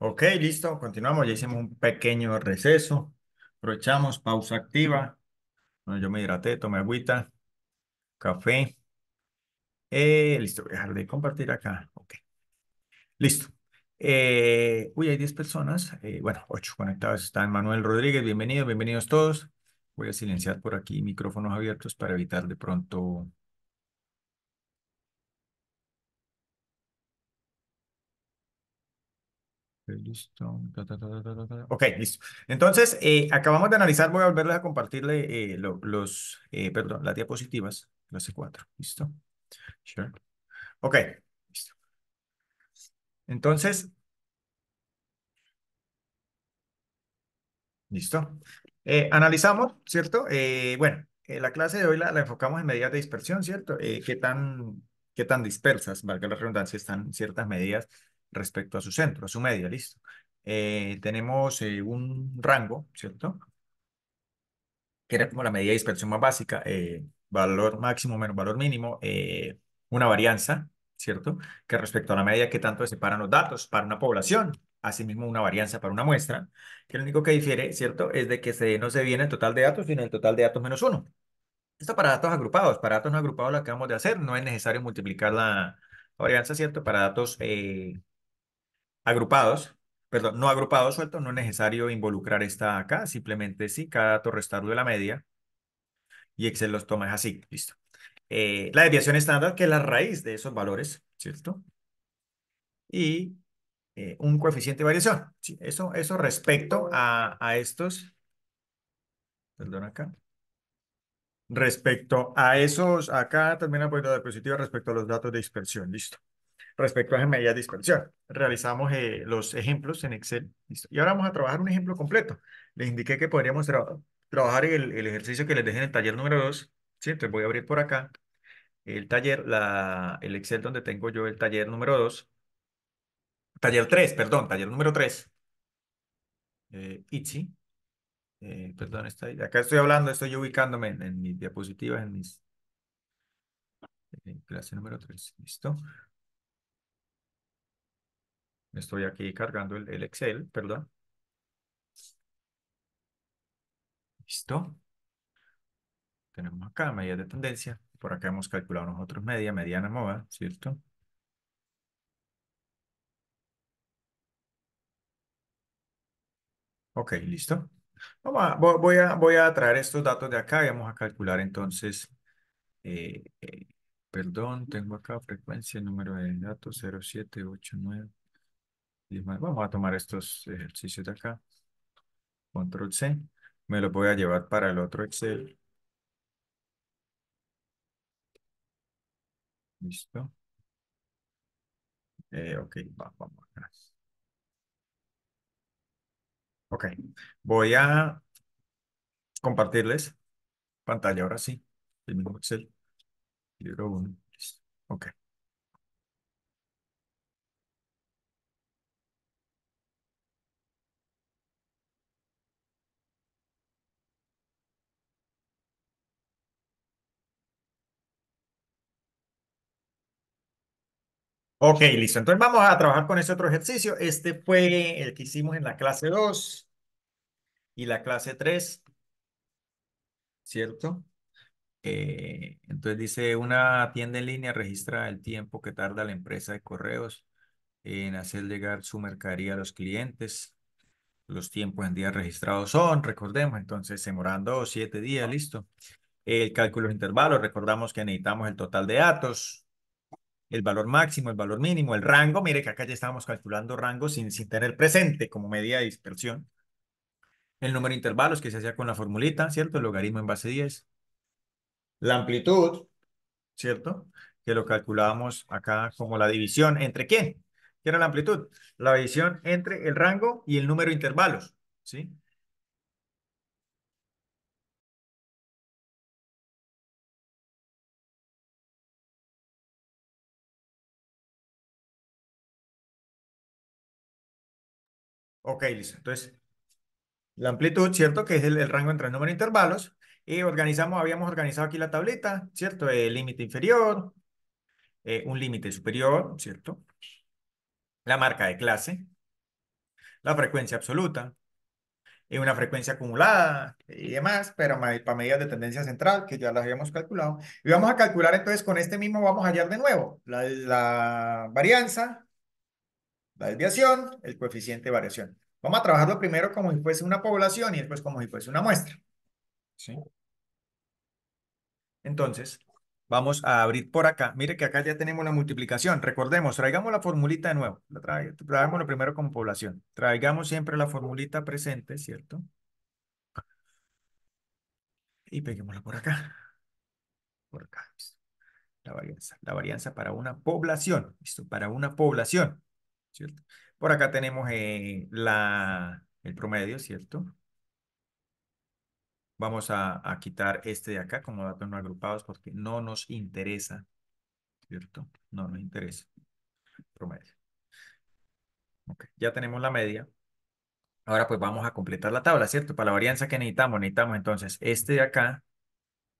Ok, listo, continuamos. Ya hicimos un pequeño receso. Aprovechamos, pausa activa. yo me hidraté, tomé agüita, café. Eh, listo, voy a dejar de compartir acá. Ok, listo. Eh, uy, hay 10 personas. Eh, bueno, 8 conectados. Están Manuel Rodríguez, bienvenido, bienvenidos todos. Voy a silenciar por aquí micrófonos abiertos para evitar de pronto listo, ok, listo. Entonces, eh, acabamos de analizar, voy a volverles a compartirle eh, los, eh, perdón, las diapositivas, clase 4, ¿listo? Sure. Ok, listo. Entonces, listo. analizamos, ¿cierto? bueno, la clase de hoy la, enfocamos en medidas de dispersión, ¿cierto? ¿qué, tan, ¿Qué tan dispersas, valga la redundancia, están ciertas medidas respecto a su centro, a su media, listo. Eh, tenemos eh, un rango, ¿cierto? Que era como la medida de dispersión más básica, eh, valor máximo menos valor mínimo, una varianza, ¿cierto? Que respecto a la media que tanto separan los datos para una población, asimismo una varianza para una muestra, que lo único que difiere, ¿cierto? Es de que se, no se viene el total de datos, sino el total de datos menos uno. Esto para datos agrupados, para datos no agrupados lo acabamos de hacer, no es necesario multiplicar la, varianza, ¿cierto? Para datos agrupados, perdón, no agrupados suelto, no es necesario involucrar esta acá, simplemente sí, cada dato de la media y Excel los toma así, listo. Eh, la desviación estándar, que es la raíz de esos valores, ¿cierto? Y eh, un coeficiente de variación. Sí, eso, eso respecto a, estos, perdón acá, respecto a esos, acá también apoyo la diapositiva respecto a los datos de dispersión, listo respecto a esas medidas de dispersión. Realizamos eh, los ejemplos en Excel. Y ahora vamos a trabajar un ejemplo completo. Les indiqué que podríamos trabajar el, el, ejercicio que les dejé en el taller número 2. ¿sí? voy a abrir por acá el taller, la, el Excel donde tengo yo el taller número 2. Taller 3, perdón, taller número 3. Eh, eh, perdón, está ahí. acá estoy hablando, estoy ubicándome en, mis diapositivas, en mis... clase número 3, listo. Estoy aquí cargando el, Excel, perdón. Listo. Tenemos acá media de tendencia. Por acá hemos calculado nosotros media, mediana moda, ¿cierto? Ok, listo. Vamos voy, a, voy a traer estos datos de acá y vamos a calcular entonces, eh, eh, perdón, tengo acá frecuencia, número de datos 0789. Vamos a tomar estos ejercicios de acá. Control C. Me los voy a llevar para el otro Excel. Listo. Eh, ok, va, vamos acá. Ok, voy a compartirles pantalla ahora sí, el mismo Excel. Libro 1. Ok. Ok, listo. Entonces vamos a trabajar con ese otro ejercicio. Este fue el que hicimos en la clase 2 y la clase 3, ¿cierto? Eh, entonces dice, una tienda en línea registra el tiempo que tarda la empresa de correos en hacer llegar su mercadería a los clientes. Los tiempos en días registrados son, recordemos, entonces se siete días, listo. El cálculo de intervalos, recordamos que necesitamos el total de datos, el valor máximo, el valor mínimo, el rango. Mire que acá ya estábamos calculando rango sin, tener presente como medida de dispersión. El número de intervalos que se hacía con la formulita, ¿cierto? El logaritmo en base 10. La amplitud, ¿cierto? Que lo calculábamos acá como la división entre ¿quién? ¿Qué era la amplitud? La división entre el rango y el número de intervalos, ¿sí? Ok, listo. Entonces, la amplitud, ¿cierto? Que es el, rango entre el número de intervalos. Y organizamos, habíamos organizado aquí la tablita, ¿cierto? El límite inferior, eh, un límite superior, ¿cierto? La marca de clase, la frecuencia absoluta, y una frecuencia acumulada y demás, pero para medidas de tendencia central, que ya las habíamos calculado. Y vamos a calcular entonces con este mismo, vamos a hallar de nuevo la, la varianza la desviación, el coeficiente de variación. Vamos a trabajarlo primero como si fuese una población y después como si fuese una muestra. ¿Sí? Entonces, vamos a abrir por acá. Mire que acá ya tenemos la multiplicación. Recordemos, traigamos la formulita de nuevo. La traigamos lo primero como población. Traigamos siempre la formulita presente, ¿cierto? Y peguémosla por acá. Por acá. La varianza. La varianza para una población. ¿Listo? Para una población. ¿cierto? Por acá tenemos eh, el promedio, ¿cierto? Vamos a, quitar este de acá como datos no agrupados porque no nos interesa, ¿cierto? No nos interesa. Promedio. Okay. Ya tenemos la media. Ahora pues vamos a completar la tabla, ¿cierto? Para la varianza que necesitamos, necesitamos entonces este de acá,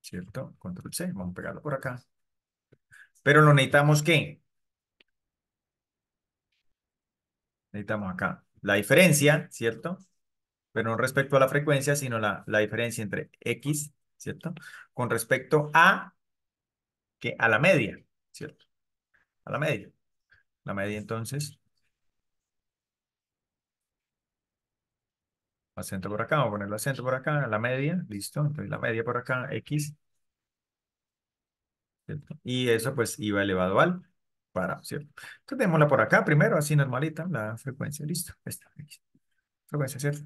¿cierto? Control C, vamos a pegarlo por acá. Pero lo necesitamos, ¿qué? necesitamos acá la diferencia, ¿cierto? Pero no respecto a la frecuencia, sino la, la diferencia entre X, ¿cierto? Con respecto a, que a la media, ¿cierto? A la media. La media entonces. Acento por acá, vamos a ponerlo el acento por acá, la media, listo. Entonces la media por acá, X. ¿cierto? Y eso pues iba elevado al ¿cierto? Entonces démosla por acá primero, así normalita, la frecuencia, listo, esta, frecuencia, ¿cierto?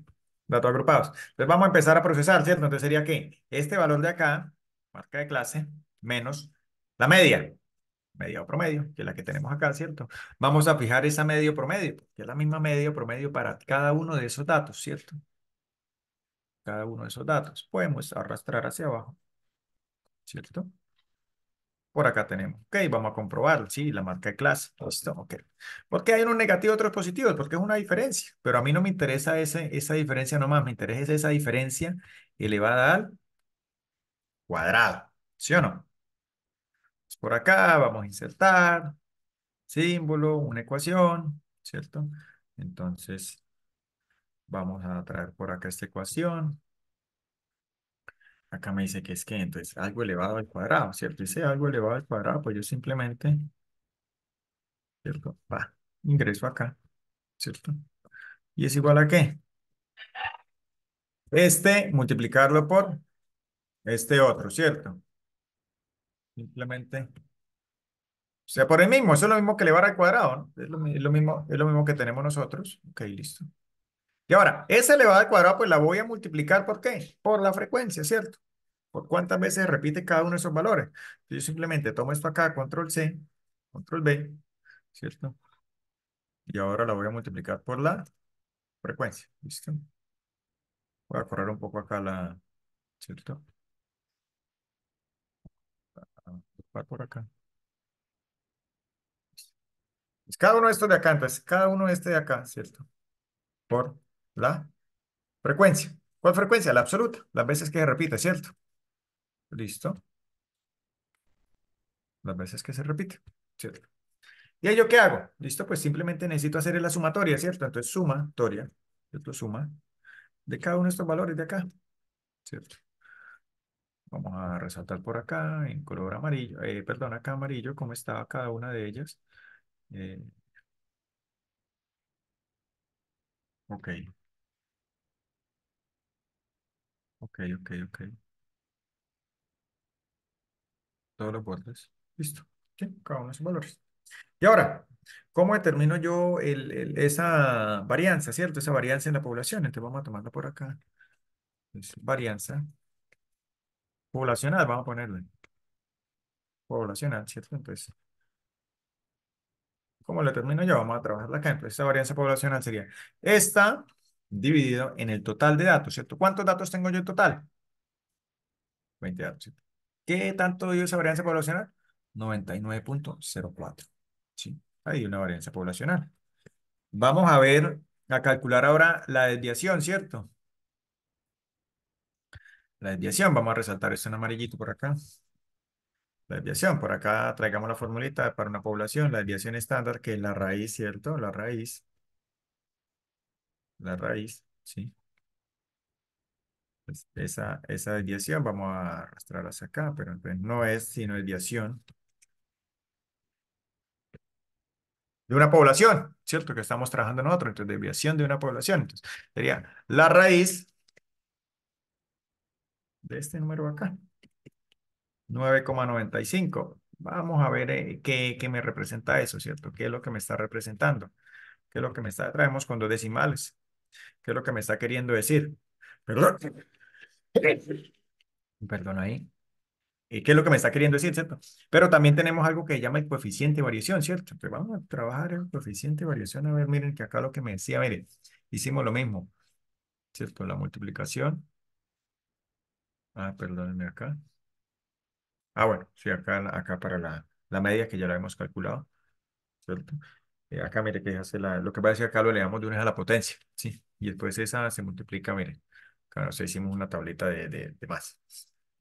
Datos agrupados. Entonces vamos a empezar a procesar, ¿cierto? Entonces sería que este valor de acá, marca de clase, menos la media, media o promedio, que es la que tenemos acá, ¿cierto? Vamos a fijar esa media o promedio, que es la misma media o promedio para cada uno de esos datos, ¿cierto? Cada uno de esos datos. Podemos arrastrar hacia abajo, ¿cierto? Por acá tenemos. Ok, vamos a comprobar. Sí, la marca de clase. Listo, ok. ¿Por qué hay unos negativos y otros positivos? Porque es una diferencia. Pero a mí no me interesa ese, esa diferencia nomás. Me interesa esa diferencia elevada al cuadrado. ¿Sí o no? por acá vamos a insertar símbolo, una ecuación, ¿cierto? Entonces, vamos a traer por acá esta ecuación. Acá me dice que es que entonces algo elevado al cuadrado, ¿cierto? dice algo elevado al cuadrado, pues yo simplemente, ¿cierto? Va, ingreso acá, ¿cierto? ¿Y es igual a qué? Este multiplicarlo por este otro, ¿cierto? Simplemente, o sea, por el mismo, eso es lo mismo que elevar al cuadrado, ¿no? lo mismo, es lo mismo que tenemos nosotros. Ok, listo. Y ahora, esa elevada al cuadrado, pues la voy a multiplicar por qué? Por la frecuencia, ¿cierto? Por cuántas veces repite cada uno de esos valores. Yo simplemente tomo esto acá, control C, control B, ¿cierto? Y ahora la voy a multiplicar por la frecuencia, ¿listo? Voy a correr un poco acá la, ¿cierto? por acá. Cada uno de estos de acá, entonces, cada uno de este de acá, ¿cierto? Por la frecuencia. ¿Cuál frecuencia? La absoluta, las veces que se repite, ¿cierto? Listo. Las veces que se repite, ¿cierto? ¿Y ahí yo qué hago? Listo, pues simplemente necesito hacer la sumatoria, ¿cierto? Entonces, sumatoria, ¿cierto? Suma de cada uno de estos valores de acá, ¿cierto? Vamos a resaltar por acá en color amarillo, eh, perdón, acá amarillo, cómo estaba cada una de ellas. Eh, ok. Ok, ok, ok. Todos los bordes. Listo. Sí, cada uno de sus valores. Y ahora, ¿cómo determino yo el- esa varianza, cierto? Esa varianza en la población. Entonces vamos a tomarla por acá. Es varianza poblacional, vamos a ponerle. Poblacional, ¿cierto? Entonces, ¿cómo lo determino yo? Vamos a trabajarla acá. Entonces, esa varianza poblacional sería esta dividido en el total de datos, ¿cierto? ¿Cuántos datos tengo yo en total? 20 datos, ¿cierto? ¿Qué tanto dio esa varianza poblacional? 99.04, ¿sí? Hay una varianza poblacional. Vamos a ver, a calcular ahora la desviación, ¿cierto? La desviación, vamos a resaltar esto en amarillito por acá. La desviación, por acá traigamos la formulita para una población, la desviación estándar, que es la raíz, ¿cierto? La raíz la raíz, ¿sí? esa, esa desviación vamos a arrastrar hacia acá, pero no es sino desviación de una población, ¿cierto? Que estamos trabajando nosotros, entonces desviación de una población. Entonces sería la raíz de este número acá, 9,95. Vamos a ver eh, qué, qué me representa eso, ¿cierto? ¿Qué es lo que me está representando? ¿Qué es lo que me está? Traemos con dos decimales. ¿Qué es lo que me está queriendo decir? Perdón. Perdón ahí. ¿Y qué es lo que me está queriendo decir, cierto? Pero también tenemos algo que llama coeficiente de variación, ¿cierto? Entonces vamos a trabajar el coeficiente de variación. A ver, miren que acá lo que me decía, miren, hicimos lo mismo, ¿cierto? La multiplicación. Ah, perdónenme acá. Ah, bueno, sí, acá, acá para la, la media que ya la hemos calculado, ¿cierto? Eh, acá, mire, que hace la, lo que va a decir acá lo elevamos de una a la potencia, ¿sí? Y después esa se multiplica, mire. Acá nosotros hicimos una tableta de, más,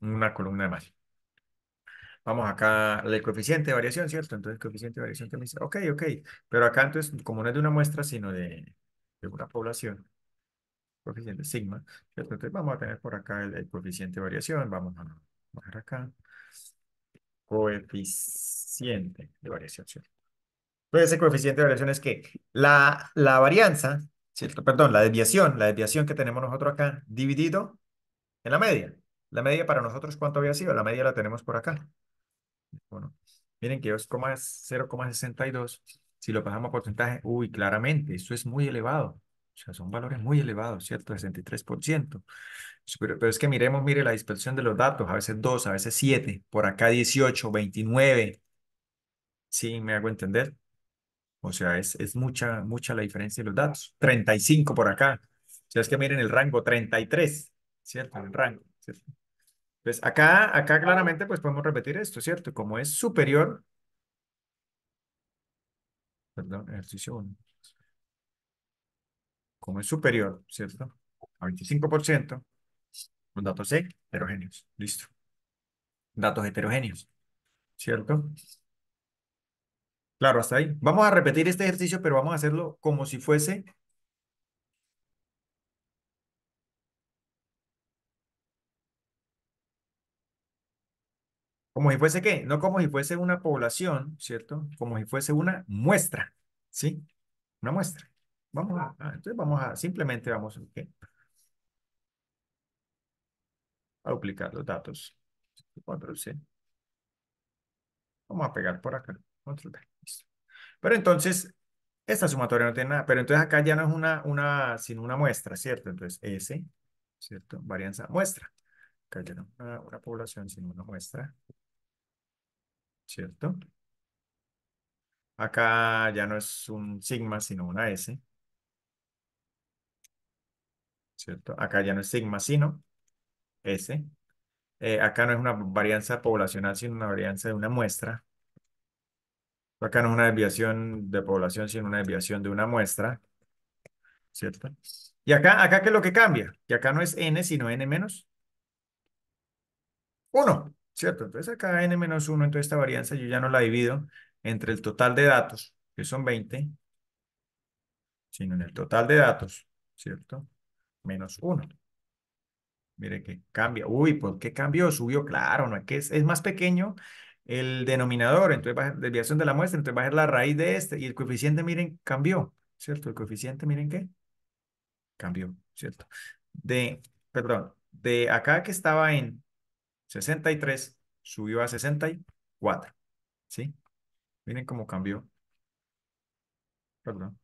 una columna de más. Vamos acá el coeficiente de variación, ¿cierto? Entonces, el coeficiente de variación que me dice, ok, ok. Pero acá, entonces, como no es de una muestra, sino de, una población, coeficiente sigma, ¿cierto? Entonces, vamos a tener por acá el, coeficiente de variación. Vamos a bajar acá. Coeficiente de variación, ¿cierto? Entonces, ese coeficiente de variación es que la, la varianza, ¿cierto? perdón, la desviación, la desviación que tenemos nosotros acá, dividido en la media. La media para nosotros, ¿cuánto había sido? La media la tenemos por acá. Bueno, miren que es 0,62. Si lo pasamos a porcentaje, uy, claramente, eso es muy elevado. O sea, son valores muy elevados, ¿cierto? 63%. Pero, pero es que miremos, mire la dispersión de los datos, a veces 2, a veces 7, por acá 18, 29. Sí, me hago entender. O sea, es, mucha, mucha la diferencia de los datos. 35 por acá. O sea, es que miren el rango, 33, ¿cierto? El rango, ¿cierto? Pues acá, acá claramente pues podemos repetir esto, ¿cierto? Como es superior, perdón, ejercicio Como es superior, ¿cierto? A 25%, los datos heterogéneos, listo. Datos heterogéneos, ¿cierto? Claro, hasta ahí. Vamos a repetir este ejercicio, pero vamos a hacerlo como si fuese Como si fuese qué? No como si fuese una población, ¿cierto? Como si fuese una muestra, ¿sí? Una muestra. Vamos a, ah, entonces vamos a, simplemente vamos a duplicar los datos. Control C. Vamos a pegar por acá. Control D. Pero entonces, esta sumatoria no tiene nada, pero entonces acá ya no es una, una sino una muestra, ¿cierto? Entonces S, ¿cierto? Varianza muestra. Acá ya no es una, población, sino una muestra, ¿cierto? Acá ya no es un sigma, sino una S. ¿Cierto? Acá ya no es sigma, sino S. Eh, acá no es una varianza poblacional, sino una varianza de una muestra. Acá no es una desviación de población, sino una desviación de una muestra, ¿cierto? Y acá, acá ¿qué es lo que cambia? Y acá no es n, sino n menos 1, ¿cierto? Entonces acá n menos 1, entonces esta varianza yo ya no la divido entre el total de datos, que son 20, sino en el total de datos, ¿cierto? Menos 1. Mire que cambia. Uy, ¿por qué cambió? Subió, claro, no es que es más pequeño el denominador, entonces va desviación de la muestra, entonces va a ser la raíz de este, y el coeficiente, miren, cambió, ¿cierto? El coeficiente, miren qué, cambió, ¿cierto? De, perdón, de acá que estaba en 63, subió a 64, ¿sí? Miren cómo cambió. Perdón.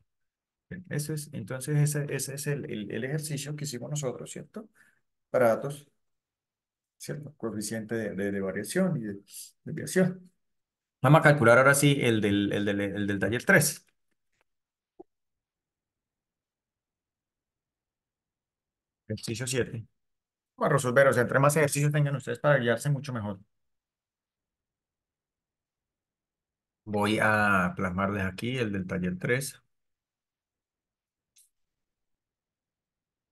eso es, entonces ese, es el, el ejercicio que hicimos nosotros, ¿cierto? Para datos ¿cierto? Coeficiente de, variación y de desviación. Vamos a calcular ahora sí el del, taller 3. Ejercicio 7. Para resolver, o entre más ejercicios tengan ustedes para guiarse, mucho mejor. Voy a plasmarles aquí el del taller 3.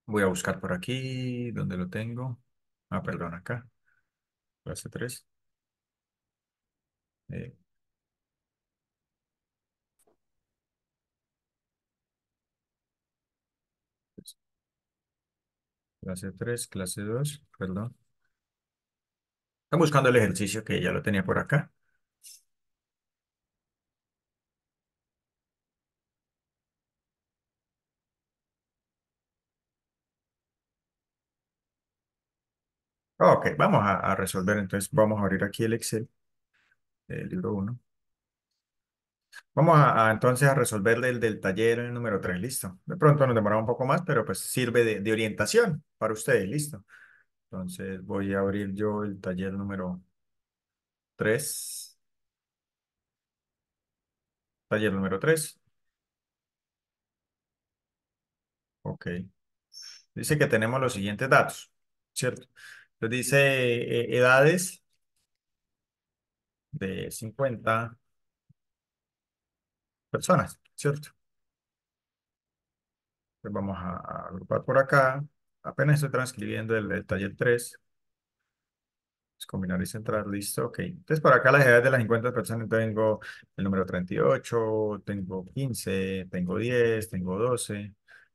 Voy a buscar por aquí, donde lo tengo. Ah, perdón, acá. Clase 3. Eh, clase 3, clase 2, perdón. Están buscando el ejercicio que ya lo tenía por acá. Ok, vamos a, resolver. Entonces vamos a abrir aquí el Excel, eh, el libro 1. Vamos a, entonces a resolver el del taller el número 3, listo. De pronto nos demoramos un poco más, pero pues sirve de, de, orientación para ustedes, listo. Entonces voy a abrir yo el taller número 3. Taller número 3. Ok. Dice que tenemos los siguientes datos, ¿cierto? Entonces dice eh, edades de 50 personas, ¿cierto? Entonces vamos a, agrupar por acá. Apenas estoy transcribiendo el, taller 3. Es pues, combinar y centrar, listo, ok. Entonces por acá las edades de las 50 personas tengo el número 38, tengo 15, tengo 10, tengo 12.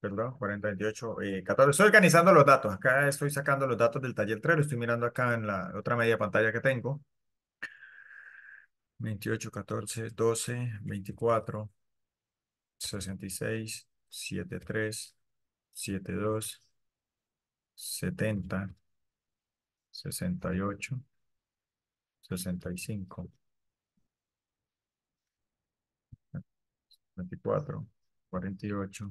Perdón, 48. eh, 14. Estoy organizando los datos. Acá estoy sacando los datos del taller 3. Lo estoy mirando acá en la otra media pantalla que tengo. 28, 14, 12, 24, 66, 73, 72, 70, 68, 65, 24, 48,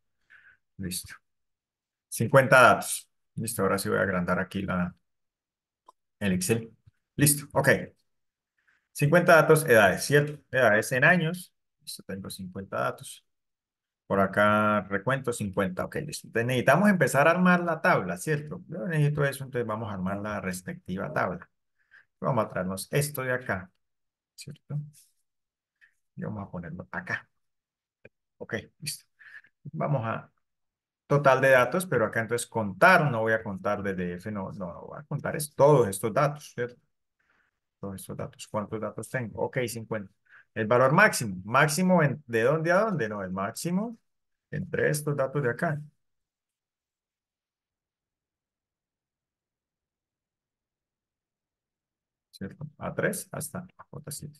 Listo. 50 datos. Listo, ahora sí voy a agrandar aquí la, el Excel. Listo, ok. 50 datos, edades, ¿cierto? Edades en años. Listo, tengo 50 datos. Por acá, recuento 50. Ok, listo. Entonces necesitamos empezar a armar la tabla, ¿cierto? Yo necesito eso, entonces vamos a armar la respectiva tabla. Vamos a traernos esto de acá, ¿cierto? Y vamos a ponerlo acá. Ok, listo. Vamos a total de datos, pero acá entonces contar, no voy a contar de DF, no, no, voy a contar es todos estos datos, ¿cierto? Todos estos datos, ¿cuántos datos tengo? Ok, 50. El valor máximo, máximo de dónde a dónde, no, el máximo entre estos datos de acá. ¿Cierto? A3 hasta J7.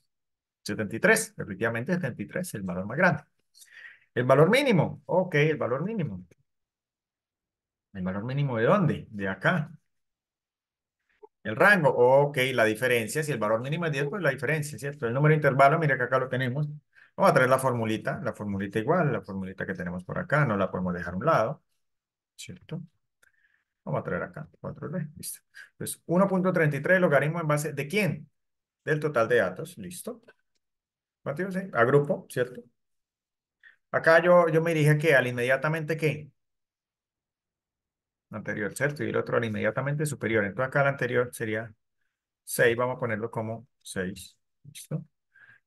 73, efectivamente 73, el valor más grande. El valor mínimo, ok, el valor mínimo. ¿El valor mínimo de dónde? De acá. El rango. Ok, la diferencia. Si el valor mínimo es 10, pues la diferencia, ¿cierto? El número de intervalo, mira que acá lo tenemos. Vamos a traer la formulita. La formulita igual, la formulita que tenemos por acá. No la podemos dejar a un lado, ¿cierto? Vamos a traer acá 4D. Listo. Entonces, 1.33 logaritmo en base de quién? Del total de datos. Listo. A grupo, ¿cierto? Acá yo, yo me dije que al inmediatamente que anterior, ¿cierto? Y el otro al inmediatamente superior. Entonces acá el anterior sería 6, vamos a ponerlo como 6, ¿listo?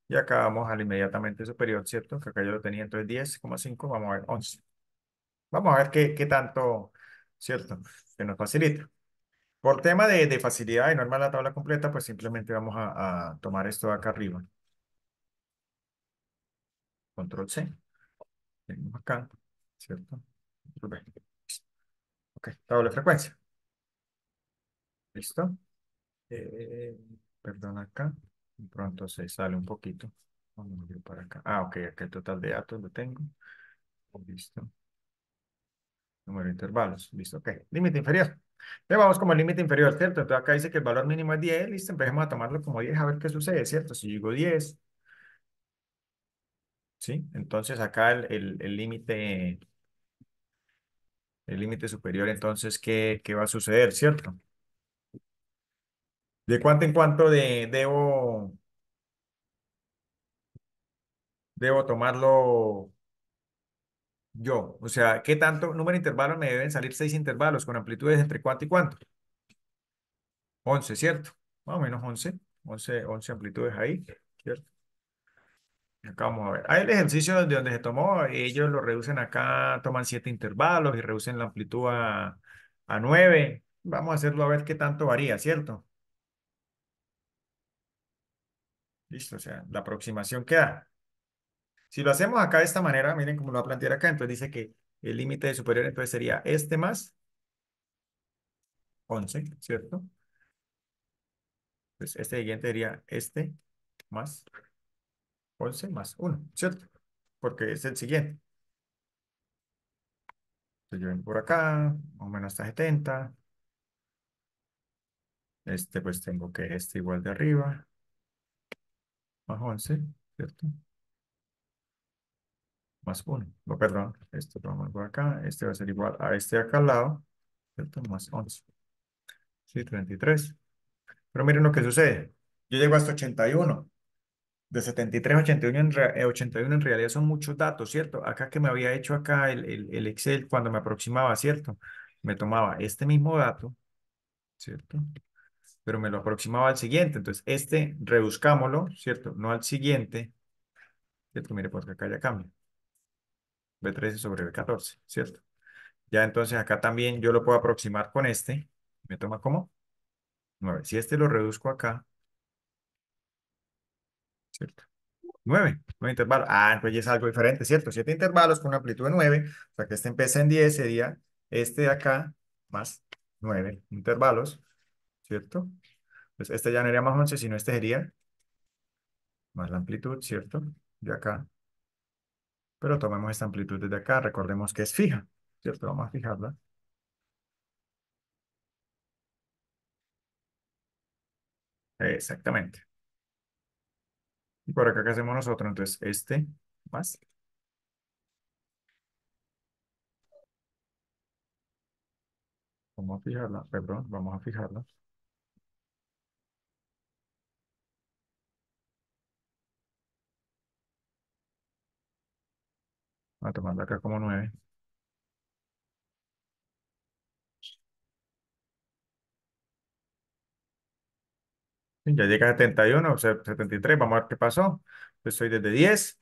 Y acá vamos al inmediatamente superior, ¿cierto? Que acá yo lo tenía, entonces 10,5, vamos a ver 11. Vamos a ver qué, qué tanto, ¿cierto? Que nos facilita. Por tema de, facilidad y normal la tabla completa, pues simplemente vamos a, tomar esto de acá arriba. Control C. Tenemos acá, ¿cierto? Control B. Ok, doble frecuencia. ¿Listo? Eh, perdón acá. Pronto se sale un poquito. Vamos a ir para acá. Ah, ok, acá el total de datos lo tengo. Listo. Número de intervalos. Listo, ok. Límite inferior. ya vamos como el límite inferior, ¿cierto? Entonces acá dice que el valor mínimo es 10. Listo, empecemos a tomarlo como 10 a ver qué sucede, ¿cierto? Si digo 10. ¿Sí? Entonces acá el límite... El, el límite superior, entonces, ¿qué, ¿qué, va a suceder, cierto? ¿De cuánto en cuánto de, debo, debo tomarlo yo? O sea, ¿qué tanto número de intervalos me deben salir seis intervalos con amplitudes entre cuánto y cuánto? Once, ¿cierto? Más o menos once, 11, 11 amplitudes ahí, ¿cierto? Acá vamos a ver. Hay el ejercicio de donde se tomó, ellos lo reducen acá, toman siete intervalos y reducen la amplitud a, a 9. Vamos a hacerlo a ver qué tanto varía, ¿cierto? Listo, o sea, la aproximación queda. Si lo hacemos acá de esta manera, miren cómo lo va a plantear acá, entonces dice que el límite de superior entonces sería este más 11, ¿cierto? Entonces este siguiente sería este más 11 más 1, ¿cierto? Porque es el siguiente. Entonces yo vengo por acá, más o menos hasta 70. Este pues tengo que este igual de arriba, más 11, ¿cierto? Más 1, no, perdón, esto lo vamos por acá, este va a ser igual a este de acá al lado, ¿cierto? Más 11, sí, 33. Pero miren lo que sucede, yo llego hasta 81, de 73 a 81 en, 81 eh, en realidad son muchos datos, ¿cierto? Acá que me había hecho acá el, el, Excel cuando me aproximaba, ¿cierto? Me tomaba este mismo dato, ¿cierto? Pero me lo aproximaba al siguiente. Entonces, este reduzcámoslo, ¿cierto? No al siguiente, ¿cierto? Mire, porque acá ya cambia. B13 sobre B14, ¿cierto? Ya entonces acá también yo lo puedo aproximar con este. Me toma como 9. Si este lo reduzco acá, ¿cierto? nueve 9 intervalos. Ah, pues ya es algo diferente, ¿cierto? siete intervalos con una amplitud de 9, o sea que este empieza en 10, sería este de acá más 9 intervalos, ¿cierto? Pues este ya no sería más 11, sino este sería más la amplitud, ¿cierto? De acá. Pero tomemos esta amplitud desde acá, recordemos que es fija, ¿cierto? Vamos a fijarla. Exactamente. Y por acá, ¿qué hacemos nosotros? Entonces, este más. Vamos a fijarla, eh, perdón, vamos a fijarla. Vamos a tomarla acá como nueve Ya llega a 71, 73, vamos a ver qué pasó. Pues estoy desde 10,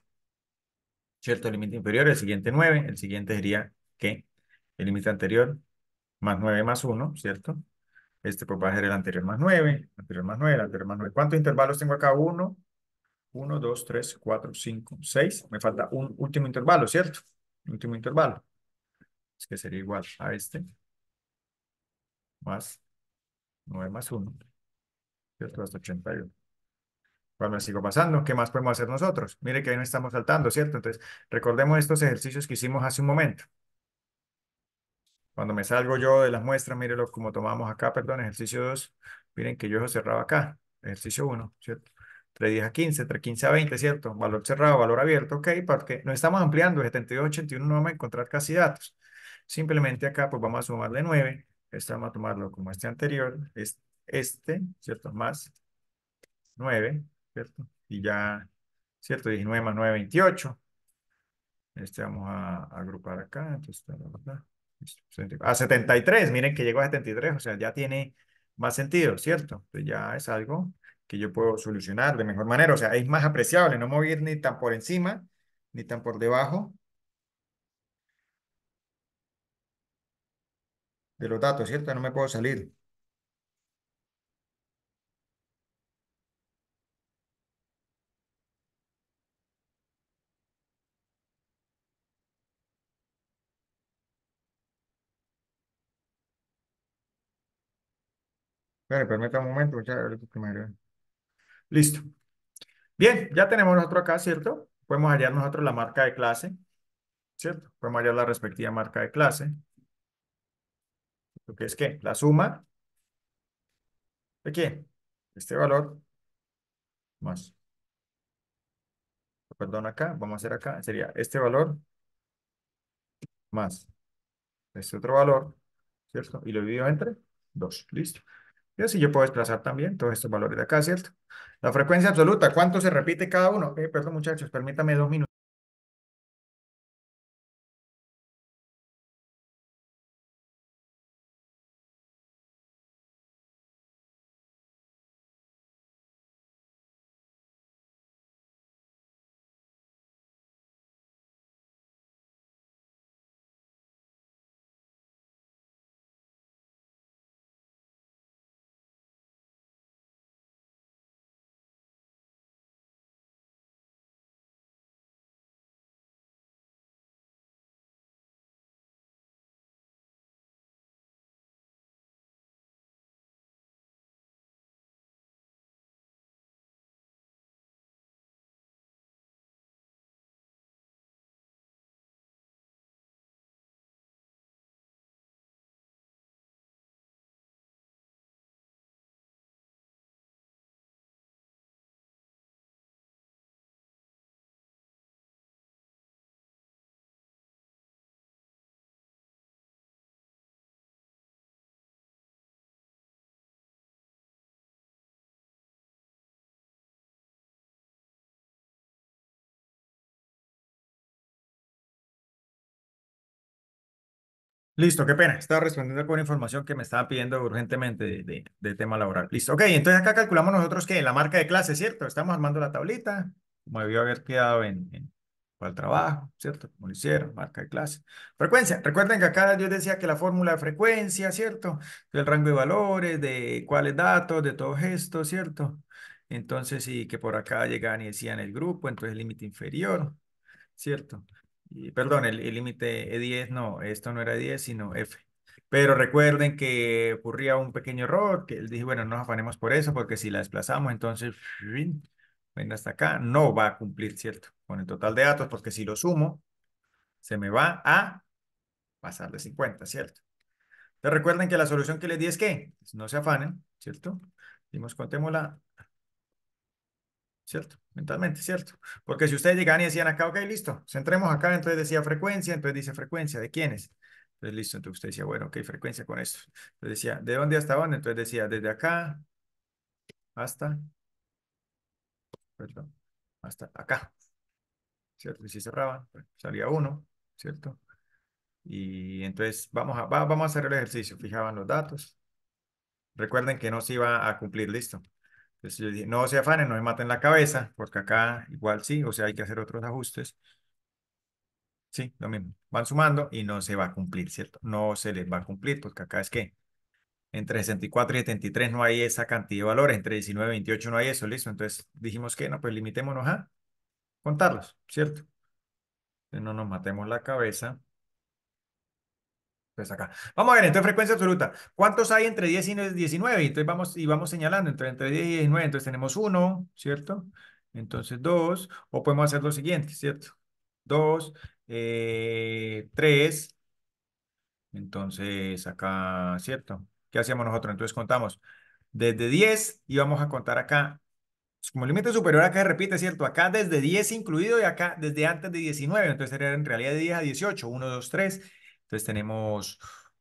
¿cierto? El límite inferior, el siguiente 9, el siguiente sería que el límite anterior más 9 más 1, ¿cierto? Este pues va a ser el anterior más 9, anterior más 9, anterior más 9. ¿Cuántos intervalos tengo acá? 1, 1, 2, 3, 4, 5, 6. Me falta un último intervalo, ¿cierto? Último intervalo. Es que sería igual a este. Más 9 más 1. ¿cierto? Hasta 81. Cuando pues sigo pasando, ¿qué más podemos hacer nosotros? Mire que ahí no estamos saltando, ¿cierto? Entonces, recordemos estos ejercicios que hicimos hace un momento. Cuando me salgo yo de las muestras, lo como tomamos acá, perdón, ejercicio 2. Miren que yo lo cerraba acá, ejercicio 1, ¿cierto? 3, 10 a 15, entre 15 a 20, ¿cierto? Valor cerrado, valor abierto, ok, porque no estamos ampliando, 72 a 81 no vamos a encontrar casi datos. Simplemente acá pues vamos a sumarle 9, esto vamos a tomarlo como este anterior, este este, ¿cierto? Más 9, ¿cierto? Y ya, ¿cierto? 19 más 9, 28. Este vamos a, agrupar acá. Entonces, a 73, ah, miren que llegó a 73, o sea, ya tiene más sentido, ¿cierto? ya es algo que yo puedo solucionar de mejor manera, o sea, es más apreciable, no mover ni tan por encima, ni tan por debajo de los datos, ¿cierto? No me puedo salir. permítame un momento, primero. Listo. Bien, ya tenemos nosotros acá, ¿cierto? Podemos hallar nosotros la marca de clase, ¿cierto? Podemos hallar la respectiva marca de clase. Lo que es que la suma de qué? Este valor más. Perdón, acá, vamos a hacer acá, sería este valor más este otro valor, ¿cierto? Y lo divido entre dos. listo. Y así yo puedo desplazar también todos estos valores de acá, ¿cierto? La frecuencia absoluta, ¿cuánto se repite cada uno? Eh, perdón, muchachos, permítame dos minutos. Listo, qué pena. Estaba respondiendo con información que me estaba pidiendo urgentemente de, tema laboral. Listo, ok. Entonces acá calculamos nosotros que la marca de clase, ¿cierto? Estamos armando la tablita, Me debió haber quedado en, en trabajo, ¿cierto? Como hicieron, marca de clase. Frecuencia. Recuerden que acá yo decía que la fórmula de frecuencia, ¿cierto? del rango de valores, de cuáles datos, de todo esto, ¿cierto? Entonces, y que por acá llegaban y decían el grupo, entonces el límite inferior, ¿cierto? perdón, el límite E10, no, esto no era E10, sino F. Pero recuerden que ocurría un pequeño error, que él dijo, bueno, no nos afanemos por eso, porque si la desplazamos, entonces, venga hasta acá, no va a cumplir, ¿cierto? Con el total de datos, porque si lo sumo, se me va a pasar de 50, ¿cierto? Entonces recuerden que la solución que les di es que no se afanen, ¿cierto? Dimos, contémosla, ¿cierto? mentalmente, ¿cierto? Porque si ustedes llegan y decían acá, ok, listo, centremos acá, entonces decía frecuencia, entonces dice frecuencia, ¿de quiénes? Entonces listo, entonces usted decía, bueno, ok, frecuencia con esto. Entonces decía, ¿de dónde hasta dónde? Entonces decía, desde acá hasta, hasta acá, ¿cierto? Y si cerraban, pues, salía uno, ¿cierto? Y entonces vamos a, vamos a hacer el ejercicio, fijaban los datos. Recuerden que no se iba a cumplir, listo. Entonces yo dije, no se afanen, no me maten la cabeza, porque acá igual sí, o sea, hay que hacer otros ajustes. Sí, lo mismo. Van sumando y no se va a cumplir, ¿cierto? No se les va a cumplir, porque acá es que entre 64 y 73 no hay esa cantidad de valores, entre 19 y 28 no hay eso, listo. Entonces dijimos que no, pues limitémonos a contarlos, ¿cierto? Entonces no nos matemos la cabeza. Entonces pues, acá. Vamos a ver, entonces frecuencia absoluta. ¿Cuántos hay entre 10 y 19? Entonces vamos, y vamos señalando entre, entre 10 y 19. Entonces tenemos 1, ¿cierto? Entonces 2, o podemos hacer lo siguiente, ¿cierto? 2, 3, eh, entonces acá, ¿cierto? ¿Qué hacíamos nosotros? Entonces contamos desde 10 y vamos a contar acá. Como límite superior acá se repite, ¿cierto? Acá desde 10 incluido y acá desde antes de 19. Entonces sería en realidad de 10 a 18. 1, 2, 3. Entonces tenemos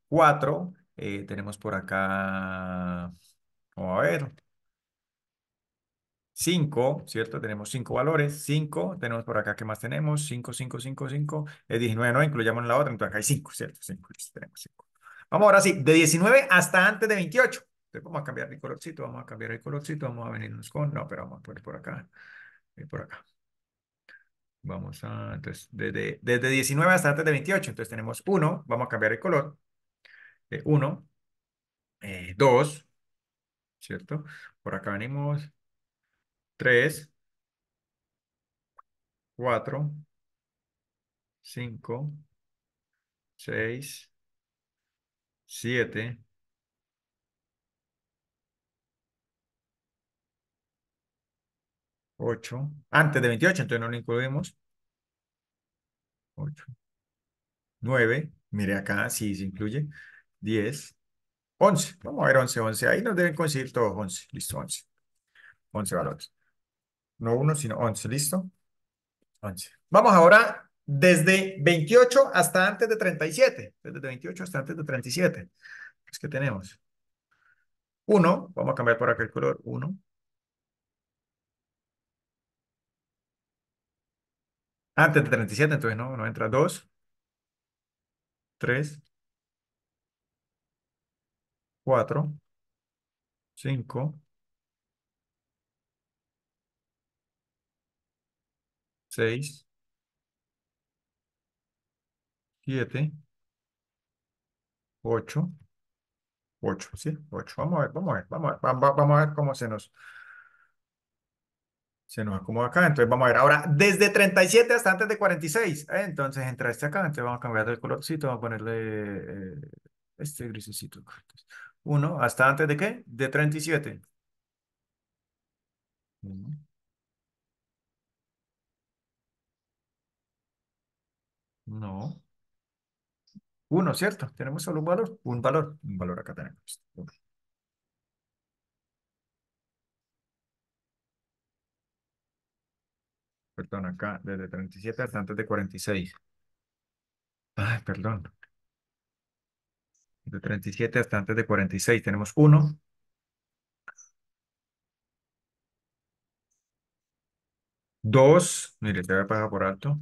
cuatro. Eh, tenemos por acá, vamos a ver, cinco, ¿cierto? Tenemos cinco valores, cinco. Tenemos por acá, ¿qué más tenemos? Cinco, cinco, cinco, cinco. Es eh, 19, no, incluyamos en la otra, entonces acá hay cinco, ¿cierto? Cinco, tenemos cinco. Vamos ahora sí, de 19 hasta antes de 28. Entonces vamos a cambiar el colorcito, vamos a cambiar el colorcito, vamos a venirnos con, no, pero vamos a poner por acá, eh, por acá. Vamos a, entonces, desde, desde 19 hasta antes de 28. Entonces tenemos 1, vamos a cambiar el color. 1, 2, eh, ¿cierto? Por acá venimos 3, 4, 5, 6, 7, 8, antes de 28, entonces no lo incluimos. 8, 9, mire acá, si se incluye, 10, 11, vamos a ver 11, 11, ahí nos deben coincidir todos 11, listo, 11, 11 valores. No 1, sino 11, listo, 11. Vamos ahora desde 28 hasta antes de 37, desde 28 hasta antes de 37, pues, ¿Qué que tenemos. 1, vamos a cambiar por acá el color, 1, Antes de 37, entonces no, no entra dos 3, 4, 5, 6, 7, 8, 8, ¿sí? 8. Vamos a ver, vamos a ver, vamos a ver, vamos a ver cómo se nos se nos acomoda acá. Entonces vamos a ver ahora desde 37 hasta antes de 46. ¿eh? Entonces entra este acá. Entonces vamos a cambiar el colorcito. Vamos a ponerle eh, este grisecito. Uno. hasta antes de qué? De 37. No. Uno, ¿cierto? Tenemos solo un valor. Un valor. Un valor acá tenemos. perdón, acá, desde 37 hasta antes de 46. Ay, perdón. De 37 hasta antes de 46 tenemos 1. Dos, mire, voy a pasar por alto.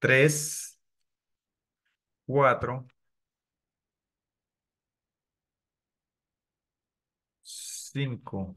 Tres, cuatro, cinco,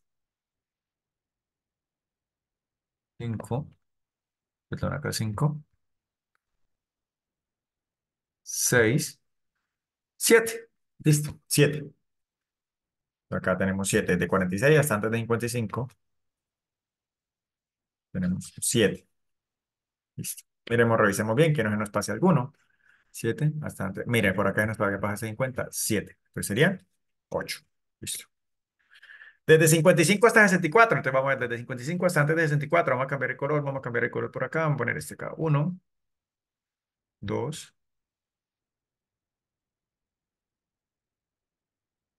5, perdón, acá 5, 6, 7, listo, 7. Acá tenemos 7, de 46 hasta antes de 55. Tenemos 7. Listo. Miremos, revisemos bien que no se nos pase alguno. 7 hasta antes. Mire, por acá nos va a pasar 50. 7. Pues sería 8. Listo. Desde 55 hasta 64, entonces vamos a ver, desde 55 hasta antes de 64, vamos a cambiar el color, vamos a cambiar el color por acá, vamos a poner este acá, 1, 2,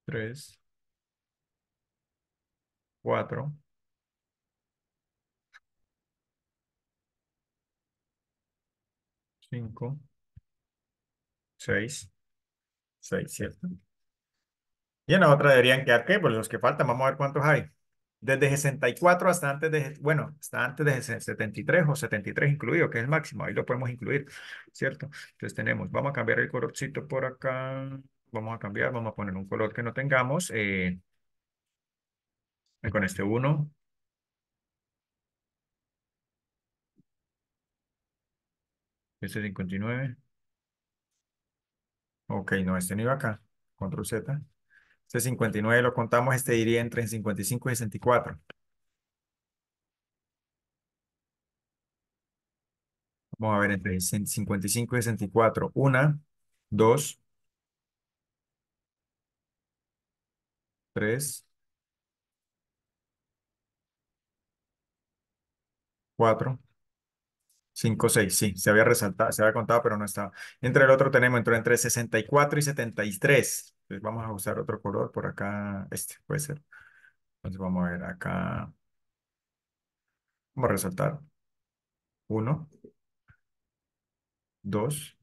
3, 4, 5, 6, 6, ¿cierto? Y en la otra deberían quedar, ¿qué? Pues los que faltan, vamos a ver cuántos hay. Desde 64 hasta antes de, bueno, hasta antes de 73 o 73 incluido, que es el máximo, ahí lo podemos incluir, ¿cierto? Entonces tenemos, vamos a cambiar el colorcito por acá, vamos a cambiar, vamos a poner un color que no tengamos, eh, con este 1, Este 59. Ok, no, este no iba acá. Control Z. Este 59 lo contamos, este diría entre 55 y 64. Vamos a ver entre 55 y 64. Una, dos, tres, cuatro, cinco, seis. Sí, se había resaltado, se había contado, pero no estaba. Entre el otro tenemos entre 64 y 73. Entonces vamos a usar otro color por acá, este puede ser. Entonces vamos a ver acá. Vamos a resaltar. Uno. Dos.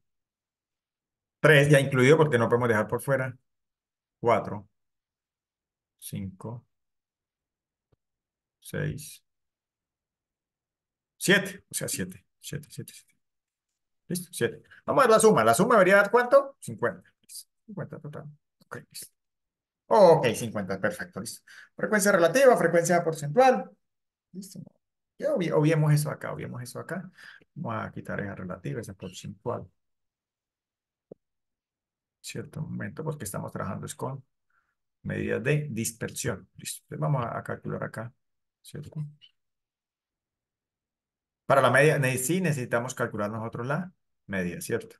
Tres, ya incluido porque no podemos dejar por fuera. Cuatro. Cinco. Seis. Siete, o sea, siete. Siete, siete, siete. ¿Listo? Siete. Vamos a ver la suma. La suma debería dar cuánto? 50. 50 total. Ok, 50, perfecto, listo. Frecuencia relativa, frecuencia porcentual. Listo. Ya eso acá, obviemos eso acá. Vamos a quitar esa relativa, esa porcentual. Cierto momento, porque estamos trabajando con medidas de dispersión. Listo. vamos a, calcular acá, ¿cierto? Para la media, sí necesitamos calcular nosotros la media, ¿cierto?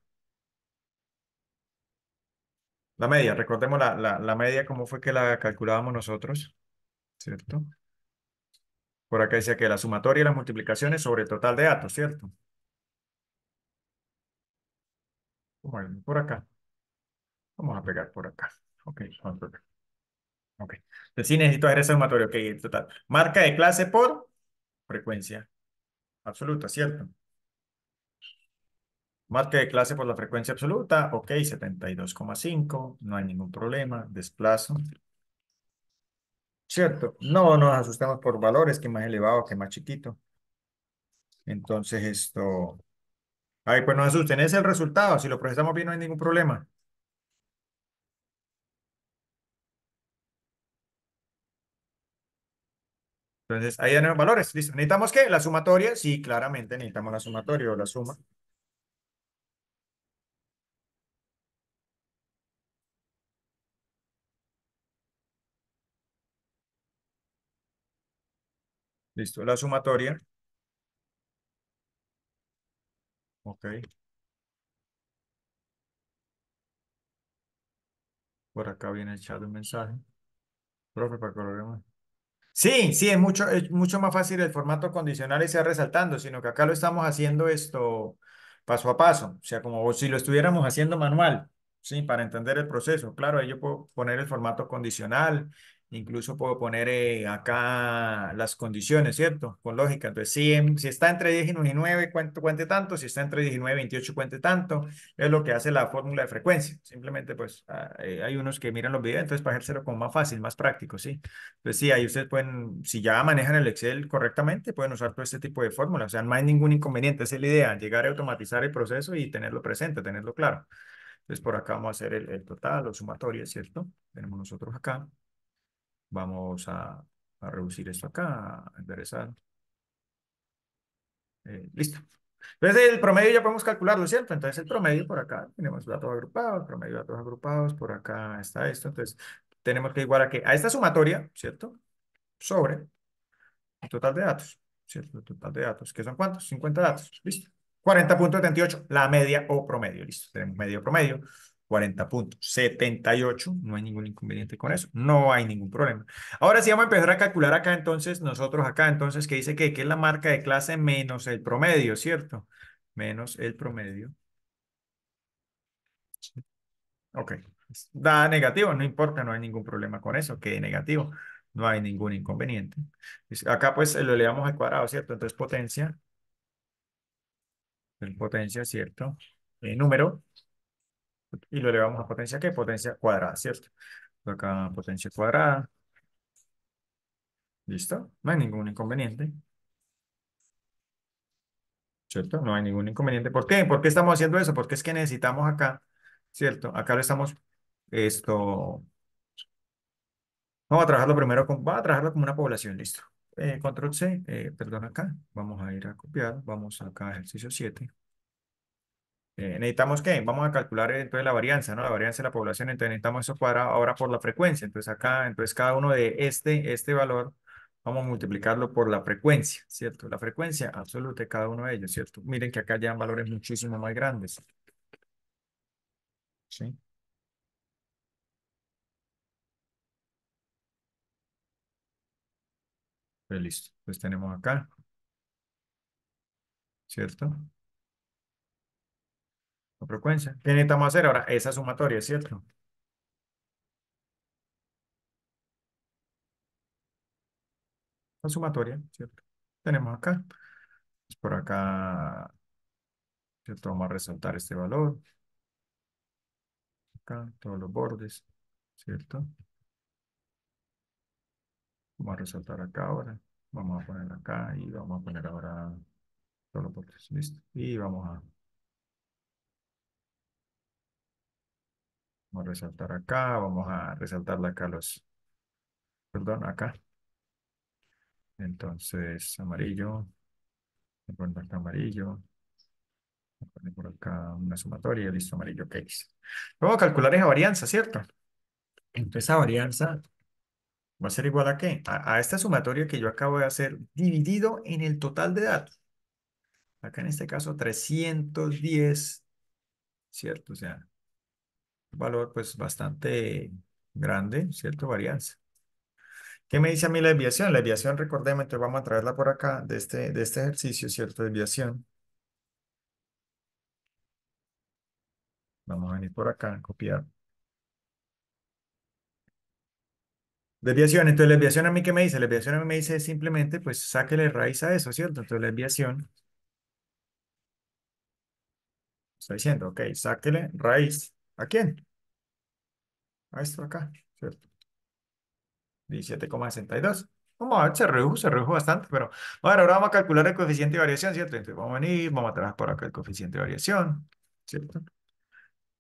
La media, recordemos la, la, media, cómo fue que la calculábamos nosotros, ¿cierto? Por acá decía que la sumatoria y las multiplicaciones sobre el total de datos, ¿cierto? por acá. Vamos a pegar por acá. Ok, vamos Ok. Entonces sí necesito hacer esa sumatoria. Ok, total. Marca de clase por frecuencia absoluta, ¿cierto? Marque de clase por la frecuencia absoluta, ok, 72,5, no hay ningún problema, desplazo. ¿Cierto? No nos asustamos por valores, que más elevado, que más chiquito. Entonces esto... ver, pues no asusten, es el resultado, si lo procesamos bien no hay ningún problema. Entonces, ahí hay valores. Listo. ¿Necesitamos qué? La sumatoria. Sí, claramente necesitamos la sumatoria o la suma. Listo, la sumatoria. Ok. Por acá viene echado un mensaje. Profe, para veamos. Sí, sí, es mucho, es mucho más fácil el formato condicional y sea resaltando, sino que acá lo estamos haciendo esto paso a paso, o sea, como si lo estuviéramos haciendo manual, sí, para entender el proceso. Claro, ahí yo puedo poner el formato condicional, Incluso puedo poner eh, acá las condiciones, ¿cierto? Con lógica. Entonces, si, si está entre 10 y 9, cuente, cuente tanto. Si está entre 19 y 28, cuente tanto. Es lo que hace la fórmula de frecuencia. Simplemente, pues, ah, eh, hay, unos que miran los videos, entonces para hacerlo con más fácil, más práctico, ¿sí? Entonces, sí, ahí ustedes pueden, si ya manejan el Excel correctamente, pueden usar todo este tipo de fórmulas. O sea, no hay ningún inconveniente. Esa es la idea, llegar a automatizar el proceso y tenerlo presente, tenerlo claro. Entonces, por acá vamos a hacer el, el total o sumatoria, ¿cierto? Tenemos nosotros acá. Vamos a, reducir esto acá, a enderezar. Eh, listo. Entonces el promedio ya podemos calcularlo, ¿cierto? Entonces el promedio por acá, tenemos datos agrupados, promedio de datos agrupados, por acá está esto. Entonces tenemos que igualar a que a esta sumatoria, ¿cierto? Sobre el total de datos, ¿cierto? El total de datos, que son cuántos? 50 datos, listo. 40.78, la media o promedio, listo. Tenemos medio promedio puntos. 78. no hay ningún inconveniente con eso, no hay ningún problema. Ahora sí vamos a empezar a calcular acá entonces, nosotros acá entonces, que dice que, es la marca de clase menos el promedio, ¿cierto? Menos el promedio. Ok, da negativo, no importa, no hay ningún problema con eso, que negativo, no hay ningún inconveniente. Acá pues lo elevamos al cuadrado, ¿cierto? Entonces potencia, el potencia, ¿cierto? El número y lo elevamos a potencia ¿qué? Potencia cuadrada, ¿cierto? Acá potencia cuadrada. ¿Listo? No hay ningún inconveniente. ¿Cierto? No hay ningún inconveniente. ¿Por qué? ¿Por qué estamos haciendo eso? Porque es que necesitamos acá, ¿cierto? Acá lo estamos, esto... Vamos a trabajarlo primero, con, va a trabajarlo como una población, listo. Eh, control C, eh, perdón acá, vamos a ir a copiar, vamos acá a ejercicio 7. Eh, necesitamos qué? Vamos a calcular entonces la varianza, ¿no? La varianza de la población, entonces necesitamos eso cuadrado ahora por la frecuencia. Entonces acá, entonces cada uno de este, este valor, vamos a multiplicarlo por la frecuencia, ¿cierto? La frecuencia absoluta de cada uno de ellos, ¿cierto? Miren que acá ya valores muchísimo más grandes. ¿Sí? Pues, listo, pues tenemos acá, ¿cierto? la frecuencia. ¿Qué necesitamos hacer ahora? Esa sumatoria, ¿cierto? La sumatoria, ¿cierto? Tenemos acá. Por acá, ¿cierto? Vamos a resaltar este valor. Acá, todos los bordes, ¿cierto? Vamos a resaltar acá ahora. Vamos a poner acá y vamos a poner ahora todos los bordes, ¿listo? Y vamos a Vamos a resaltar acá, vamos a resaltarle acá los, perdón, acá. Entonces, amarillo, a poner acá amarillo, por acá una sumatoria, listo, amarillo, Vamos a calcular esa varianza, ¿cierto? Entonces, esa varianza va a ser igual a qué? A, a esta sumatoria que yo acabo de hacer dividido en el total de datos. Acá en este caso, 310, ¿cierto? O sea, valor pues bastante grande, ¿cierto? Varianza. ¿Qué me dice a mí la desviación? La desviación, recordemos, entonces vamos a traerla por acá de este, de este ejercicio, ¿cierto? Desviación. Vamos a venir por acá, copiar. Desviación, entonces la desviación a mí ¿qué me dice? La desviación a mí me dice simplemente, pues, sáquele raíz a eso, ¿cierto? Entonces la desviación. Está diciendo, ok, sáquele raíz. ¿A quién? A esto acá, ¿cierto? 17,62. Vamos a ver, se redujo, se redujo bastante, pero bueno, ahora vamos a calcular el coeficiente de variación, ¿cierto? Entonces vamos a venir, vamos a trabajar por acá el coeficiente de variación, ¿cierto?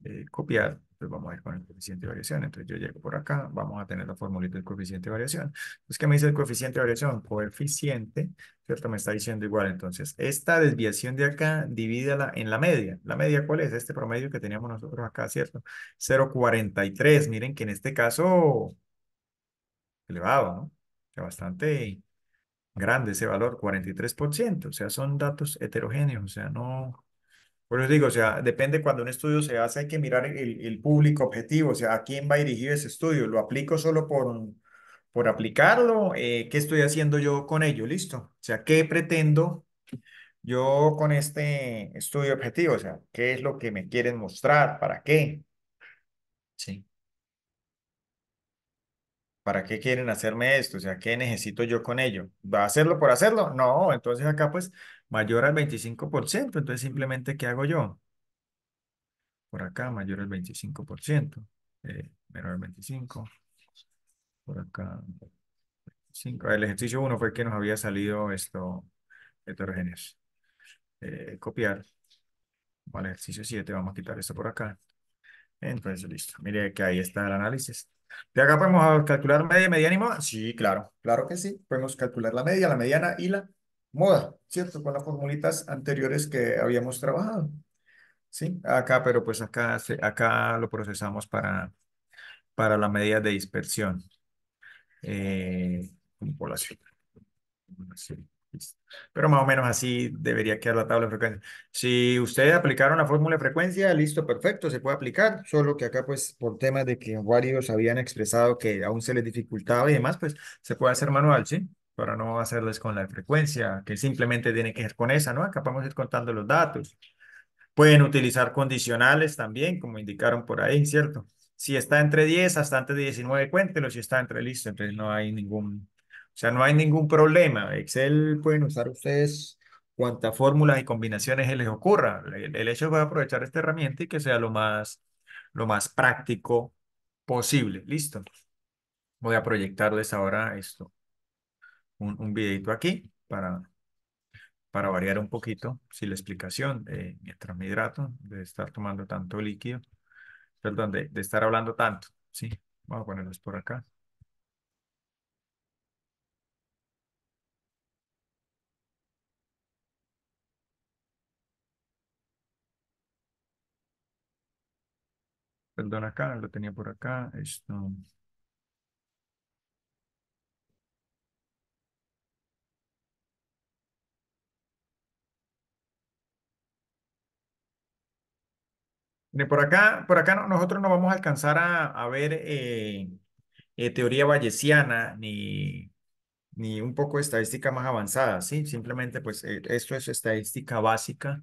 Eh, copiar pues vamos a ir con el coeficiente de variación. Entonces yo llego por acá, vamos a tener la formulita del coeficiente de variación. Entonces, ¿qué me dice el coeficiente de variación? Coeficiente, ¿cierto? Me está diciendo igual. Entonces, esta desviación de acá, divídala en la media. ¿La media cuál es? Este promedio que teníamos nosotros acá, ¿cierto? 0.43. Miren que en este caso, elevado, ¿no? Que bastante grande ese valor, 43%. O sea, son datos heterogéneos. O sea, no bueno, digo, o sea, depende cuando un estudio se hace, hay que mirar el, público objetivo, o sea, a quién va a dirigir ese estudio. ¿Lo aplico solo por, por aplicarlo? Eh, ¿Qué estoy haciendo yo con ello? Listo. O sea, ¿qué pretendo yo con este estudio objetivo? O sea, ¿qué es lo que me quieren mostrar? ¿Para qué? Sí. ¿para qué quieren hacerme esto? O sea, ¿qué necesito yo con ello? ¿Va a hacerlo por hacerlo? No, entonces acá pues mayor al 25%, entonces simplemente ¿qué hago yo? Por acá mayor al 25%, eh, menor al 25, por acá El ejercicio 1 fue que nos había salido esto heterogéneos. Eh, copiar. Vale, ejercicio 7, vamos a quitar esto por acá. Entonces, listo. Mire que ahí está el análisis. ¿De acá podemos calcular media, mediana y moda? Sí, claro, claro que sí. Podemos calcular la media, la mediana y la moda, ¿cierto? Con las formulitas anteriores que habíamos trabajado. Sí, acá, pero pues acá, acá lo procesamos para, para la medida de dispersión. Eh, población. población. Pero más o menos así debería quedar la tabla de frecuencia. Si ustedes aplicaron la fórmula de frecuencia, listo, perfecto, se puede aplicar. Solo que acá, pues, por temas de que varios habían expresado que aún se les dificultaba y demás, pues, se puede hacer manual, ¿sí? Para no hacerles con la frecuencia, que simplemente tiene que ser con esa, ¿no? Acá vamos ir contando los datos. Pueden utilizar condicionales también, como indicaron por ahí, ¿cierto? Si está entre 10 hasta antes de 19, cuéntelo. Si está entre listo, entonces no hay ningún o sea, no hay ningún problema. Excel pueden usar ustedes cuantas fórmulas y combinaciones se les ocurra. El, hecho es aprovechar esta herramienta y que sea lo más, lo más práctico posible. Listo. Voy a proyectarles ahora esto. Un, videito aquí para, para variar un poquito. Si la explicación, de eh, mi hidrato, de estar tomando tanto líquido, perdón, de, de estar hablando tanto. Sí, vamos a ponerlos por acá. Perdón, acá, lo tenía por acá. Por acá, por acá nosotros no vamos a alcanzar a, ver eh, eh, teoría bayesiana ni, ni un poco de estadística más avanzada, ¿sí? Simplemente, pues, eh, esto es estadística básica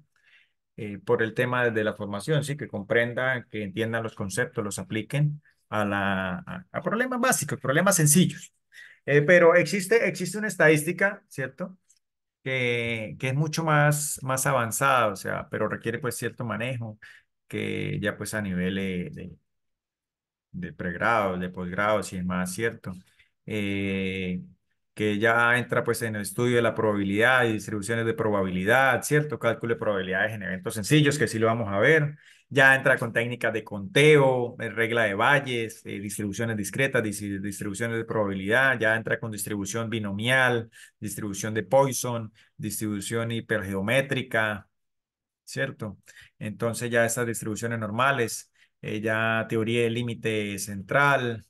eh, por el tema de la formación, sí, que comprendan, que entiendan los conceptos, los apliquen a, la, a, problemas básicos, problemas sencillos. Eh, pero existe, existe una estadística, ¿cierto? Que, que es mucho más, más avanzada, o sea, pero requiere pues cierto manejo que ya pues a nivel de, de pregrado, de posgrado, si es más cierto. Eh, que ya entra pues en el estudio de la probabilidad y distribuciones de probabilidad, ¿cierto? Cálculo de probabilidades en eventos sencillos, que sí lo vamos a ver. Ya entra con técnicas de conteo, regla de valles, eh, distribuciones discretas, distribuciones de probabilidad, ya entra con distribución binomial, distribución de Poisson, distribución hipergeométrica, ¿cierto? Entonces ya esas distribuciones normales, eh, ya teoría de límite central,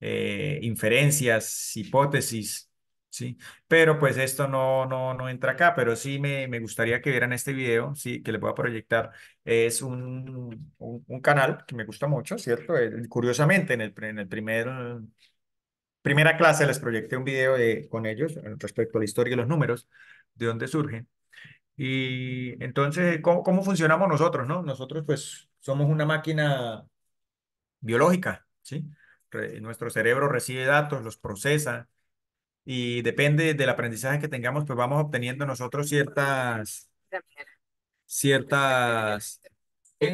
eh, inferencias, hipótesis, ¿sí? Pero pues esto no, no, no entra acá, pero sí me, gustaría que vieran este video, ¿sí? Que les voy a proyectar. Es un, un, canal que me gusta mucho, ¿cierto? curiosamente, en el, en el primer... Primera clase les proyecté un video con ellos eh, respecto a la historia de los números, de dónde surgen. Y entonces, ¿cómo, cómo funcionamos nosotros, no? Nosotros pues somos una máquina biológica, ¿sí? nuestro cerebro recibe datos, los procesa y depende del aprendizaje que tengamos, pues vamos obteniendo nosotros ciertas, ciertas,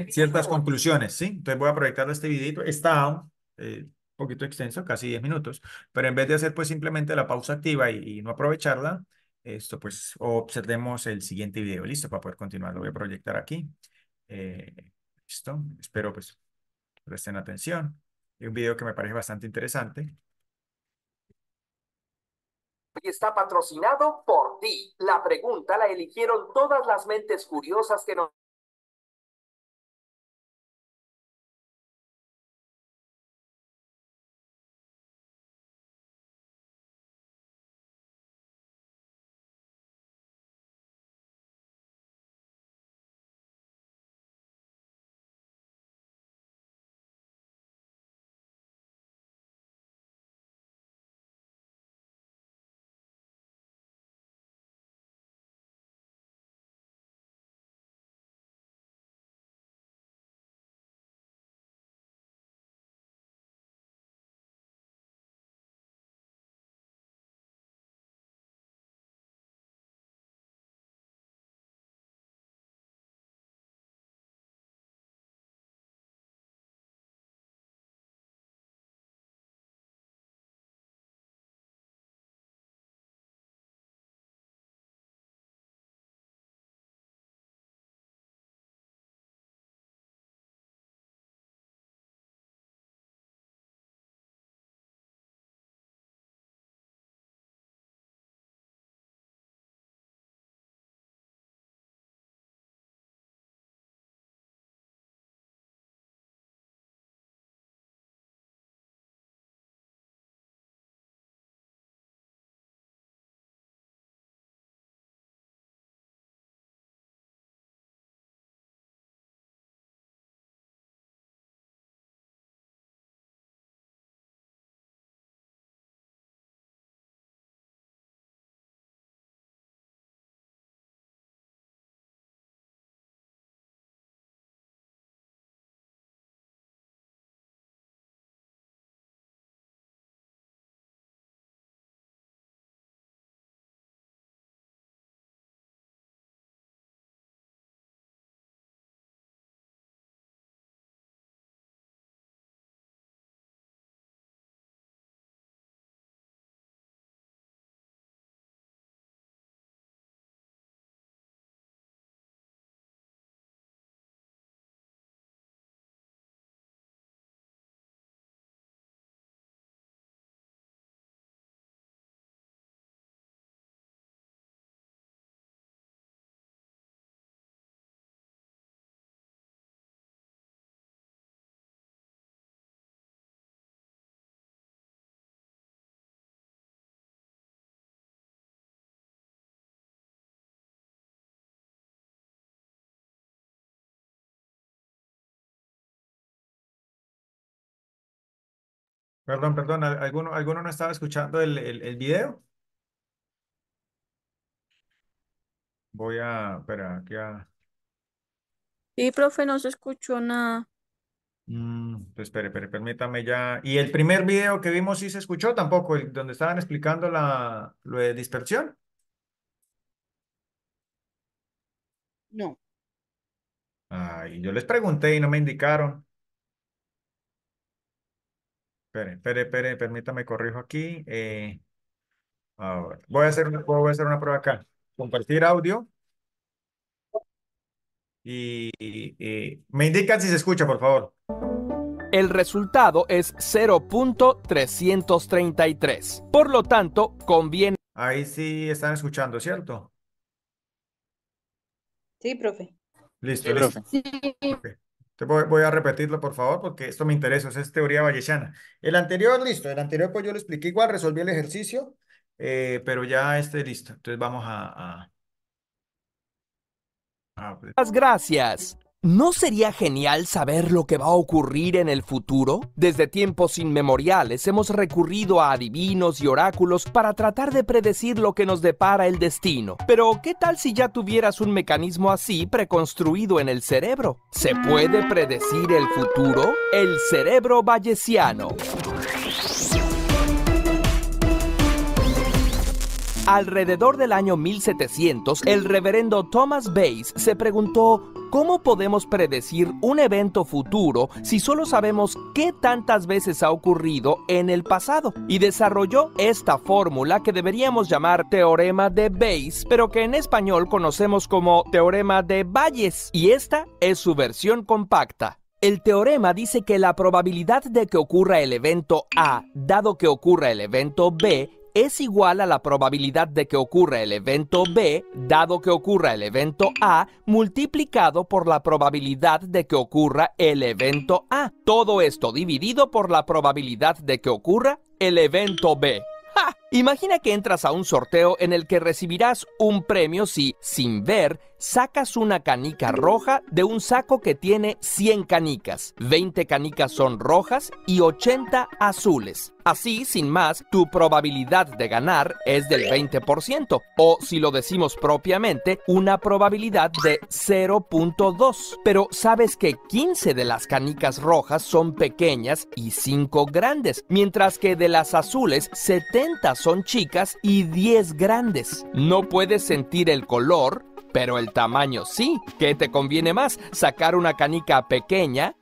ciertas conclusiones, ¿sí? Entonces voy a proyectar este videito. Está un eh, poquito extenso, casi 10 minutos, pero en vez de hacer pues simplemente la pausa activa y, no aprovecharla, esto pues observemos el siguiente video, listo, para poder continuar. Lo voy a proyectar aquí. Eh, listo, espero pues presten atención y un video que me parece bastante interesante. Y está patrocinado por ti. La pregunta la eligieron todas las mentes curiosas que nos Perdón, perdón, ¿alguno, alguno no estaba escuchando el, el, video? Voy a, espera, aquí a... Sí, profe, no se escuchó nada. Mm, pues espere, permítame ya. ¿Y el primer video que vimos sí se escuchó tampoco? El, donde estaban explicando la, lo de dispersión. No. Ay, yo les pregunté y no me indicaron. Espere, espere, espere, permítame, corrijo aquí. Eh, voy a, hacer una, hacer una prueba acá. Compartir audio. Y, me indican si se escucha, por favor. El resultado es 0.333. Por lo tanto, conviene... Ahí sí están escuchando, ¿cierto? Sí, profe. Listo, profe. Sí voy, a repetirlo, por favor, porque esto me interesa, o es teoría vallechana. El anterior, listo, el anterior pues yo lo expliqué igual, resolví el ejercicio, eh, pero ya este listo. Entonces vamos a... Muchas Gracias. ¿No sería genial saber lo que va a ocurrir en el futuro? Desde tiempos inmemoriales hemos recurrido a adivinos y oráculos para tratar de predecir lo que nos depara el destino. Pero, ¿qué tal si ya tuvieras un mecanismo así preconstruido en el cerebro? ¿Se puede predecir el futuro? El cerebro bayesiano. Alrededor del año 1700, el reverendo Thomas Bayes se preguntó, ¿cómo podemos predecir un evento futuro si solo sabemos qué tantas veces ha ocurrido en el pasado? Y desarrolló esta fórmula que deberíamos llamar teorema de Bayes, pero que en español conocemos como teorema de Bayes, y esta es su versión compacta. El teorema dice que la probabilidad de que ocurra el evento A, dado que ocurra el evento B, es igual a la probabilidad de que ocurra el evento B, dado que ocurra el evento A, multiplicado por la probabilidad de que ocurra el evento A. Todo esto dividido por la probabilidad de que ocurra el evento B. Imagina que entras a un sorteo en el que recibirás un premio si, sin ver, sacas una canica roja de un saco que tiene 100 canicas. 20 canicas son rojas y 80 azules. Así, sin más, tu probabilidad de ganar es del 20%, o si lo decimos propiamente, una probabilidad de 0.2. Pero sabes que 15 de las canicas rojas son pequeñas y 5 grandes, mientras que de las azules 70 son chicas y 10 grandes. No puedes sentir el color, pero el tamaño sí. ¿Qué te conviene más? ¿Sacar una canica pequeña?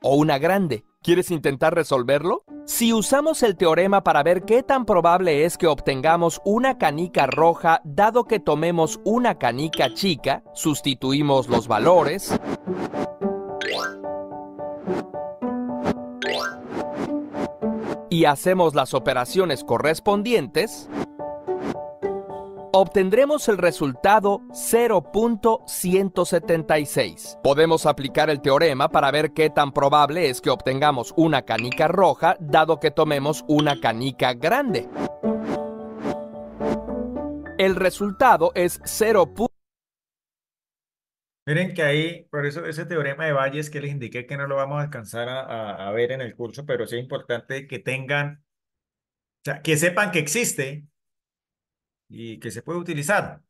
¿O una grande? ¿Quieres intentar resolverlo? Si usamos el teorema para ver qué tan probable es que obtengamos una canica roja dado que tomemos una canica chica, sustituimos los valores... y hacemos las operaciones correspondientes, obtendremos el resultado 0.176. Podemos aplicar el teorema para ver qué tan probable es que obtengamos una canica roja dado que tomemos una canica grande. El resultado es 0. Miren que ahí, por eso ese teorema de valles que les indiqué que no lo vamos a alcanzar a, ver en el curso, pero es importante que tengan, o sea, que sepan que existe, y que se puede utilizar.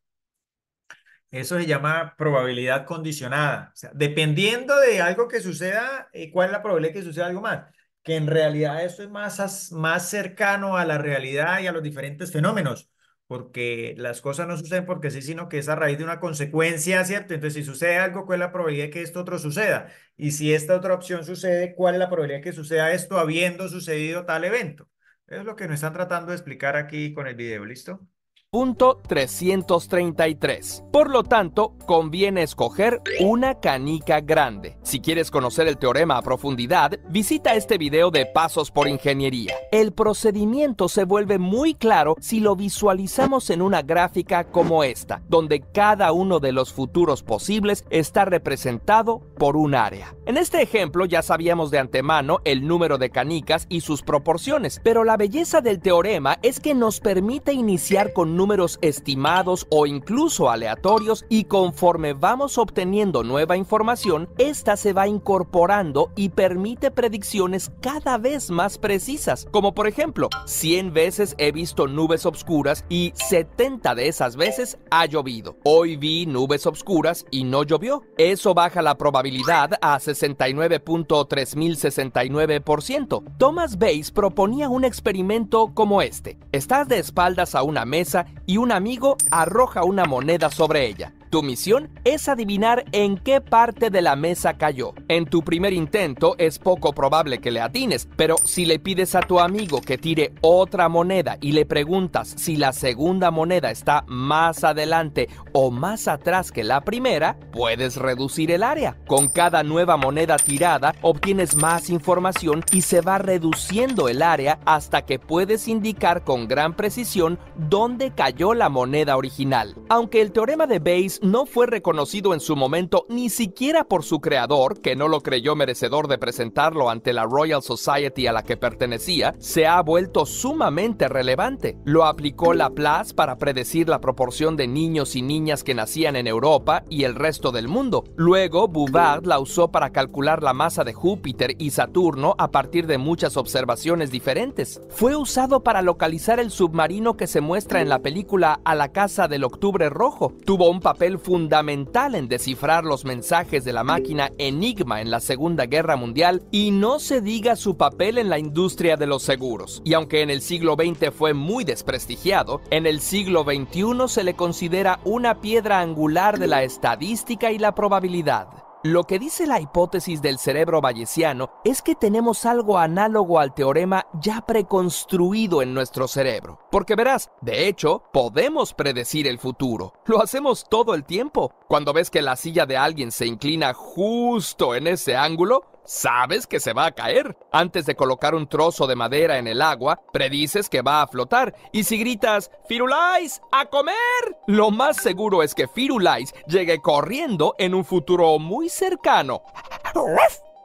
Eso se llama probabilidad condicionada. O sea, dependiendo de algo que suceda, eh, ¿cuál es la probabilidad de que suceda algo más? Que en realidad esto es más, más cercano a la realidad y a los diferentes fenómenos, porque las cosas no suceden porque sí, sino que es a raíz de una consecuencia, ¿cierto? Entonces, si sucede algo, ¿cuál es la probabilidad de que esto otro suceda? Y si esta otra opción sucede, ¿cuál es la probabilidad de que suceda esto habiendo sucedido tal evento? Es lo que nos están tratando de explicar aquí con el video, ¿listo? Punto 333. Por lo tanto, conviene escoger una canica grande. Si quieres conocer el teorema a profundidad, visita este video de Pasos por Ingeniería. El procedimiento se vuelve muy claro si lo visualizamos en una gráfica como esta, donde cada uno de los futuros posibles está representado por un área. En este ejemplo ya sabíamos de antemano el número de canicas y sus proporciones, pero la belleza del teorema es que nos permite iniciar con números estimados o incluso aleatorios y conforme vamos obteniendo nueva información, esta se va incorporando y permite predicciones cada vez más precisas, como por ejemplo, 100 veces he visto nubes oscuras y 70 de esas veces ha llovido. Hoy vi nubes oscuras y no llovió. Eso baja la probabilidad a 69.3069%. Thomas Bates proponía un experimento como este. Estás de espaldas a una mesa y un amigo arroja una moneda sobre ella. Tu misión es adivinar en qué parte de la mesa cayó. En tu primer intento es poco probable que le atines, pero si le pides a tu amigo que tire otra moneda y le preguntas si la segunda moneda está más adelante o más atrás que la primera, puedes reducir el área. Con cada nueva moneda tirada obtienes más información y se va reduciendo el área hasta que puedes indicar con gran precisión dónde cayó la moneda original. Aunque el teorema de Bayes no fue reconocido en su momento ni siquiera por su creador, que no lo creyó merecedor de presentarlo ante la Royal Society a la que pertenecía, se ha vuelto sumamente relevante. Lo aplicó Laplace para predecir la proporción de niños y niñas que nacían en Europa y el resto del mundo. Luego, Bouvard la usó para calcular la masa de Júpiter y Saturno a partir de muchas observaciones diferentes. Fue usado para localizar el submarino que se muestra en la película A la Casa del Octubre Rojo. Tuvo un papel fundamental en descifrar los mensajes de la máquina Enigma en la Segunda Guerra Mundial y no se diga su papel en la industria de los seguros. Y aunque en el siglo XX fue muy desprestigiado, en el siglo XXI se le considera una piedra angular de la estadística y la probabilidad. Lo que dice la hipótesis del cerebro bayesiano es que tenemos algo análogo al teorema ya preconstruido en nuestro cerebro. Porque verás, de hecho, podemos predecir el futuro. Lo hacemos todo el tiempo. Cuando ves que la silla de alguien se inclina justo en ese ángulo, sabes que se va a caer. Antes de colocar un trozo de madera en el agua, predices que va a flotar. Y si gritas, Firulais, a comer, lo más seguro es que Firulais llegue corriendo en un futuro muy cercano.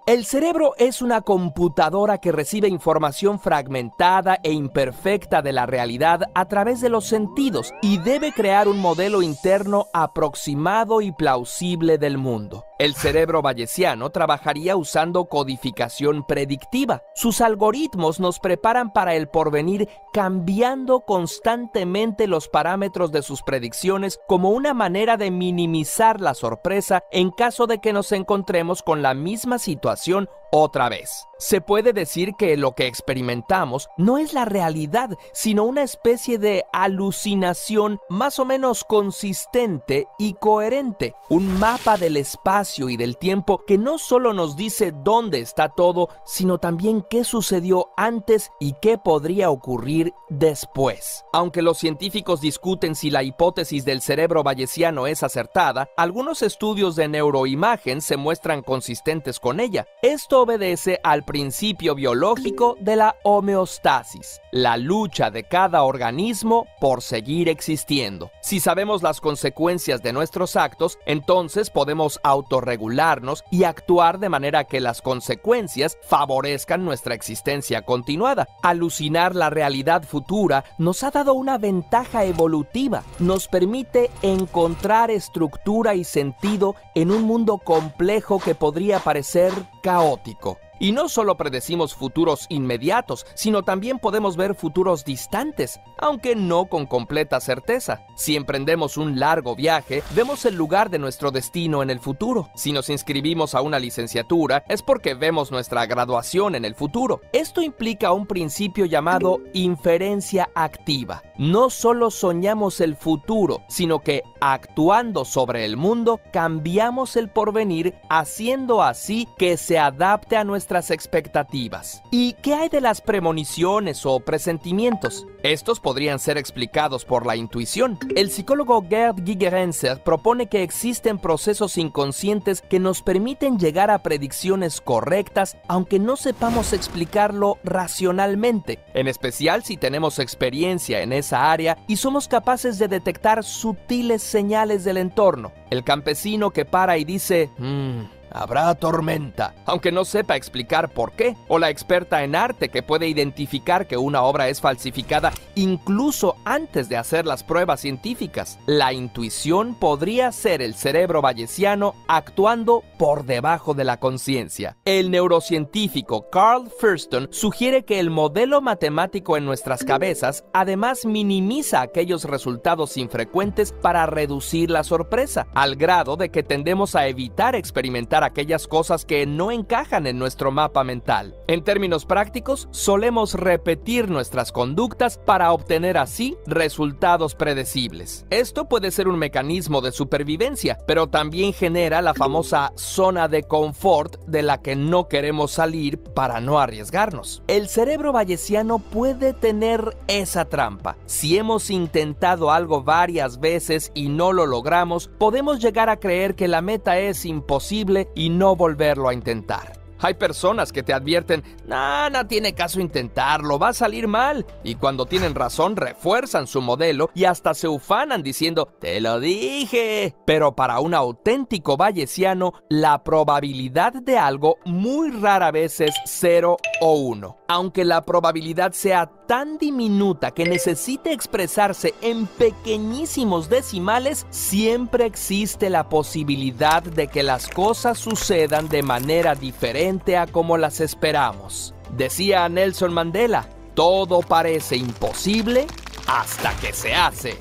El cerebro es una computadora que recibe información fragmentada e imperfecta de la realidad a través de los sentidos y debe crear un modelo interno aproximado y plausible del mundo. El cerebro bayesiano trabajaría usando codificación predictiva. Sus algoritmos nos preparan para el porvenir cambiando constantemente los parámetros de sus predicciones como una manera de minimizar la sorpresa en caso de que nos encontremos con la misma situación otra vez, se puede decir que lo que experimentamos no es la realidad, sino una especie de alucinación más o menos consistente y coherente, un mapa del espacio y del tiempo que no solo nos dice dónde está todo, sino también qué sucedió antes y qué podría ocurrir después. Aunque los científicos discuten si la hipótesis del cerebro bayesiano es acertada, algunos estudios de neuroimagen se muestran consistentes con ella. Esto obedece al principio biológico de la homeostasis, la lucha de cada organismo por seguir existiendo. Si sabemos las consecuencias de nuestros actos, entonces podemos autorregularnos y actuar de manera que las consecuencias favorezcan nuestra existencia continuada. Alucinar la realidad futura nos ha dado una ventaja evolutiva, nos permite encontrar estructura y sentido en un mundo complejo que podría parecer caótico. México. Y no solo predecimos futuros inmediatos, sino también podemos ver futuros distantes, aunque no con completa certeza. Si emprendemos un largo viaje, vemos el lugar de nuestro destino en el futuro. Si nos inscribimos a una licenciatura, es porque vemos nuestra graduación en el futuro. Esto implica un principio llamado inferencia activa. No solo soñamos el futuro, sino que actuando sobre el mundo, cambiamos el porvenir, haciendo así que se adapte a nuestro nuestras expectativas. ¿Y qué hay de las premoniciones o presentimientos? Estos podrían ser explicados por la intuición. El psicólogo Gerd Gigerenzer propone que existen procesos inconscientes que nos permiten llegar a predicciones correctas aunque no sepamos explicarlo racionalmente, en especial si tenemos experiencia en esa área y somos capaces de detectar sutiles señales del entorno. El campesino que para y dice, mm, Habrá tormenta, aunque no sepa explicar por qué, o la experta en arte que puede identificar que una obra es falsificada incluso antes de hacer las pruebas científicas. La intuición podría ser el cerebro bayesiano actuando por debajo de la conciencia. El neurocientífico Carl Thurston sugiere que el modelo matemático en nuestras cabezas además minimiza aquellos resultados infrecuentes para reducir la sorpresa, al grado de que tendemos a evitar experimentar aquellas cosas que no encajan en nuestro mapa mental. En términos prácticos, solemos repetir nuestras conductas para obtener así resultados predecibles. Esto puede ser un mecanismo de supervivencia, pero también genera la famosa zona de confort de la que no queremos salir para no arriesgarnos. El cerebro valleciano puede tener esa trampa. Si hemos intentado algo varias veces y no lo logramos, podemos llegar a creer que la meta es imposible y no volverlo a intentar. Hay personas que te advierten, nada tiene caso intentarlo, va a salir mal. Y cuando tienen razón, refuerzan su modelo y hasta se ufanan diciendo, te lo dije. Pero para un auténtico valleciano la probabilidad de algo muy rara vez es 0 o 1. Aunque la probabilidad sea tan diminuta que necesite expresarse en pequeñísimos decimales, siempre existe la posibilidad de que las cosas sucedan de manera diferente a como las esperamos. Decía Nelson Mandela, todo parece imposible hasta que se hace.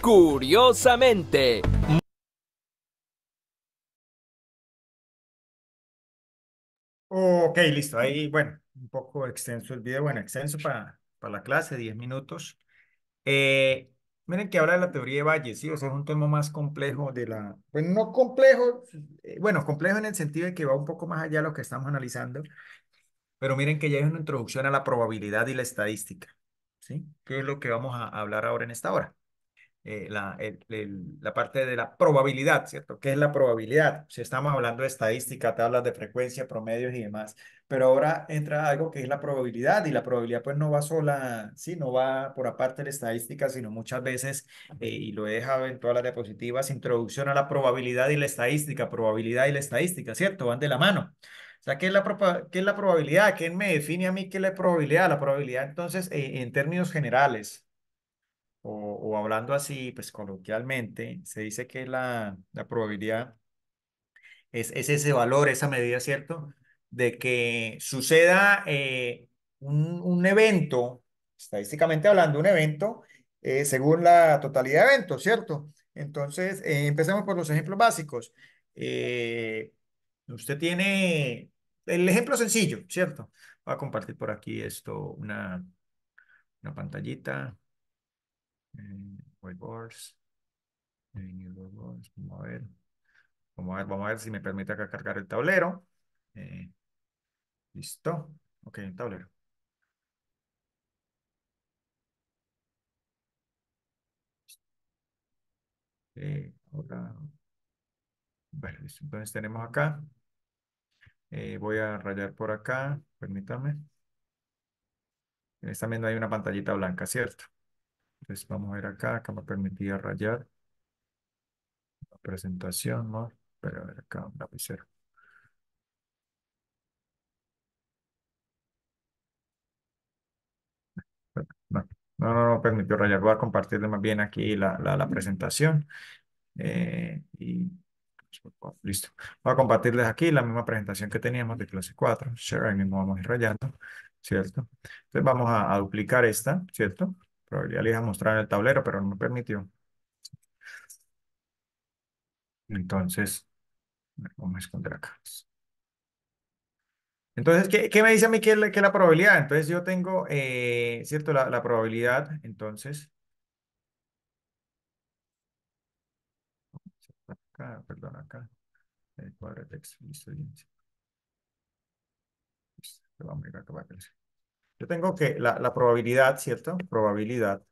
Curiosamente, Ok, listo. Ahí, bueno, un poco extenso el video, bueno, extenso para, la clase, 10 minutos. Eh, miren que habla de la teoría de Valle, sí, o sea, es un tema más complejo de la, pues no complejo, eh, bueno, complejo en el sentido de que va un poco más allá de lo que estamos analizando, pero miren que ya es una introducción a la probabilidad y la estadística, ¿sí? Que es lo que vamos a hablar ahora en esta hora. Eh, la, la parte de la probabilidad, ¿cierto? ¿Qué es la probabilidad? Si estamos hablando de estadística, tablas de frecuencia, promedios y demás, pero ahora entra algo que es la probabilidad y la probabilidad pues no va sola, sí, no va por aparte de la estadística, sino muchas veces, eh, y lo he dejado en todas las diapositivas, introducción a la probabilidad y la estadística, probabilidad y la estadística, ¿cierto? Van de la mano. O sea, ¿qué es la, es la probabilidad? ¿Quién me define a mí qué es la probabilidad? La probabilidad entonces e-, en términos generales, o, hablando así, pues coloquialmente, se dice que la, probabilidad es, es, ese valor, esa medida, ¿cierto? de que suceda eh, un, evento, estadísticamente hablando, un evento, eh, según la totalidad de eventos, ¿cierto? Entonces, eh, empecemos por los ejemplos básicos. usted tiene el ejemplo sencillo, ¿cierto? Voy a compartir por aquí esto, una, una pantallita. Mm, mm, whiteboards. Vamos a Vamos a ver, vamos a ver si me permite acá cargar el tablero. Eh, listo. Ok, un tablero. Eh, ahora, bueno, Entonces tenemos acá. Eh, voy a rayar por acá, permítame. Están viendo ahí una pantallita blanca, ¿cierto? Entonces vamos a ver acá, acá me permitía rayar. La presentación, ¿no? Pero ver acá, un lapicero. No, no, no, permitió pues, rayar. Voy a compartirle más bien aquí la, la, presentación. Eh, y pues, listo. Voy a compartirles aquí la misma presentación que teníamos de clase 4. Share, ahí mismo vamos a ir rayando, ¿cierto? Entonces vamos a, duplicar esta, ¿cierto? Probabilidad le iba a mostrar en el tablero, pero no me permitió. Entonces, vamos a esconder acá. Entonces, ¿qué, me dice a mí que es la, probabilidad? Entonces yo tengo, eh, ¿cierto? La, probabilidad, entonces... perdón, acá. El listo, Vamos a Yo tengo que la, probabilidad, ¿cierto? Probabilidad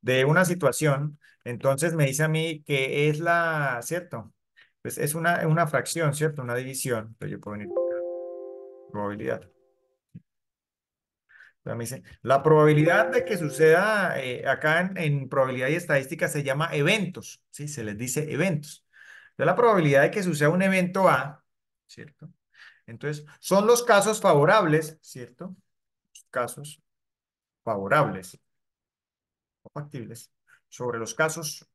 de una situación, entonces me dice a mí que es la, ¿cierto? Pues, es una, fracción, ¿cierto? Una división. pero yo puedo venir probabilidad. la probabilidad de que suceda eh, acá en, probabilidad y estadística se llama eventos, ¿sí? Se les dice eventos. Entonces, la probabilidad de que suceda un evento A, ¿cierto? Entonces, son los casos favorables, ¿cierto? casos favorables o factibles sobre los casos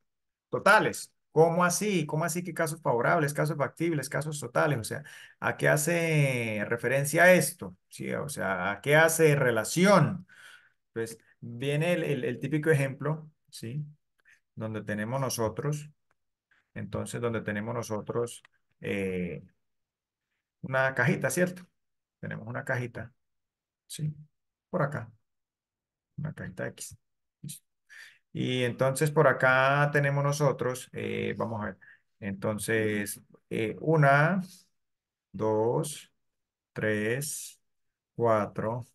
totales, ¿Cómo así? ¿Cómo así que casos favorables, casos factibles, casos totales? O sea, ¿a qué hace referencia esto? ¿Sí? O sea, ¿a qué hace relación? Pues viene el, típico ejemplo, ¿sí? Donde tenemos nosotros, entonces donde tenemos nosotros eh, una cajita, ¿cierto? Tenemos una cajita, ¿sí? Por acá, una cajita X. Y entonces por acá tenemos nosotros, eh, vamos a ver, entonces eh, una, dos, tres, cuatro,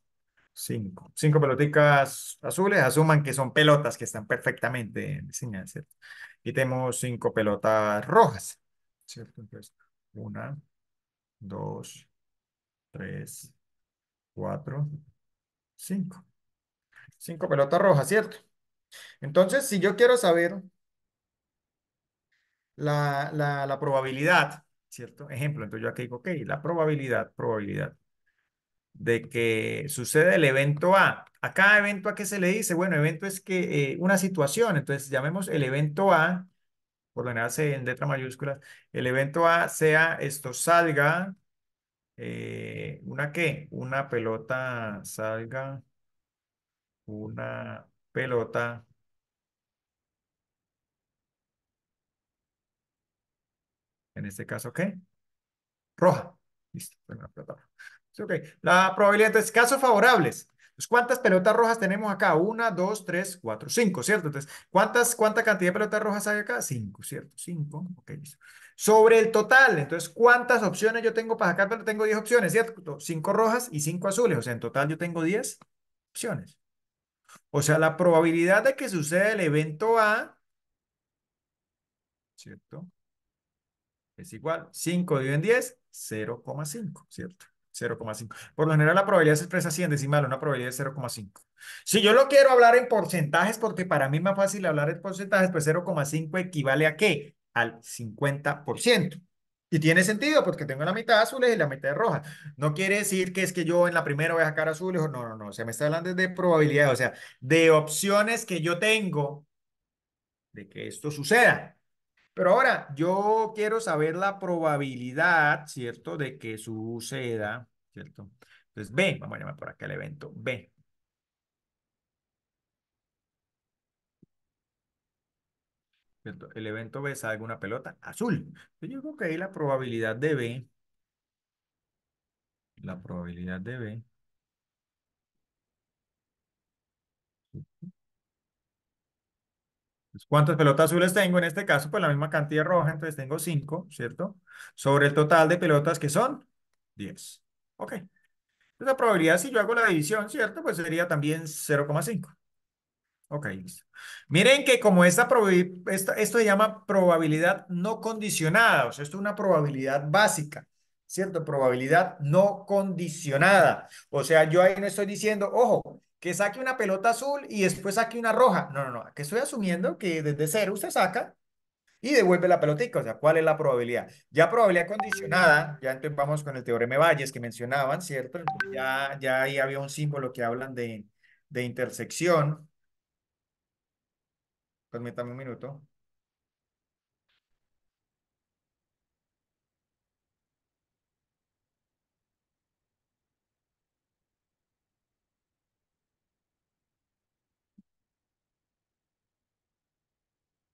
cinco. Cinco pelotitas azules, asuman que son pelotas que están perfectamente diseñadas, ¿cierto? Y tenemos cinco pelotas rojas, ¿cierto? Entonces, una, dos, tres, cuatro, cinco. Cinco pelotas rojas, ¿cierto? Entonces, si yo quiero saber la, la, probabilidad, ¿cierto? Ejemplo, entonces yo aquí digo, ok, la probabilidad, probabilidad de que suceda el evento A. A cada evento A qué se le dice, bueno, evento es que eh, una situación, entonces llamemos el evento A, por en letra mayúscula, el evento A sea esto, salga, eh, ¿una qué? Una pelota salga, una pelota, en este caso, ¿qué? Roja. Listo, La probabilidad, entonces, casos favorables. Pues, ¿Cuántas pelotas rojas tenemos acá? Una, dos, tres, cuatro, cinco, ¿cierto? Entonces, ¿cuántas, ¿cuánta cantidad de pelotas rojas hay acá? Cinco, ¿cierto? Cinco, ok, listo. Sobre el total, entonces, ¿cuántas opciones yo tengo para acá? Pero tengo diez opciones, ¿cierto? Cinco rojas y cinco azules, o sea, en total yo tengo diez opciones. O sea, la probabilidad de que suceda el evento A, ¿cierto? Es igual, 5 dividido en 10, 0,5, ¿cierto? 0,5. Por lo general la probabilidad se expresa así en decimal, una probabilidad de 0,5. Si yo lo quiero hablar en porcentajes, porque para mí es más fácil hablar en porcentajes, pues 0,5 equivale a qué? Al 50%. Y tiene sentido porque tengo la mitad azules y la mitad roja. No quiere decir que es que yo en la primera voy a sacar azules o no, no, no. O sea, me está hablando de probabilidades, o sea, de opciones que yo tengo de que esto suceda. Pero ahora, yo quiero saber la probabilidad, ¿cierto? De que suceda, ¿cierto? Entonces, B, vamos a llamar por acá el evento B. El evento B salga una pelota azul. Yo creo que ahí la probabilidad de B, la probabilidad de B, pues, ¿Cuántas pelotas azules tengo? En este caso, pues la misma cantidad roja, entonces tengo 5, ¿cierto? Sobre el total de pelotas que son 10. Ok. Entonces, la probabilidad, si yo hago la división, ¿cierto? Pues sería también 0,5. Ok. Miren que como esta, esto se llama probabilidad no condicionada, o sea, esto es una probabilidad básica. ¿cierto? Probabilidad no condicionada. O sea, yo ahí no estoy diciendo, ojo, que saque una pelota azul y después saque una roja. No, no, no, que estoy asumiendo que desde cero usted saca y devuelve la pelotita. O sea, ¿cuál es la probabilidad? Ya probabilidad condicionada, ya entonces vamos con el teorema de Valles que mencionaban, ¿cierto? ya, ya ahí había un símbolo que hablan de, de intersección. Permítame un minuto.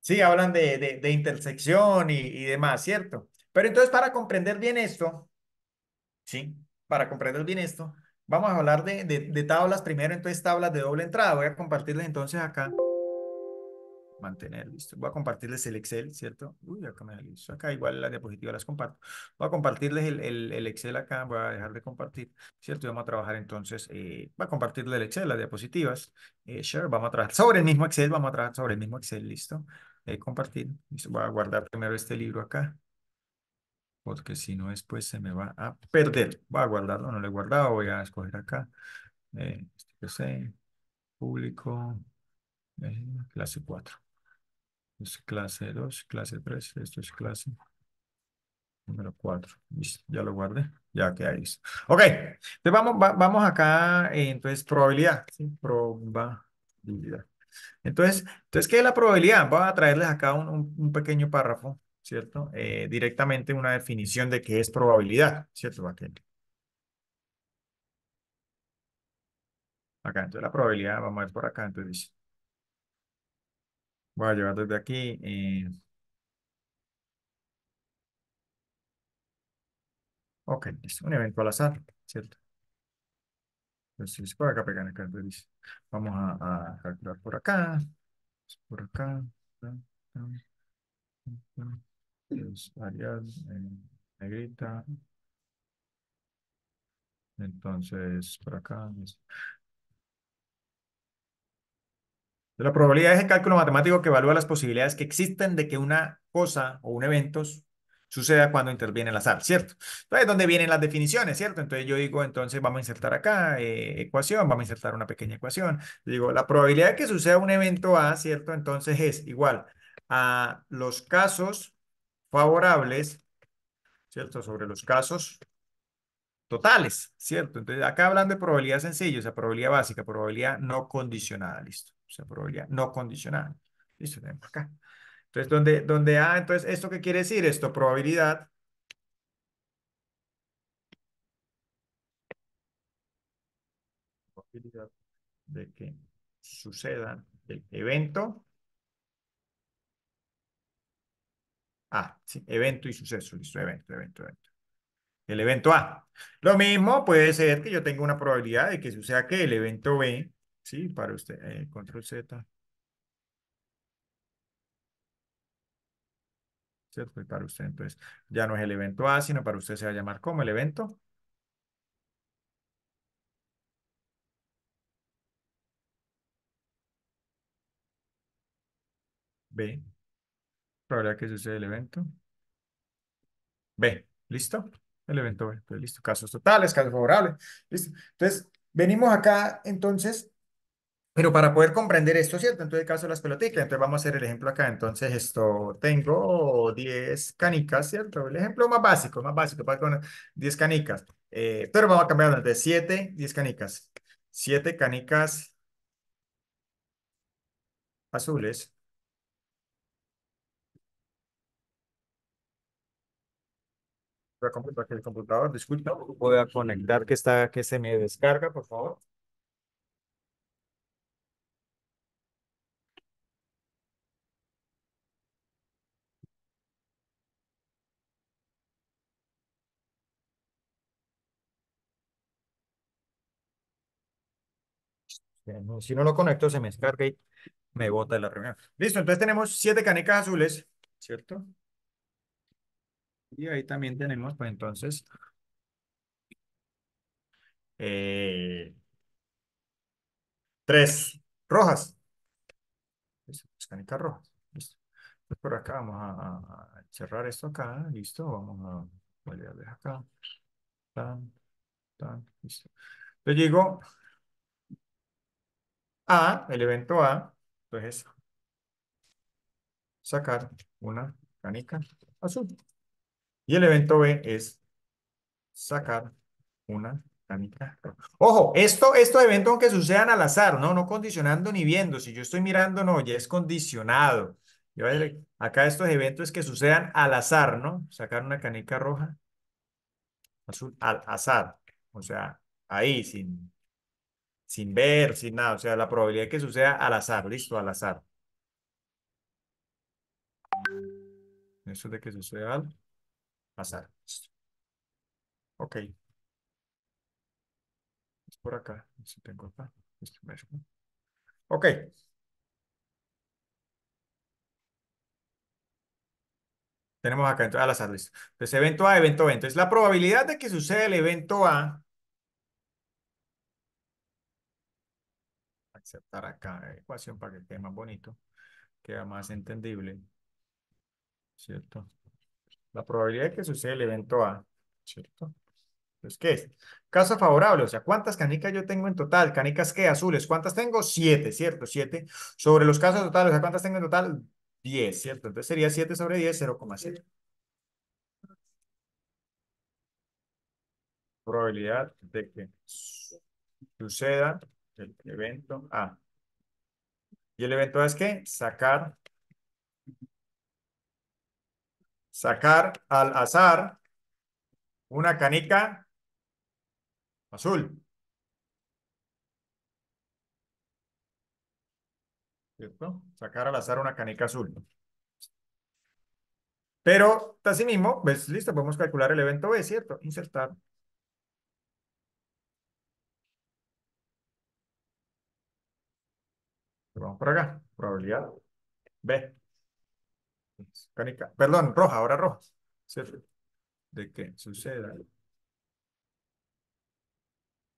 Sí, hablan de, de, intersección y, demás, ¿cierto? Pero entonces para comprender bien esto, ¿sí? Para comprender bien esto, vamos a hablar de, de tablas primero, entonces tablas de doble entrada. Voy a compartirles entonces acá mantener, listo. Voy a compartirles el Excel, ¿cierto? Uy, acá me listo. Acá igual las diapositivas las comparto. Voy a compartirles el, Excel acá, voy a dejar de compartir, ¿cierto? Y vamos a trabajar entonces, eh, voy a compartirle el Excel, las diapositivas. Eh, vamos a trabajar sobre el mismo Excel, vamos a trabajar sobre el mismo Excel, listo. Eh, compartir, listo. Voy a guardar primero este libro acá. Porque si no, después se me va a perder. Voy a guardarlo, no lo he guardado, voy a escoger acá. Eh, yo este sé, público, eh, clase 4. Es clase 2, clase 3, esto es clase número 4. ya lo guardé, ya que ahí Ok, entonces vamos, vamos acá, eh, entonces probabilidad, probabilidad. Entonces, entonces, ¿qué es la probabilidad? Voy a traerles acá un, pequeño párrafo, ¿cierto? Eh, directamente una definición de qué es probabilidad, ¿cierto? Acá, entonces la probabilidad, vamos a ver por acá, entonces Voy a llevar desde aquí. Eh, ok, listo. Un evento al azar, ¿cierto? Entonces, por acá pegan acá. Entonces, vamos a, calcular por acá. Por acá. Los áreas en eh, negrita. Entonces, por acá. La probabilidad es el cálculo matemático que evalúa las posibilidades que existen de que una cosa o un evento suceda cuando interviene el azar, ¿cierto? Entonces, ¿dónde vienen las definiciones, cierto? Entonces yo digo, entonces vamos a insertar acá eh, ecuación, vamos a insertar una pequeña ecuación. Digo, la probabilidad de que suceda un evento A, ¿cierto? Entonces es igual a los casos favorables, ¿cierto? Sobre los casos totales, ¿cierto? Entonces acá hablando de probabilidad sencilla, o sea, probabilidad básica, probabilidad no condicionada, ¿listo? O sea, probabilidad no condicional Listo, tenemos acá. Entonces, ¿dónde A, ah, entonces, ¿esto qué quiere decir? Esto, probabilidad. Probabilidad de que suceda el evento. Ah, sí, evento y suceso, listo, evento, evento, evento. El evento A. Lo mismo puede ser que yo tenga una probabilidad de que suceda que el evento B Sí, para usted. Eh, control Z. ¿Cierto? Y para usted, entonces, ya no es el evento A, sino para usted se va a llamar como el evento. B. Probabilidad que sucede el evento. B. ¿Listo? El evento B. listo. Casos totales, casos favorables. ¿Listo? Entonces, venimos acá, entonces, pero para poder comprender esto, ¿cierto? Entonces, el caso las pelotitas, entonces vamos a hacer el ejemplo acá. Entonces, esto, tengo 10 canicas, ¿cierto? El ejemplo más básico, más básico, para con 10 canicas. Eh, pero vamos a cambiar de 7, 10 canicas. 7 canicas azules. Voy a computar aquí el computador, disculpa. Voy a conectar que, está, que se me descarga, por favor. Si no lo conecto, se me descarga y me bota de la reunión. Listo, entonces tenemos siete canecas azules, ¿cierto? Y ahí también tenemos, pues entonces, eh, tres rojas. Listo, canecas rojas. Listo. por acá vamos a, cerrar esto acá, listo. Vamos a volver acá. Tan, tan, listo. Entonces digo, a, el evento A, entonces sacar una canica azul. Y el evento B es sacar una canica roja. Ojo, esto, estos eventos aunque sucedan al azar, ¿no? No condicionando ni viendo. Si yo estoy mirando, no, ya es condicionado. Eh, acá estos eventos que sucedan al azar, ¿no? Sacar una canica roja azul al azar. O sea, ahí, sin sin ver, sin nada. O sea, la probabilidad de que suceda al azar, listo, al azar. Eso de que suceda al azar. Ok. por acá. Si tengo acá. Ok. Tenemos acá entonces al azar, listo. Entonces, evento A, evento B. Entonces, la probabilidad de que suceda el evento A aceptar acá la ecuación para que quede más bonito, queda más entendible, ¿cierto? La probabilidad de que suceda el evento A, ¿cierto? Entonces, pues, ¿qué es? Caso favorable, o sea, ¿cuántas canicas yo tengo en total? ¿Canicas qué? Azules, ¿cuántas tengo? Siete, ¿cierto? Siete. Sobre los casos totales, o sea, ¿cuántas tengo en total? Diez, ¿cierto? Entonces sería siete sobre diez, 0,7. Probabilidad de que suceda el evento A. Ah. ¿Y el evento A es qué? Sacar. Sacar al azar una canica azul. ¿Cierto? Sacar al azar una canica azul. Pero, así mismo, ¿ves? Pues, listo, podemos calcular el evento B, ¿cierto? Insertar Vamos por acá. Probabilidad B. Perdón, roja, ahora roja. De que suceda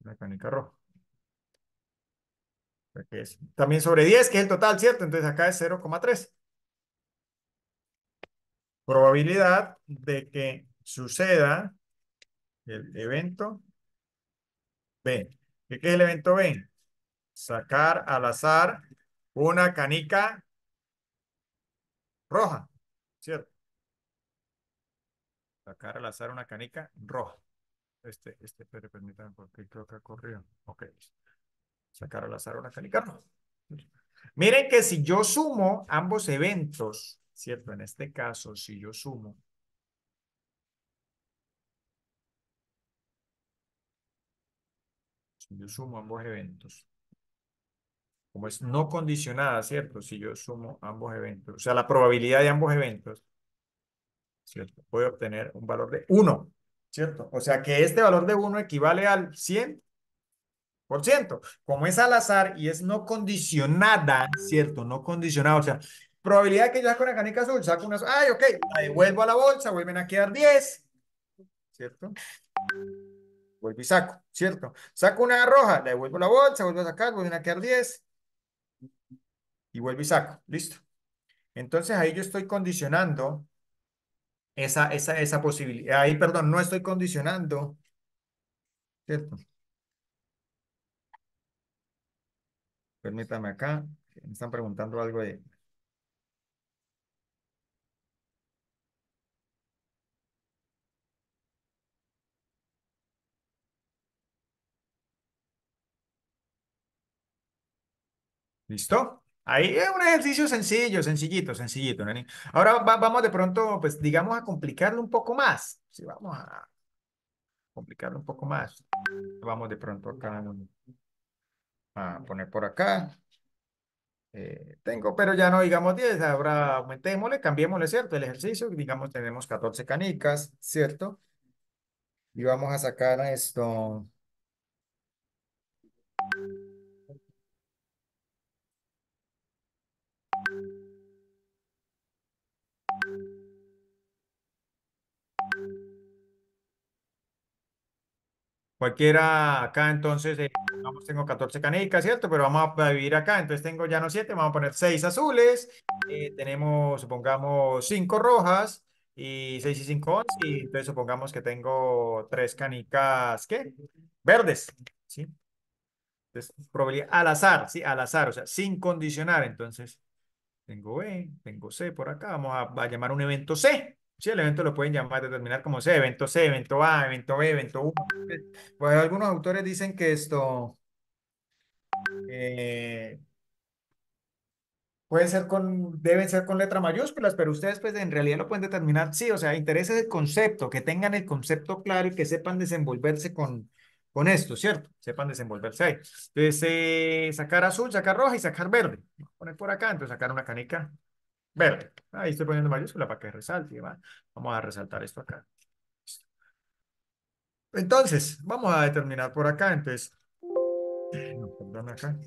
la canica roja. también sobre 10, que es el total, ¿cierto? Entonces acá es 0,3. Probabilidad de que suceda el evento B. ¿Qué es el evento B? Sacar al azar una canica roja, ¿cierto? Sacar al azar una canica roja. Este, este, pero permítanme porque creo que ha corrido. Ok. Sacar al azar una canica roja. Miren que si yo sumo ambos eventos, ¿cierto? En este caso, si yo sumo Si yo sumo ambos eventos como es no condicionada, ¿cierto? Si yo sumo ambos eventos, o sea, la probabilidad de ambos eventos, ¿cierto? puede obtener un valor de 1, ¿cierto? O sea, que este valor de 1 equivale al 100%. Como es al azar y es no condicionada, ¿cierto? No condicionada, o sea, probabilidad de que yo saco una canica azul, saco una... Ay, ok, la devuelvo a la bolsa, vuelven a quedar 10, ¿cierto? Vuelvo y saco, ¿cierto? Saco una roja, la devuelvo a la bolsa, vuelvo a sacar, vuelven a quedar 10, y vuelvo y saco. Listo. Entonces ahí yo estoy condicionando esa, posibilidad. Ahí, perdón, no estoy condicionando. ¿Cierto? Permítame acá. Me están preguntando algo de... ¿Listo? Ahí es un ejercicio sencillo, sencillito, sencillito, Ahora vamos de pronto, pues digamos, a complicarlo un poco más. Si vamos a complicarlo un poco más. Vamos de pronto acá a poner por acá. Eh, tengo, pero ya no digamos 10, ahora aumentémosle, cambiémosle, ¿cierto? El ejercicio, digamos, tenemos 14 canicas, ¿cierto? Y vamos a sacar esto Cualquiera acá, entonces, eh, vamos, tengo 14 canicas, ¿cierto? Pero vamos a vivir acá, entonces tengo ya no 7, vamos a poner 6 azules, eh, tenemos, supongamos, 5 rojas y 6 y 5, y entonces supongamos que tengo 3 canicas, ¿qué? Verdes, ¿sí? Entonces, probabilidad al azar, ¿sí? Al azar, o sea, sin condicionar, entonces, tengo B, tengo C por acá, vamos a, a llamar un evento C, Sí, el evento lo pueden llamar, determinar como C, evento C, evento A, evento B, evento U. Pues algunos autores dicen que esto eh, ser con, deben ser con letra mayúsculas, pero ustedes pues en realidad lo pueden determinar, sí, o sea, interesa el concepto, que tengan el concepto claro y que sepan desenvolverse con, con esto, ¿cierto? Sepan desenvolverse ahí. Entonces, eh, sacar azul, sacar roja y sacar verde. poner por acá, entonces sacar una canica verde. Ahí estoy poniendo mayúscula para que resalte. ¿va? Vamos a resaltar esto acá. Entonces, vamos a determinar por acá. Entonces, perdón acá.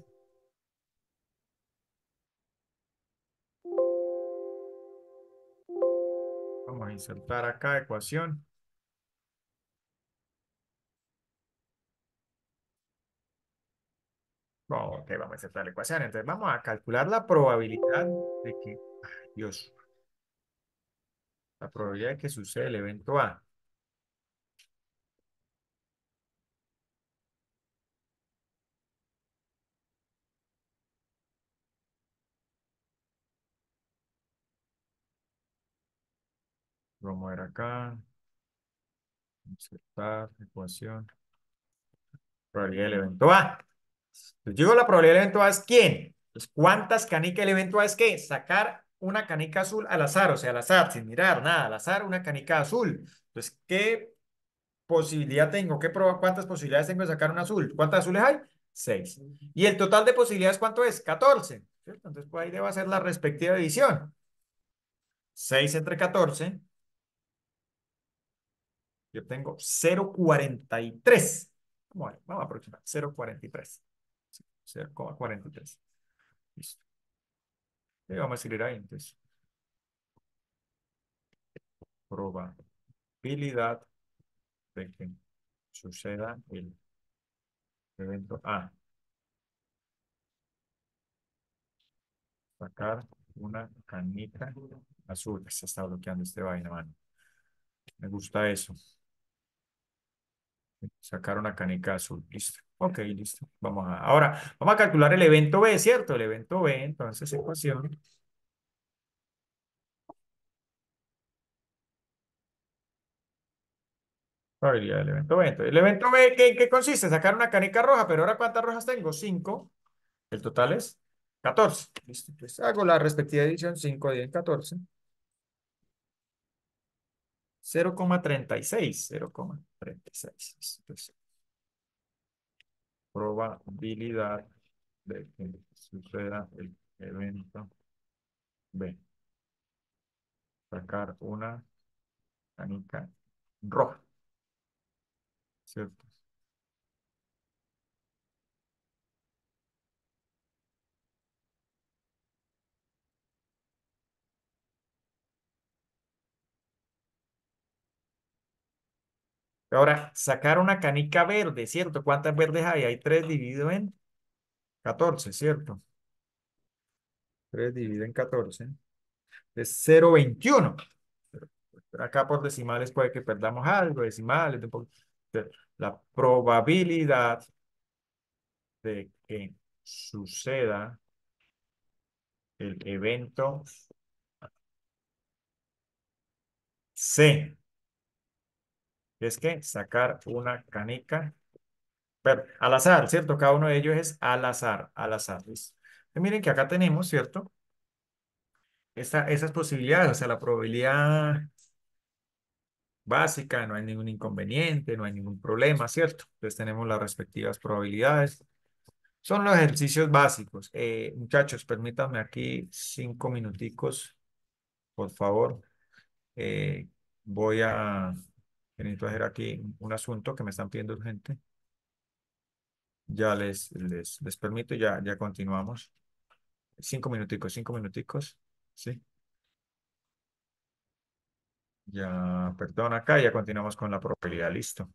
Vamos a insertar acá ecuación. ok, vamos a insertar la ecuación. Entonces vamos a calcular la probabilidad de que Dios. La probabilidad de que suceda el evento A. Vamos a ver acá. Insertar, ecuación. Probabilidad del evento A. Yo digo la probabilidad del evento A es quién. ¿Cuántas canicas del evento A es qué? Sacar una canica azul al azar, o sea, al azar, sin mirar nada, al azar, una canica azul. Entonces, ¿qué posibilidad tengo? ¿Qué ¿Cuántas posibilidades tengo de sacar un azul? ¿Cuántas azules hay? Seis. ¿Y el total de posibilidades cuánto es? 14. Entonces, pues ahí debo hacer la respectiva división. 6 entre 14. Yo tengo 0,43. Bueno, vamos a aproximar. 0,43. 0,43. Listo vamos a escribir ahí, entonces. Probabilidad de que suceda el evento A. Sacar una canica azul. Se está bloqueando este vaina, mano. Me gusta eso. Sacar una canica azul. Listo. Ok, listo. Vamos a, ahora, vamos a calcular el evento B, ¿cierto? El evento B, entonces, ecuación. Probabilidad del evento B. el evento B, ¿qué, ¿en qué consiste? Sacar una canica roja, pero ahora ¿cuántas rojas tengo? 5. El total es 14. Listo. Entonces, pues, hago la respectiva división 5, 10, 14. 0,36, 0,36. Entonces, probabilidad de que suceda el evento B. Sacar una canica roja. ¿Cierto? Ahora, sacar una canica verde, ¿cierto? ¿Cuántas verdes hay? Hay 3 dividido en 14, ¿cierto? 3 dividido en 14. Es 0,21. Acá por decimales puede que perdamos algo, decimales, la probabilidad de que suceda el evento C es que sacar una canica. al azar, ¿cierto? Cada uno de ellos es al azar, al azar. miren que acá tenemos, ¿cierto? Esta, esas posibilidades, o sea, la probabilidad básica, no hay ningún inconveniente, no hay ningún problema, ¿cierto? Entonces tenemos las respectivas probabilidades. Son los ejercicios básicos. Eh, muchachos, permítanme aquí cinco minuticos, por favor. Eh, voy a necesito hacer aquí un asunto que me están pidiendo urgente. Ya les, les, les permito, ya, ya continuamos. Cinco minuticos, cinco minuticos, ¿sí? Ya, perdón acá, ya continuamos con la propiedad, listo.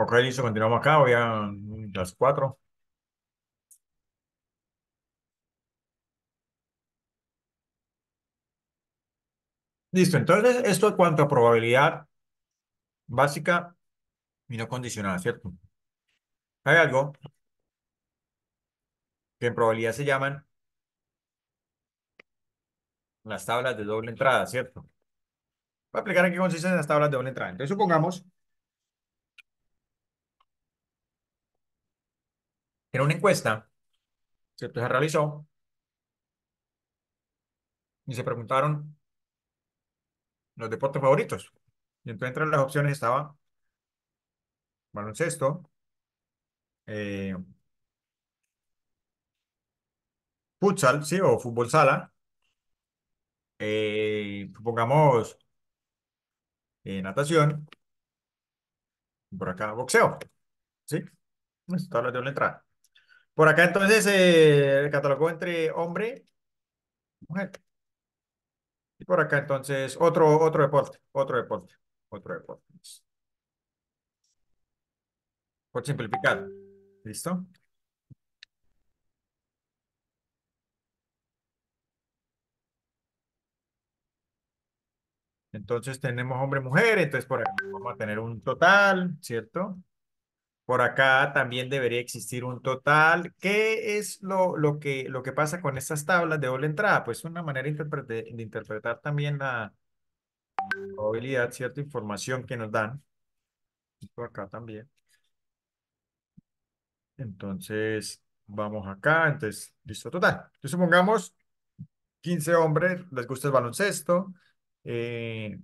Ok, listo, continuamos acá, voy a las cuatro. Listo, entonces esto es cuanto a probabilidad básica y no condicionada, ¿cierto? Hay algo que en probabilidad se llaman las tablas de doble entrada, ¿cierto? Voy a explicar en qué consisten las tablas de doble entrada. Entonces, supongamos que en una encuesta, ¿cierto? Se realizó y se preguntaron los deportes favoritos. Y entonces entre las opciones estaba baloncesto, eh, futsal, sí, o fútbol sala, eh, supongamos eh, natación, por acá boxeo, ¿sí? Esto pues, la de una entrada. Por acá entonces eh, el catálogo entre hombre y mujer. Y por acá entonces otro, otro deporte, otro deporte, otro deporte. Por simplificar. ¿Listo? Entonces tenemos hombre-mujer, entonces por acá vamos a tener un total, ¿cierto? Por acá también debería existir un total. ¿Qué es lo, lo, que, lo que pasa con estas tablas de doble entrada? Pues una manera de, interpretar también la probabilidad, cierta Información que nos dan. por acá también. Entonces, vamos acá. Entonces, listo, total. Entonces, supongamos 15 hombres, les gusta el baloncesto. Eh,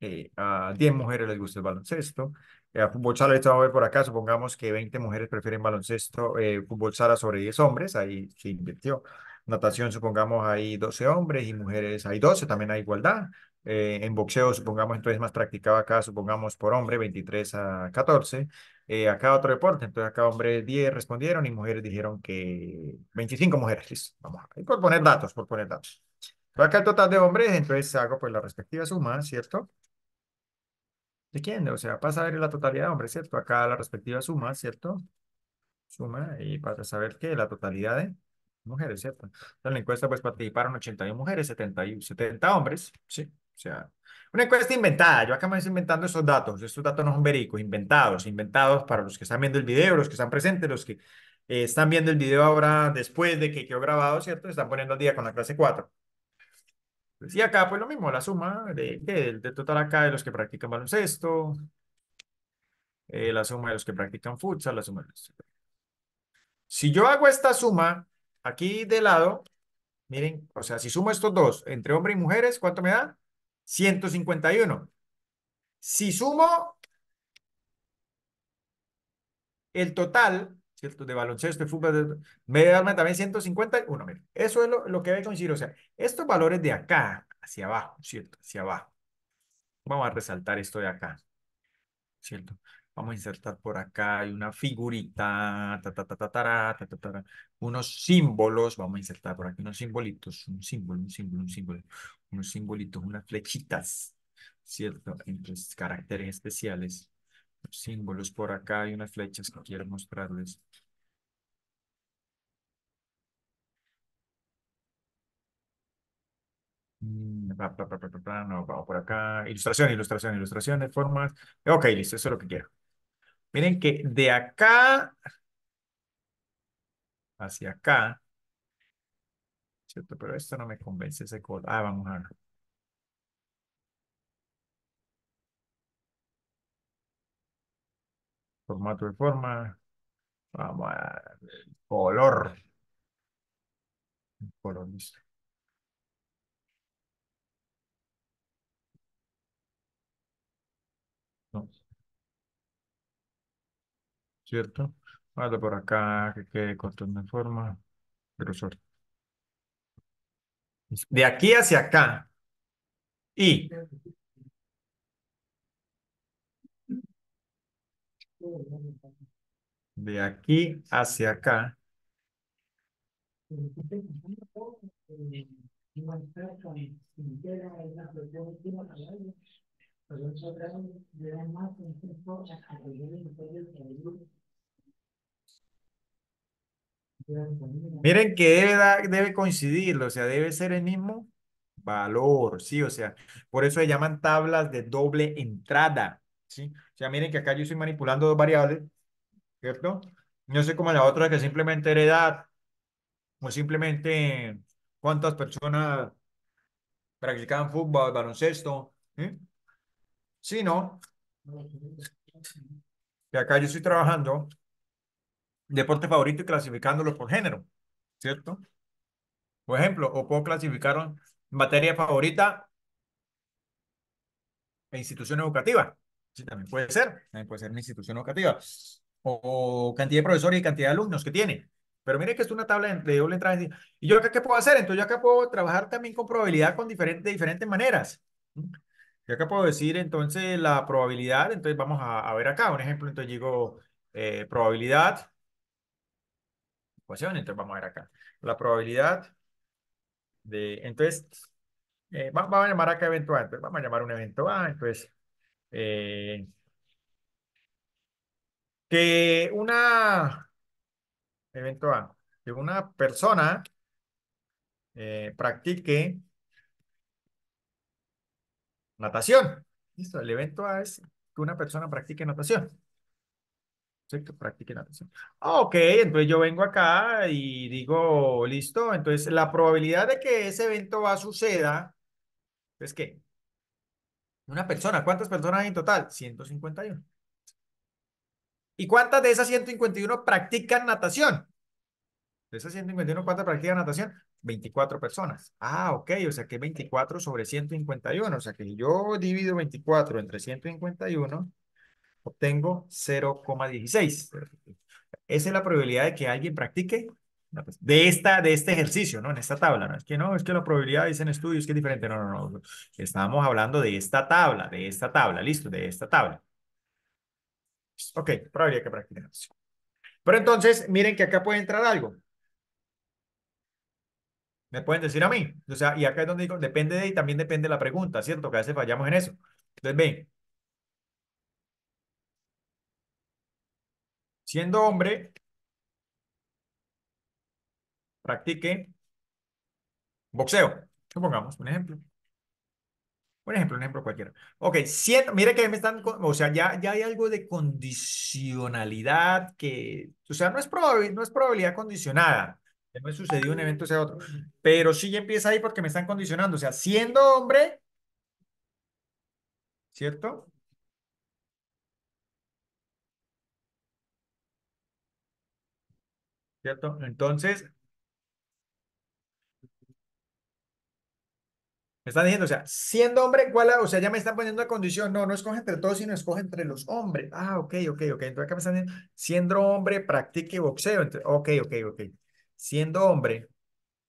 eh, a 10 mujeres les gusta el baloncesto. Eh, a fútbol sala, esto a ver por acá, supongamos que 20 mujeres prefieren baloncesto, fútbol sala sobre 10 hombres, ahí se invirtió. Natación, supongamos, hay 12 hombres y mujeres hay 12, también hay igualdad. en boxeo, supongamos, entonces más practicado acá, supongamos, por hombre, 23 a 14. acá otro deporte, entonces acá hombres 10 respondieron y mujeres dijeron que 25 mujeres, Vamos, por poner datos, por poner datos acá el total de hombres, entonces hago pues la respectiva suma, ¿cierto? ¿De quién? O sea, para saber la totalidad de hombres, ¿cierto? Acá la respectiva suma, ¿cierto? Suma y para saber que la totalidad de mujeres, ¿cierto? en la encuesta pues participaron 81 mujeres, 70, y 70 hombres, ¿sí? O sea, una encuesta inventada. Yo acá me estoy inventando esos datos. Estos datos no son verídicos, inventados, inventados para los que están viendo el video, los que están presentes, los que eh, están viendo el video ahora después de que quedó grabado, ¿cierto? Están poniendo al día con la clase 4. Pues, y acá, pues lo mismo, la suma de, total acá de los que practican baloncesto, eh, la suma de los que practican futsal, la suma de los... Si yo hago esta suma aquí de lado, miren, o sea, si sumo estos dos entre hombres y mujeres, ¿cuánto me da? 151. Si sumo el total ¿cierto? De baloncesto, de fútbol, también también 151, mira, eso es lo, lo que debe coincidir, o sea, estos valores de acá hacia abajo, ¿cierto? Hacia abajo. Vamos a resaltar esto de acá, ¿cierto? Vamos a insertar por acá, una figurita, unos símbolos, vamos a insertar por aquí unos simbolitos, un símbolo, un símbolo, un símbolo, unos simbolitos, unas flechitas, ¿cierto? Entre caracteres especiales, símbolos por acá, y unas flechas que quiero mostrarles. Mm, no, vamos por acá. Ilustración, ilustración, ilustración de formas. Ok, listo, eso es lo que quiero. Miren que de acá hacia acá, ¿cierto? Pero esto no me convence ese color. Ah, vamos a Formato de forma. Vamos a ver. color. color listo. ¿cierto? vado por acá, que quede contorno en forma, grosor. De aquí hacia acá. Y. De aquí hacia acá. Miren que debe, debe coincidir, o sea, debe ser el mismo valor, ¿sí? O sea, por eso se llaman tablas de doble entrada, ¿sí? O sea, miren que acá yo estoy manipulando dos variables, ¿cierto? No sé cómo la otra que simplemente edad o simplemente cuántas personas practicaban fútbol, baloncesto, ¿sí? no que acá yo estoy trabajando deporte favorito y clasificándolo por género, ¿cierto? Por ejemplo, o puedo clasificar materia favorita e institución educativa. Sí, también puede ser, también puede ser una institución educativa. O, cantidad de profesores y cantidad de alumnos que tiene. Pero mire que es una tabla de doble entrada. ¿Y yo acá qué puedo hacer? Entonces yo acá puedo trabajar también con probabilidad con diferentes, de diferentes maneras. Yo acá puedo decir entonces la probabilidad. Entonces vamos a, ver acá un ejemplo. Entonces digo eh, probabilidad entonces vamos a ver acá. La probabilidad de, entonces, eh, vamos a llamar acá evento A, entonces vamos a llamar un evento A, entonces, eh, que una, evento A, que una persona eh, practique natación. Listo, el evento A es que una persona practique natación. ¿sí? Que practiquen ah, ok, entonces yo vengo acá y digo, listo, entonces la probabilidad de que ese evento va a suceda es que una persona, ¿cuántas personas hay en total? 151. ¿Y cuántas de esas 151 practican natación? De esas 151, ¿cuántas practican natación? 24 personas. Ah, ok, o sea que 24 sobre 151, o sea que yo divido 24 entre 151, obtengo 0,16. Esa es la probabilidad de que alguien practique pues, de, esta, de este ejercicio, ¿no? En esta tabla, ¿no? Es que no, es que la probabilidad, dicen estudios, que es diferente. No, no, no. Estábamos hablando de esta tabla, de esta tabla, listo, de esta tabla. Ok, probabilidad que practicamos. Pero entonces, miren que acá puede entrar algo. Me pueden decir a mí. O sea, y acá es donde digo, depende de, y también depende de la pregunta, ¿cierto? Que a veces fallamos en eso. Entonces, ven, Siendo hombre, practique boxeo. Supongamos, un ejemplo. Un ejemplo, un ejemplo cualquiera. Ok, siendo, mire que me están, o sea, ya, ya hay algo de condicionalidad que, o sea, no es, probabilidad, no es probabilidad condicionada. No me sucedió un evento sea otro. Pero sí empieza ahí porque me están condicionando. O sea, siendo hombre, ¿cierto? ¿Cierto? Entonces, me están diciendo, o sea, siendo hombre, ¿cuál? O sea, ya me están poniendo la condición, no, no escoge entre todos, sino escoge entre los hombres. Ah, ok, ok, ok. Entonces acá me están diciendo, siendo hombre, practique boxeo. entre ok, ok, ok. Siendo hombre,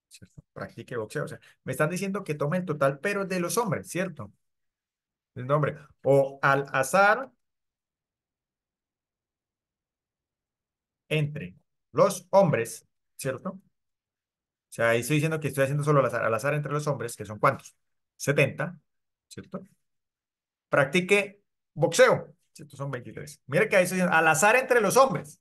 ¿cierto? Practique boxeo. O sea, me están diciendo que tome el total, pero de los hombres, ¿cierto? El nombre. O al azar, entre los hombres, ¿cierto? O sea, ahí estoy diciendo que estoy haciendo solo al azar, entre los hombres, que son cuántos? 70, ¿cierto? Practique boxeo, ¿cierto? Son 23. Mire que ahí estoy diciendo al azar entre los hombres.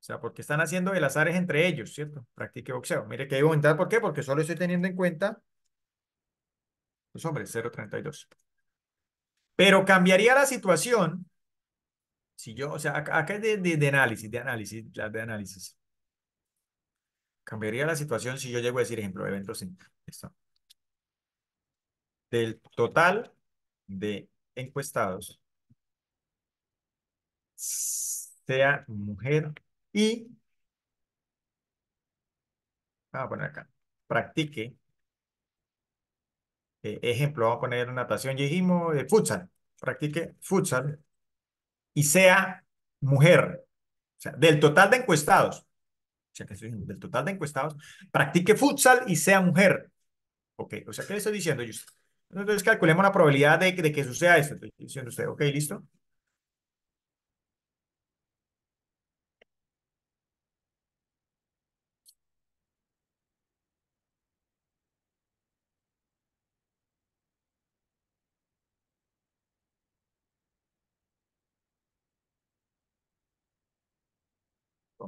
O sea, porque están haciendo el azar entre ellos, ¿cierto? Practique boxeo. Mire que hay voluntad, ¿por qué? Porque solo estoy teniendo en cuenta los hombres, 0.32. Pero cambiaría la situación si yo, o sea, acá es de, de, de, análisis, de análisis, de análisis. Cambiaría la situación si yo llego a decir, ejemplo, eventos en Del total de encuestados, sea mujer y, vamos a poner acá, practique, eh, ejemplo, vamos a poner natación, dijimos, de eh, futsal, practique futsal y sea mujer, o sea, del total de encuestados, o sea, que estoy diciendo, del total de encuestados, practique futsal y sea mujer. Ok, o sea, ¿qué le estoy diciendo Entonces calculemos la probabilidad de, de que suceda esto. Estoy diciendo usted, ok, listo.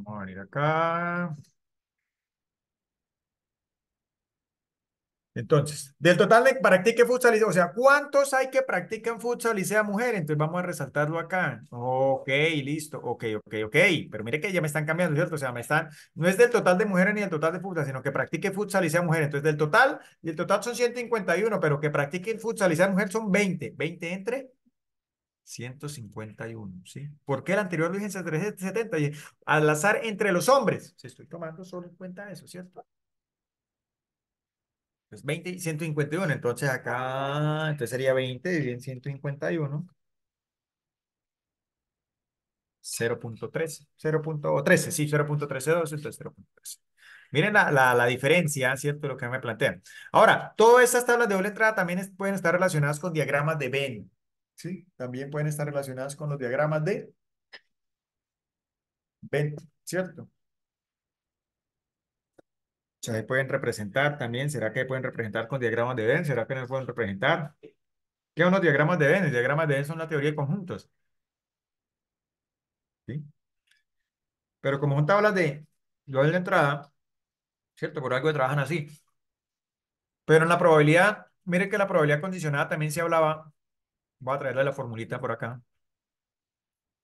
Vamos a venir acá. Entonces, del total de practique futsal, o sea, ¿cuántos hay que practican futsal y sea mujer? Entonces vamos a resaltarlo acá. Ok, listo. Ok, ok, ok. Pero mire que ya me están cambiando, ¿cierto? O sea, me están, no es del total de mujeres ni del total de futsal, sino que practique futsal y sea mujer. Entonces, del total, y el total son 151, pero que practiquen futsal y sea mujer son 20. 20 entre 151, ¿sí? ¿Por qué el anterior dije 370? Y al azar entre los hombres. Si estoy tomando solo en cuenta eso, ¿cierto? Pues 20 y 151, entonces acá, entonces sería 20 y 151. 0.13, 0.13, sí, 0.132, entonces 0.13. Miren la, la, diferencia, ¿cierto? Lo que me plantean. Ahora, todas estas tablas de doble entrada también pueden estar relacionadas con diagramas de Venn. ¿sí? También pueden estar relacionadas con los diagramas de Venn, ¿cierto? Se pueden representar también. ¿Será que pueden representar con diagramas de Venn? ¿Será que no pueden representar? ¿Qué son los diagramas de Venn? Los diagramas de Venn son la teoría de conjuntos. ¿Sí? Pero como son tablas de lo de entrada, ¿cierto? Por algo trabajan así. Pero en la probabilidad, mire que la probabilidad condicionada también se hablaba Voy a traerle la formulita por acá.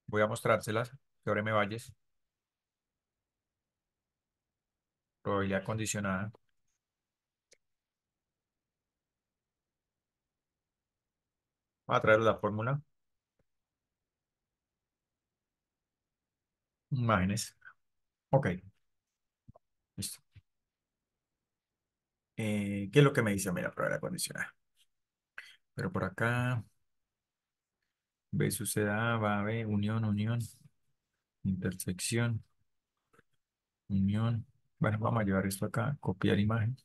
Voy a mostrárselas. Que ahora me valles. Probabilidad condicionada. Voy a traer la fórmula. Imágenes. Ok. Listo. Eh, ¿Qué es lo que me dice? Mira, probabilidad condicionada Pero por acá B suceda, va a B, unión, unión, intersección, unión. Bueno, vamos a llevar esto acá, copiar imagen.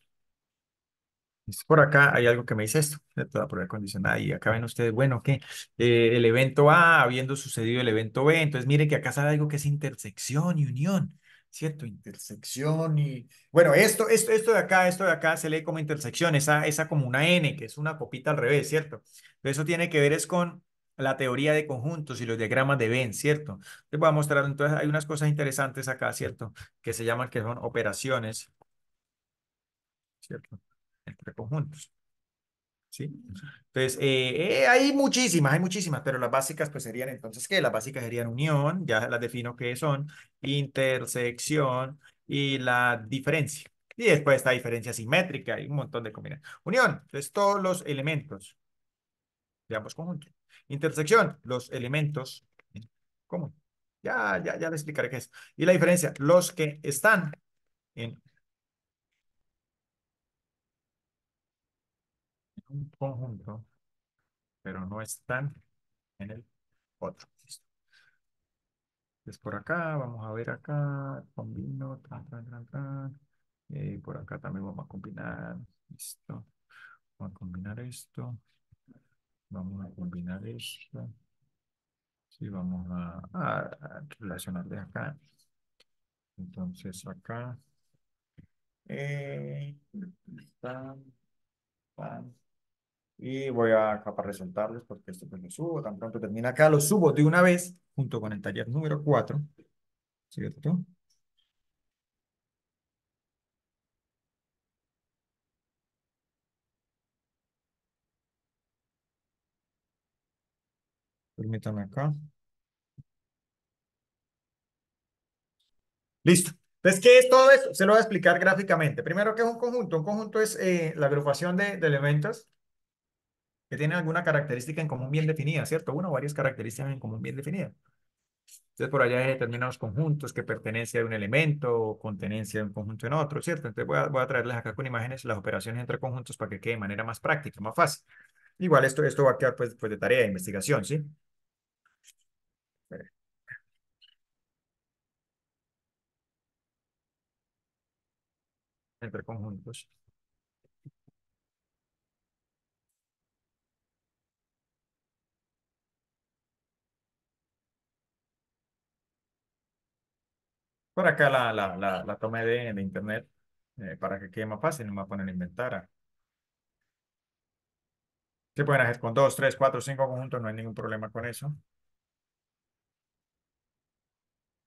Por acá hay algo que me dice esto, la prueba condicionada. Y acá ven ustedes, bueno, que eh, el evento A, habiendo sucedido el evento B, entonces mire que acá sale algo que es intersección y unión, ¿cierto? Intersección y... Bueno, esto, esto, esto de acá, esto de acá se lee como intersección, esa, esa como una N, que es una copita al revés, ¿cierto? eso tiene que ver es con la teoría de conjuntos y los diagramas de Venn, ¿cierto? Les voy a mostrar, entonces hay unas cosas interesantes acá, ¿cierto? Que se llaman, que son operaciones, ¿cierto? Entre conjuntos. ¿Sí? Entonces, eh, hay muchísimas, hay muchísimas, pero las básicas pues serían entonces, ¿qué? Las básicas serían unión, ya las defino que son, intersección y la diferencia. Y después está diferencia simétrica y un montón de combinaciones. Unión, entonces todos los elementos de ambos conjuntos. Intersección, los elementos comunes. Ya, ya, ya le explicaré qué es. Y la diferencia, los que están en un conjunto, pero no están en el otro. Listo. Es por acá, vamos a ver acá, combino, eh, por acá también vamos a combinar, listo. Vamos a combinar esto. Vamos a combinar esto. Sí, vamos a, relacionarles acá. Entonces acá. Eh, y voy a acá para resaltarles porque esto pues lo subo. Tan pronto termina acá, lo subo de una vez junto con el taller número 4. ¿Cierto? Permítame acá. Listo. Entonces, ¿qué es todo esto? Se lo voy a explicar gráficamente. Primero, ¿qué es un conjunto? Un conjunto es eh, la agrupación de, elementos que tienen alguna característica en común bien definida, ¿cierto? uno o varias características en común bien definidas. Entonces, por allá hay determinados conjuntos que pertenencia a un elemento o contenencia de un conjunto en otro, ¿cierto? Entonces, voy a, traerles acá con imágenes las operaciones entre conjuntos para que quede de manera más práctica, más fácil. Igual, esto, esto va a quedar pues, pues de tarea de investigación, ¿sí? entre conjuntos. Por acá la, la, tomé de, internet eh, para que quede más fácil, no me voy a poner a inventar. Se pueden hacer con dos, tres, cuatro, cinco conjuntos, no hay ningún problema con eso.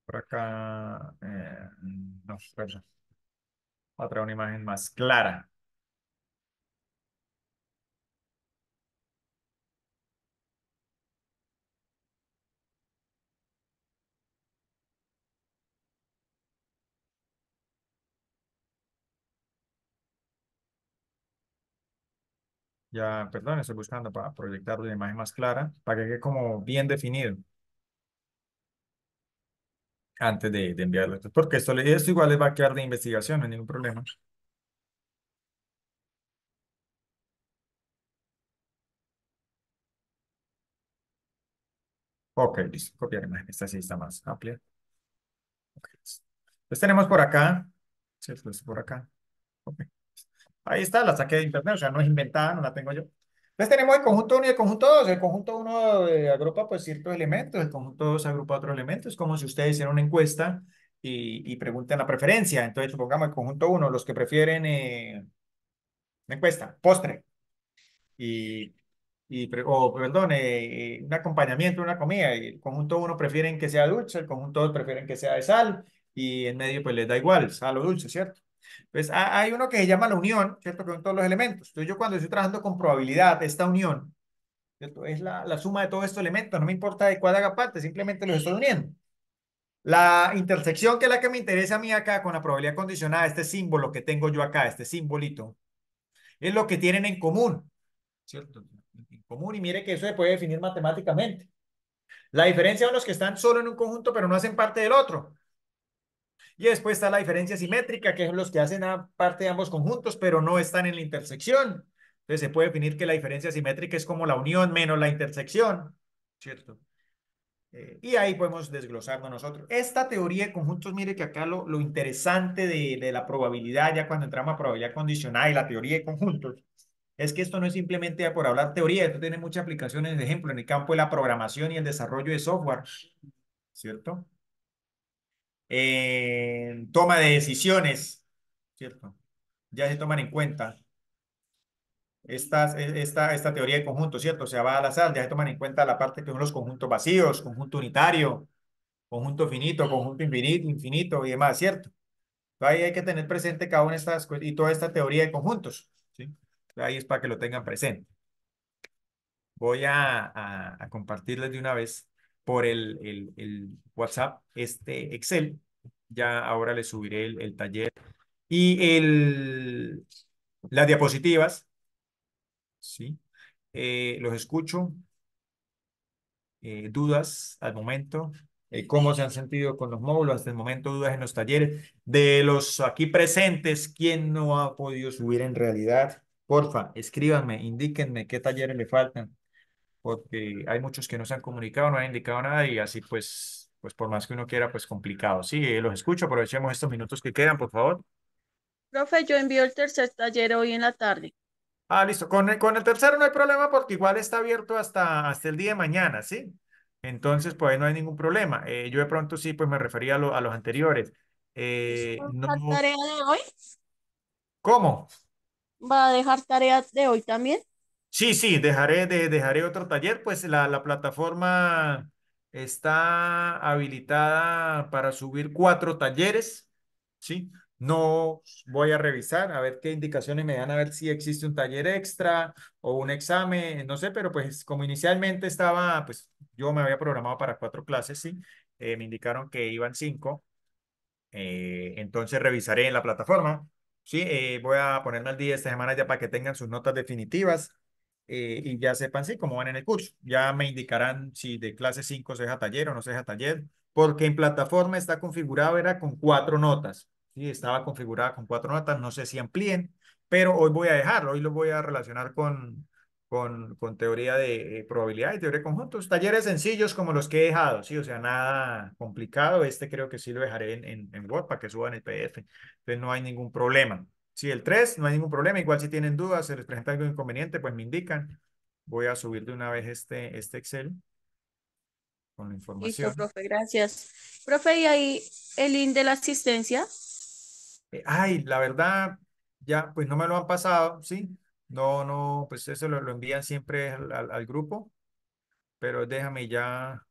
Por acá, eh, no, perdón. Para traer una imagen más clara. Ya, perdón, estoy buscando para proyectar una imagen más clara, para que quede como bien definido antes de, enviarlo, porque esto, esto igual le va a quedar de investigación, no hay ningún problema. Ok, listo, copiar imagen, esta sí está más amplia. Entonces tenemos por acá, por acá. Ahí está, la saqué de internet, o sea, no es inventada, no la tengo yo. Entonces tenemos el conjunto 1 y el conjunto 2. El conjunto 1 eh, agrupa pues ciertos elementos, el conjunto 2 agrupa otros elementos. Es como si ustedes hicieran una encuesta y, preguntan la preferencia. Entonces supongamos el conjunto 1, los que prefieren eh, una encuesta, postre. Y, y o perdón, eh, un acompañamiento, una comida. El conjunto 1 prefieren que sea dulce, el conjunto 2 prefieren que sea de sal y en medio pues les da igual, sal o dulce, ¿cierto? pues hay uno que se llama la unión, ¿cierto? Que son todos los elementos. Entonces, yo cuando estoy trabajando con probabilidad, esta unión, ¿cierto? Es la, suma de todos estos elementos. No me importa de cuál haga parte, simplemente los estoy uniendo. La intersección, que es la que me interesa a mí acá con la probabilidad condicionada, este símbolo que tengo yo acá, este simbolito, es lo que tienen en común, ¿cierto? En común, y mire que eso se puede definir matemáticamente. La diferencia de los que están solo en un conjunto, pero no hacen parte del otro. Y después está la diferencia simétrica, que es los que hacen parte de ambos conjuntos, pero no están en la intersección. Entonces se puede definir que la diferencia simétrica es como la unión menos la intersección, ¿cierto? Eh, y ahí podemos desglosarlo nosotros. Esta teoría de conjuntos, mire que acá lo, interesante de, de, la probabilidad, ya cuando entramos a probabilidad condicional y la teoría de conjuntos, es que esto no es simplemente por hablar teoría, esto tiene muchas aplicaciones, por ejemplo, en el campo de la programación y el desarrollo de software, ¿cierto? en toma de decisiones, ¿cierto? Ya se toman en cuenta estas, e, esta, esta teoría de conjuntos, ¿cierto? se va a la sal, ya se toman en cuenta la parte que son los conjuntos vacíos, conjunto unitario, conjunto finito, mm. conjunto infinito, infinito y demás, ¿cierto? Ahí hay que tener presente cada una de estas y toda esta teoría de conjuntos, ¿sí? Ahí es para que lo tengan presente. Voy a compartirles de una vez por el, el, el, WhatsApp este Excel. Ya ahora le subiré el, el taller. Y el, las diapositivas, ¿sí? Eh, los escucho. Eh, dudas al momento. Eh, ¿Cómo se han sentido con los módulos? Hasta momento dudas en los talleres. De los aquí presentes, ¿quién no ha podido subir en realidad? Porfa, escríbanme, indíquenme qué talleres le faltan porque hay muchos que no se han comunicado, no han indicado nada y así pues, pues por más que uno quiera, pues complicado. Sí, eh, los escucho, aprovechemos estos minutos que quedan, por favor. Profe, yo envío el tercer taller hoy en la tarde. Ah, listo. Con el, con el tercero no hay problema porque igual está abierto hasta, hasta el día de mañana, ¿sí? Entonces, pues no hay ningún problema. Eh, yo de pronto sí, pues me refería a, los anteriores. Eh, a dejar tarea de hoy? ¿Cómo? ¿Va a dejar tareas de hoy también? Sí, sí, dejaré, de, dejaré otro taller, pues la, plataforma está habilitada para subir cuatro talleres, ¿sí? No voy a revisar, a ver qué indicaciones me dan, a ver si existe un taller extra o un examen, no sé, pero pues como inicialmente estaba, pues yo me había programado para cuatro clases, ¿sí? Eh, me indicaron que iban cinco, eh, entonces revisaré en la plataforma, ¿sí? Eh, voy a ponerme al día esta semana ya para que tengan sus notas definitivas eh, y ya sepan sí cómo van en el curso. Ya me indicarán si de clase 5 se deja taller o no se deja taller, porque en plataforma está configurado, era con cuatro notas. Sí, estaba configurada con cuatro notas, no sé si amplíen, pero hoy voy a dejarlo, hoy lo voy a relacionar con, con, con teoría de eh, probabilidad y teoría de conjuntos. Talleres sencillos como los que he dejado, sí, o sea, nada complicado. Este creo que sí lo dejaré en, en, Word para que suban el PDF, entonces no hay ningún problema. Si el 3, no hay ningún problema. Igual si tienen dudas, se les presenta algo inconveniente, pues me indican. Voy a subir de una vez este, este Excel con la información. Listo, profe, gracias. Profe, ¿y ahí el link de la asistencia? Eh, ay, la verdad, ya, pues no me lo han pasado, ¿sí? No, no, pues eso lo, lo envían siempre al grupo, pero déjame ya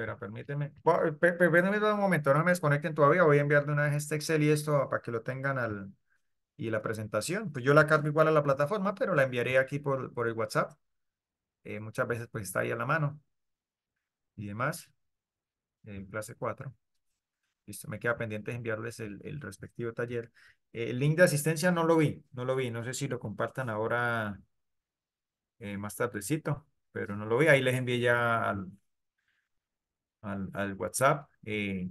espera, permíteme. permíteme un momento, no me desconecten todavía. Voy a enviar de una vez este Excel y esto para que lo tengan al... Y la presentación, pues yo la cargo igual a la plataforma, pero la enviaré aquí por, por el WhatsApp. Eh, muchas veces pues está ahí a la mano. Y demás. En clase 4. Listo, me queda pendiente enviarles el, el respectivo taller. Eh, el link de asistencia no lo vi, no lo vi. No sé si lo compartan ahora eh, más tardecito, pero no lo vi. Ahí les envié ya al, al, WhatsApp. Eh,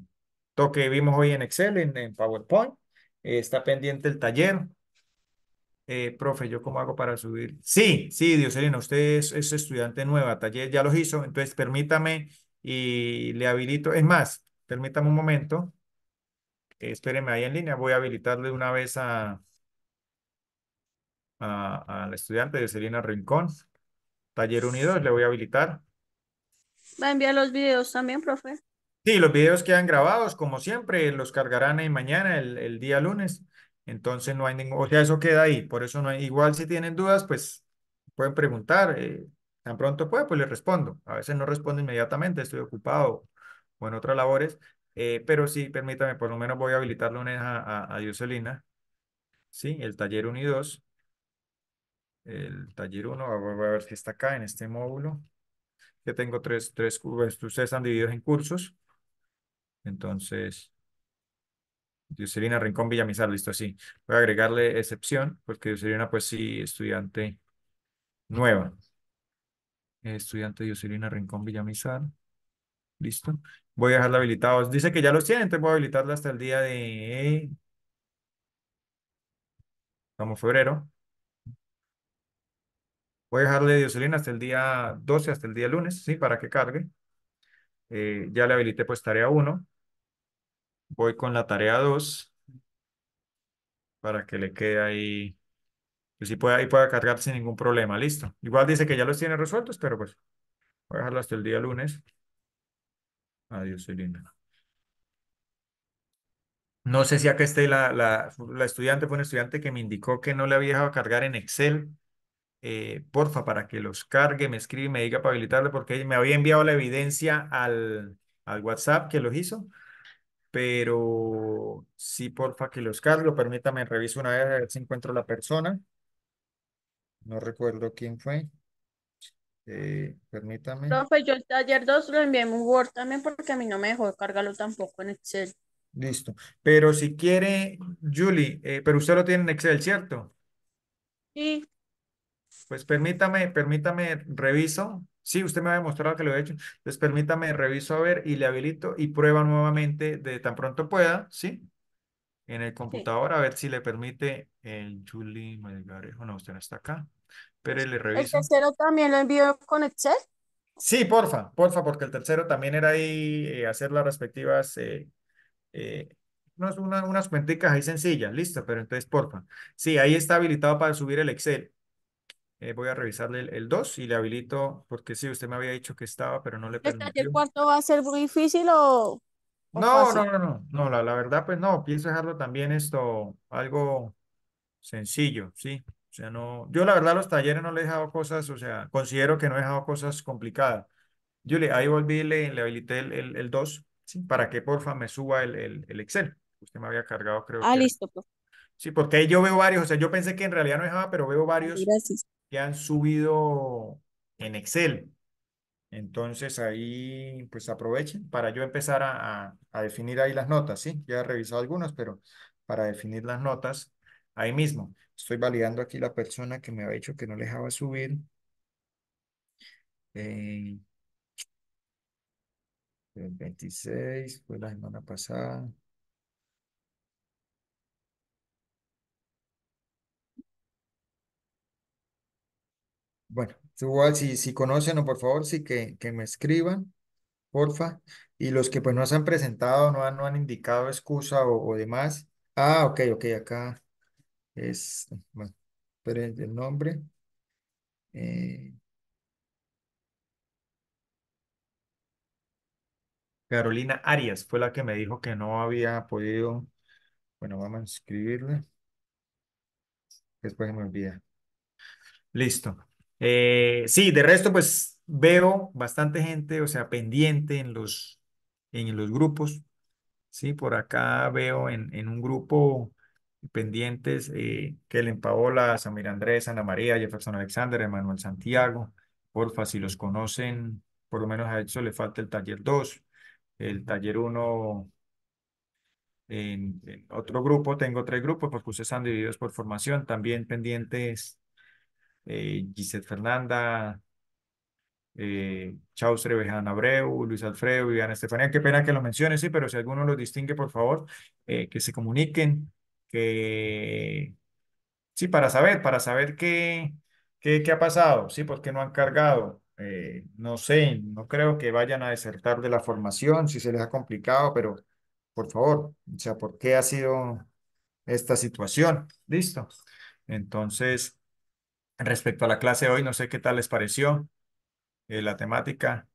toque, vimos hoy en Excel, en, PowerPoint. Eh, está pendiente el taller. Eh, profe, ¿yo cómo hago para subir? Sí, sí, Dioselina, usted es, estudiante nueva, taller ya los hizo, entonces permítame y le habilito. Es más, permítame un momento. espéreme ahí en línea, voy a habilitarle una vez a, al estudiante Dioselina Rincón. Taller unido, le voy a habilitar. ¿Va a enviar los videos también, profe? Sí, los videos quedan grabados, como siempre, los cargarán ahí mañana, el, día lunes. Entonces no hay ningún, o sea, eso queda ahí. Por eso no hay, igual si tienen dudas, pues pueden preguntar. Eh, tan pronto pueda, pues les respondo. A veces no respondo inmediatamente, estoy ocupado o en otras labores. Eh, pero sí, permítame, por lo menos voy a habilitar lunes a, a, Sí, el taller 1 y 2. El taller 1, voy a ver si está acá en este módulo tengo tres, tres, pues, ustedes están divididos en cursos. Entonces, Yuselina Rincón Villamizar, listo, así. Voy a agregarle excepción, porque Yuselina, pues sí, estudiante nueva. Estudiante Yuselina Rincón Villamizar. Listo. Voy a dejarla habilitada, Dice que ya los tienen, entonces voy a habilitarla hasta el día de... vamos febrero. Voy a dejarle de hasta el día 12, hasta el día lunes, ¿sí? Para que cargue. Eh, ya le habilité pues tarea 1. Voy con la tarea 2 para que le quede ahí, Y si puede, ahí pueda cargar sin ningún problema, listo. Igual dice que ya los tiene resueltos, pero pues voy a dejarlo hasta el día lunes. Adiós, No sé si acá esté la, la, la estudiante, fue una estudiante que me indicó que no le había dejado cargar en Excel eh, porfa, para que los cargue, me escribe me diga para habilitarle porque me había enviado la evidencia al, al WhatsApp que los hizo, pero sí, porfa, que los cargue, permítame, reviso una vez a ver si encuentro la persona. No recuerdo quién fue. Eh, permítame permítame. Profe, pues yo el taller 2 lo envié en Word también porque a mí no me dejó cargarlo tampoco en Excel. Listo. Pero si quiere, Julie, eh, pero usted lo tiene en Excel, ¿cierto? Sí pues permítame, permítame, reviso. Sí, usted me ha demostrado que lo he hecho. Entonces, pues permítame, reviso a ver y le habilito y prueba nuevamente de tan pronto pueda, ¿sí? En el computador, a ver si le permite el Julie No, usted no está acá. Pero le reviso. ¿El tercero también lo envió con Excel? Sí, porfa, porfa, porque el tercero también era ahí eh, hacer las respectivas eh, eh, unas, unas ahí sencillas, listo, pero entonces porfa. Sí, ahí está habilitado para subir el Excel. Eh, voy a revisarle el, 2 y le habilito, porque sí, usted me había dicho que estaba, pero no le ¿Este permitió. ¿El cuarto va a ser muy difícil o...? no, no, no, no, no, la, la verdad pues no, pienso dejarlo también esto, algo sencillo, sí. O sea, no, yo la verdad los talleres no le he dejado cosas, o sea, considero que no he dejado cosas complicadas. Yo le, ahí volví, y le habilité el, el, 2, para que porfa me suba el, el, Excel. Usted me había cargado, creo. Ah, listo. Pues. Sí, porque yo veo varios, o sea, yo pensé que en realidad no dejaba, pero veo varios Gracias que han subido en Excel. Entonces ahí pues aprovechen para yo empezar a, definir ahí las notas, ¿sí? Ya he revisado algunas, pero para definir las notas ahí mismo. Estoy validando aquí la persona que me ha dicho que no le dejaba subir. Eh, el 26 fue la semana pasada. Bueno, igual si, si conocen o por favor, sí que, que me escriban, porfa. Y los que pues no se han presentado, no han, no han indicado excusa o, o demás. Ah, ok, ok, acá es, bueno, el nombre. Eh, Carolina Arias fue la que me dijo que no había podido. Bueno, vamos a escribirle. Después me olvida. Listo. Eh, sí, de resto, pues veo bastante gente, o sea, pendiente en los, en los grupos. Sí, por acá veo en, en un grupo pendientes eh, Kellen Paola, Samir Andrés, Ana María, Jefferson Alexander, Emanuel Santiago. Porfa, si los conocen, por lo menos a eso le falta el taller 2. El taller 1 en, en, otro grupo, tengo tres grupos porque ustedes están divididos por formación, también pendientes eh, Gisette Fernanda, eh, Vejana Abreu, Luis Alfredo, Viviana Estefanía. Qué pena que lo mencione, sí, pero si alguno los distingue, por favor, eh, que se comuniquen, que sí, para saber, para saber qué, qué, ha pasado, sí, Porque no han cargado. Eh, no sé, no creo que vayan a desertar de la formación si se les ha complicado, pero por favor, o sea, ¿por qué ha sido esta situación? Listo. Entonces, respecto a la clase de hoy, no sé qué tal les pareció eh, la temática,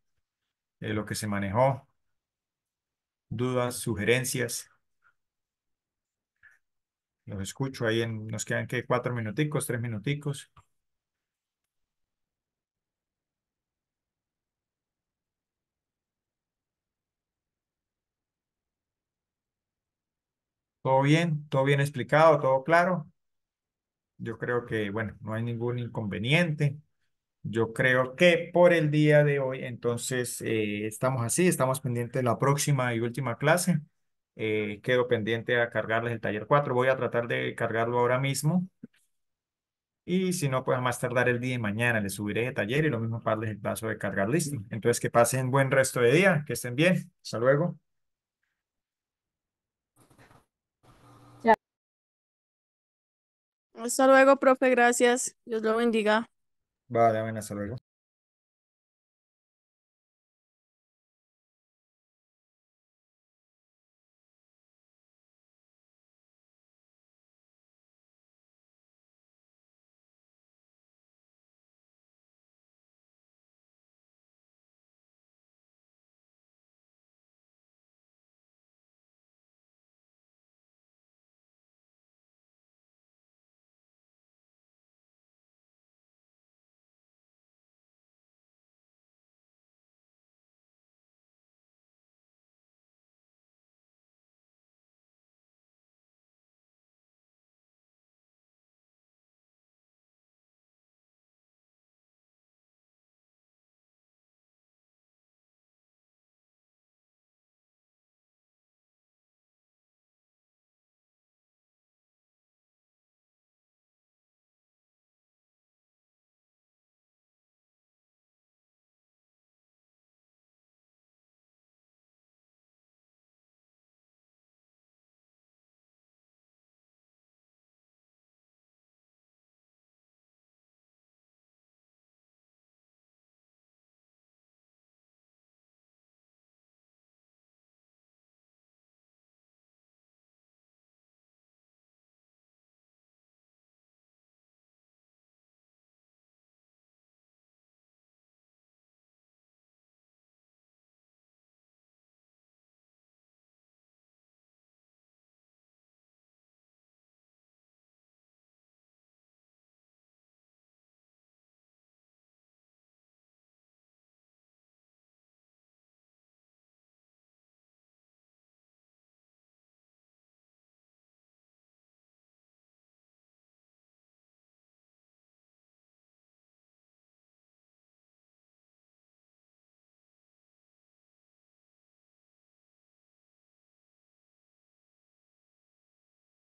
eh, lo que se manejó, dudas, sugerencias. Los escucho ahí, en, nos quedan que cuatro minuticos, tres minuticos. ¿Todo bien? ¿Todo bien explicado? ¿Todo claro? Yo creo que, bueno, no hay ningún inconveniente. Yo creo que por el día de hoy, entonces, eh, estamos así, estamos pendientes de la próxima y última clase. Eh, quedo pendiente a cargarles el taller 4. Voy a tratar de cargarlo ahora mismo. Y si no, pues más tardar el día de mañana les subiré el taller y lo mismo para darles el paso de cargar listo. Entonces, que pasen buen resto de día, que estén bien. Hasta luego. Hasta luego, profe, gracias. Dios lo bendiga. Vale, amén, hasta luego.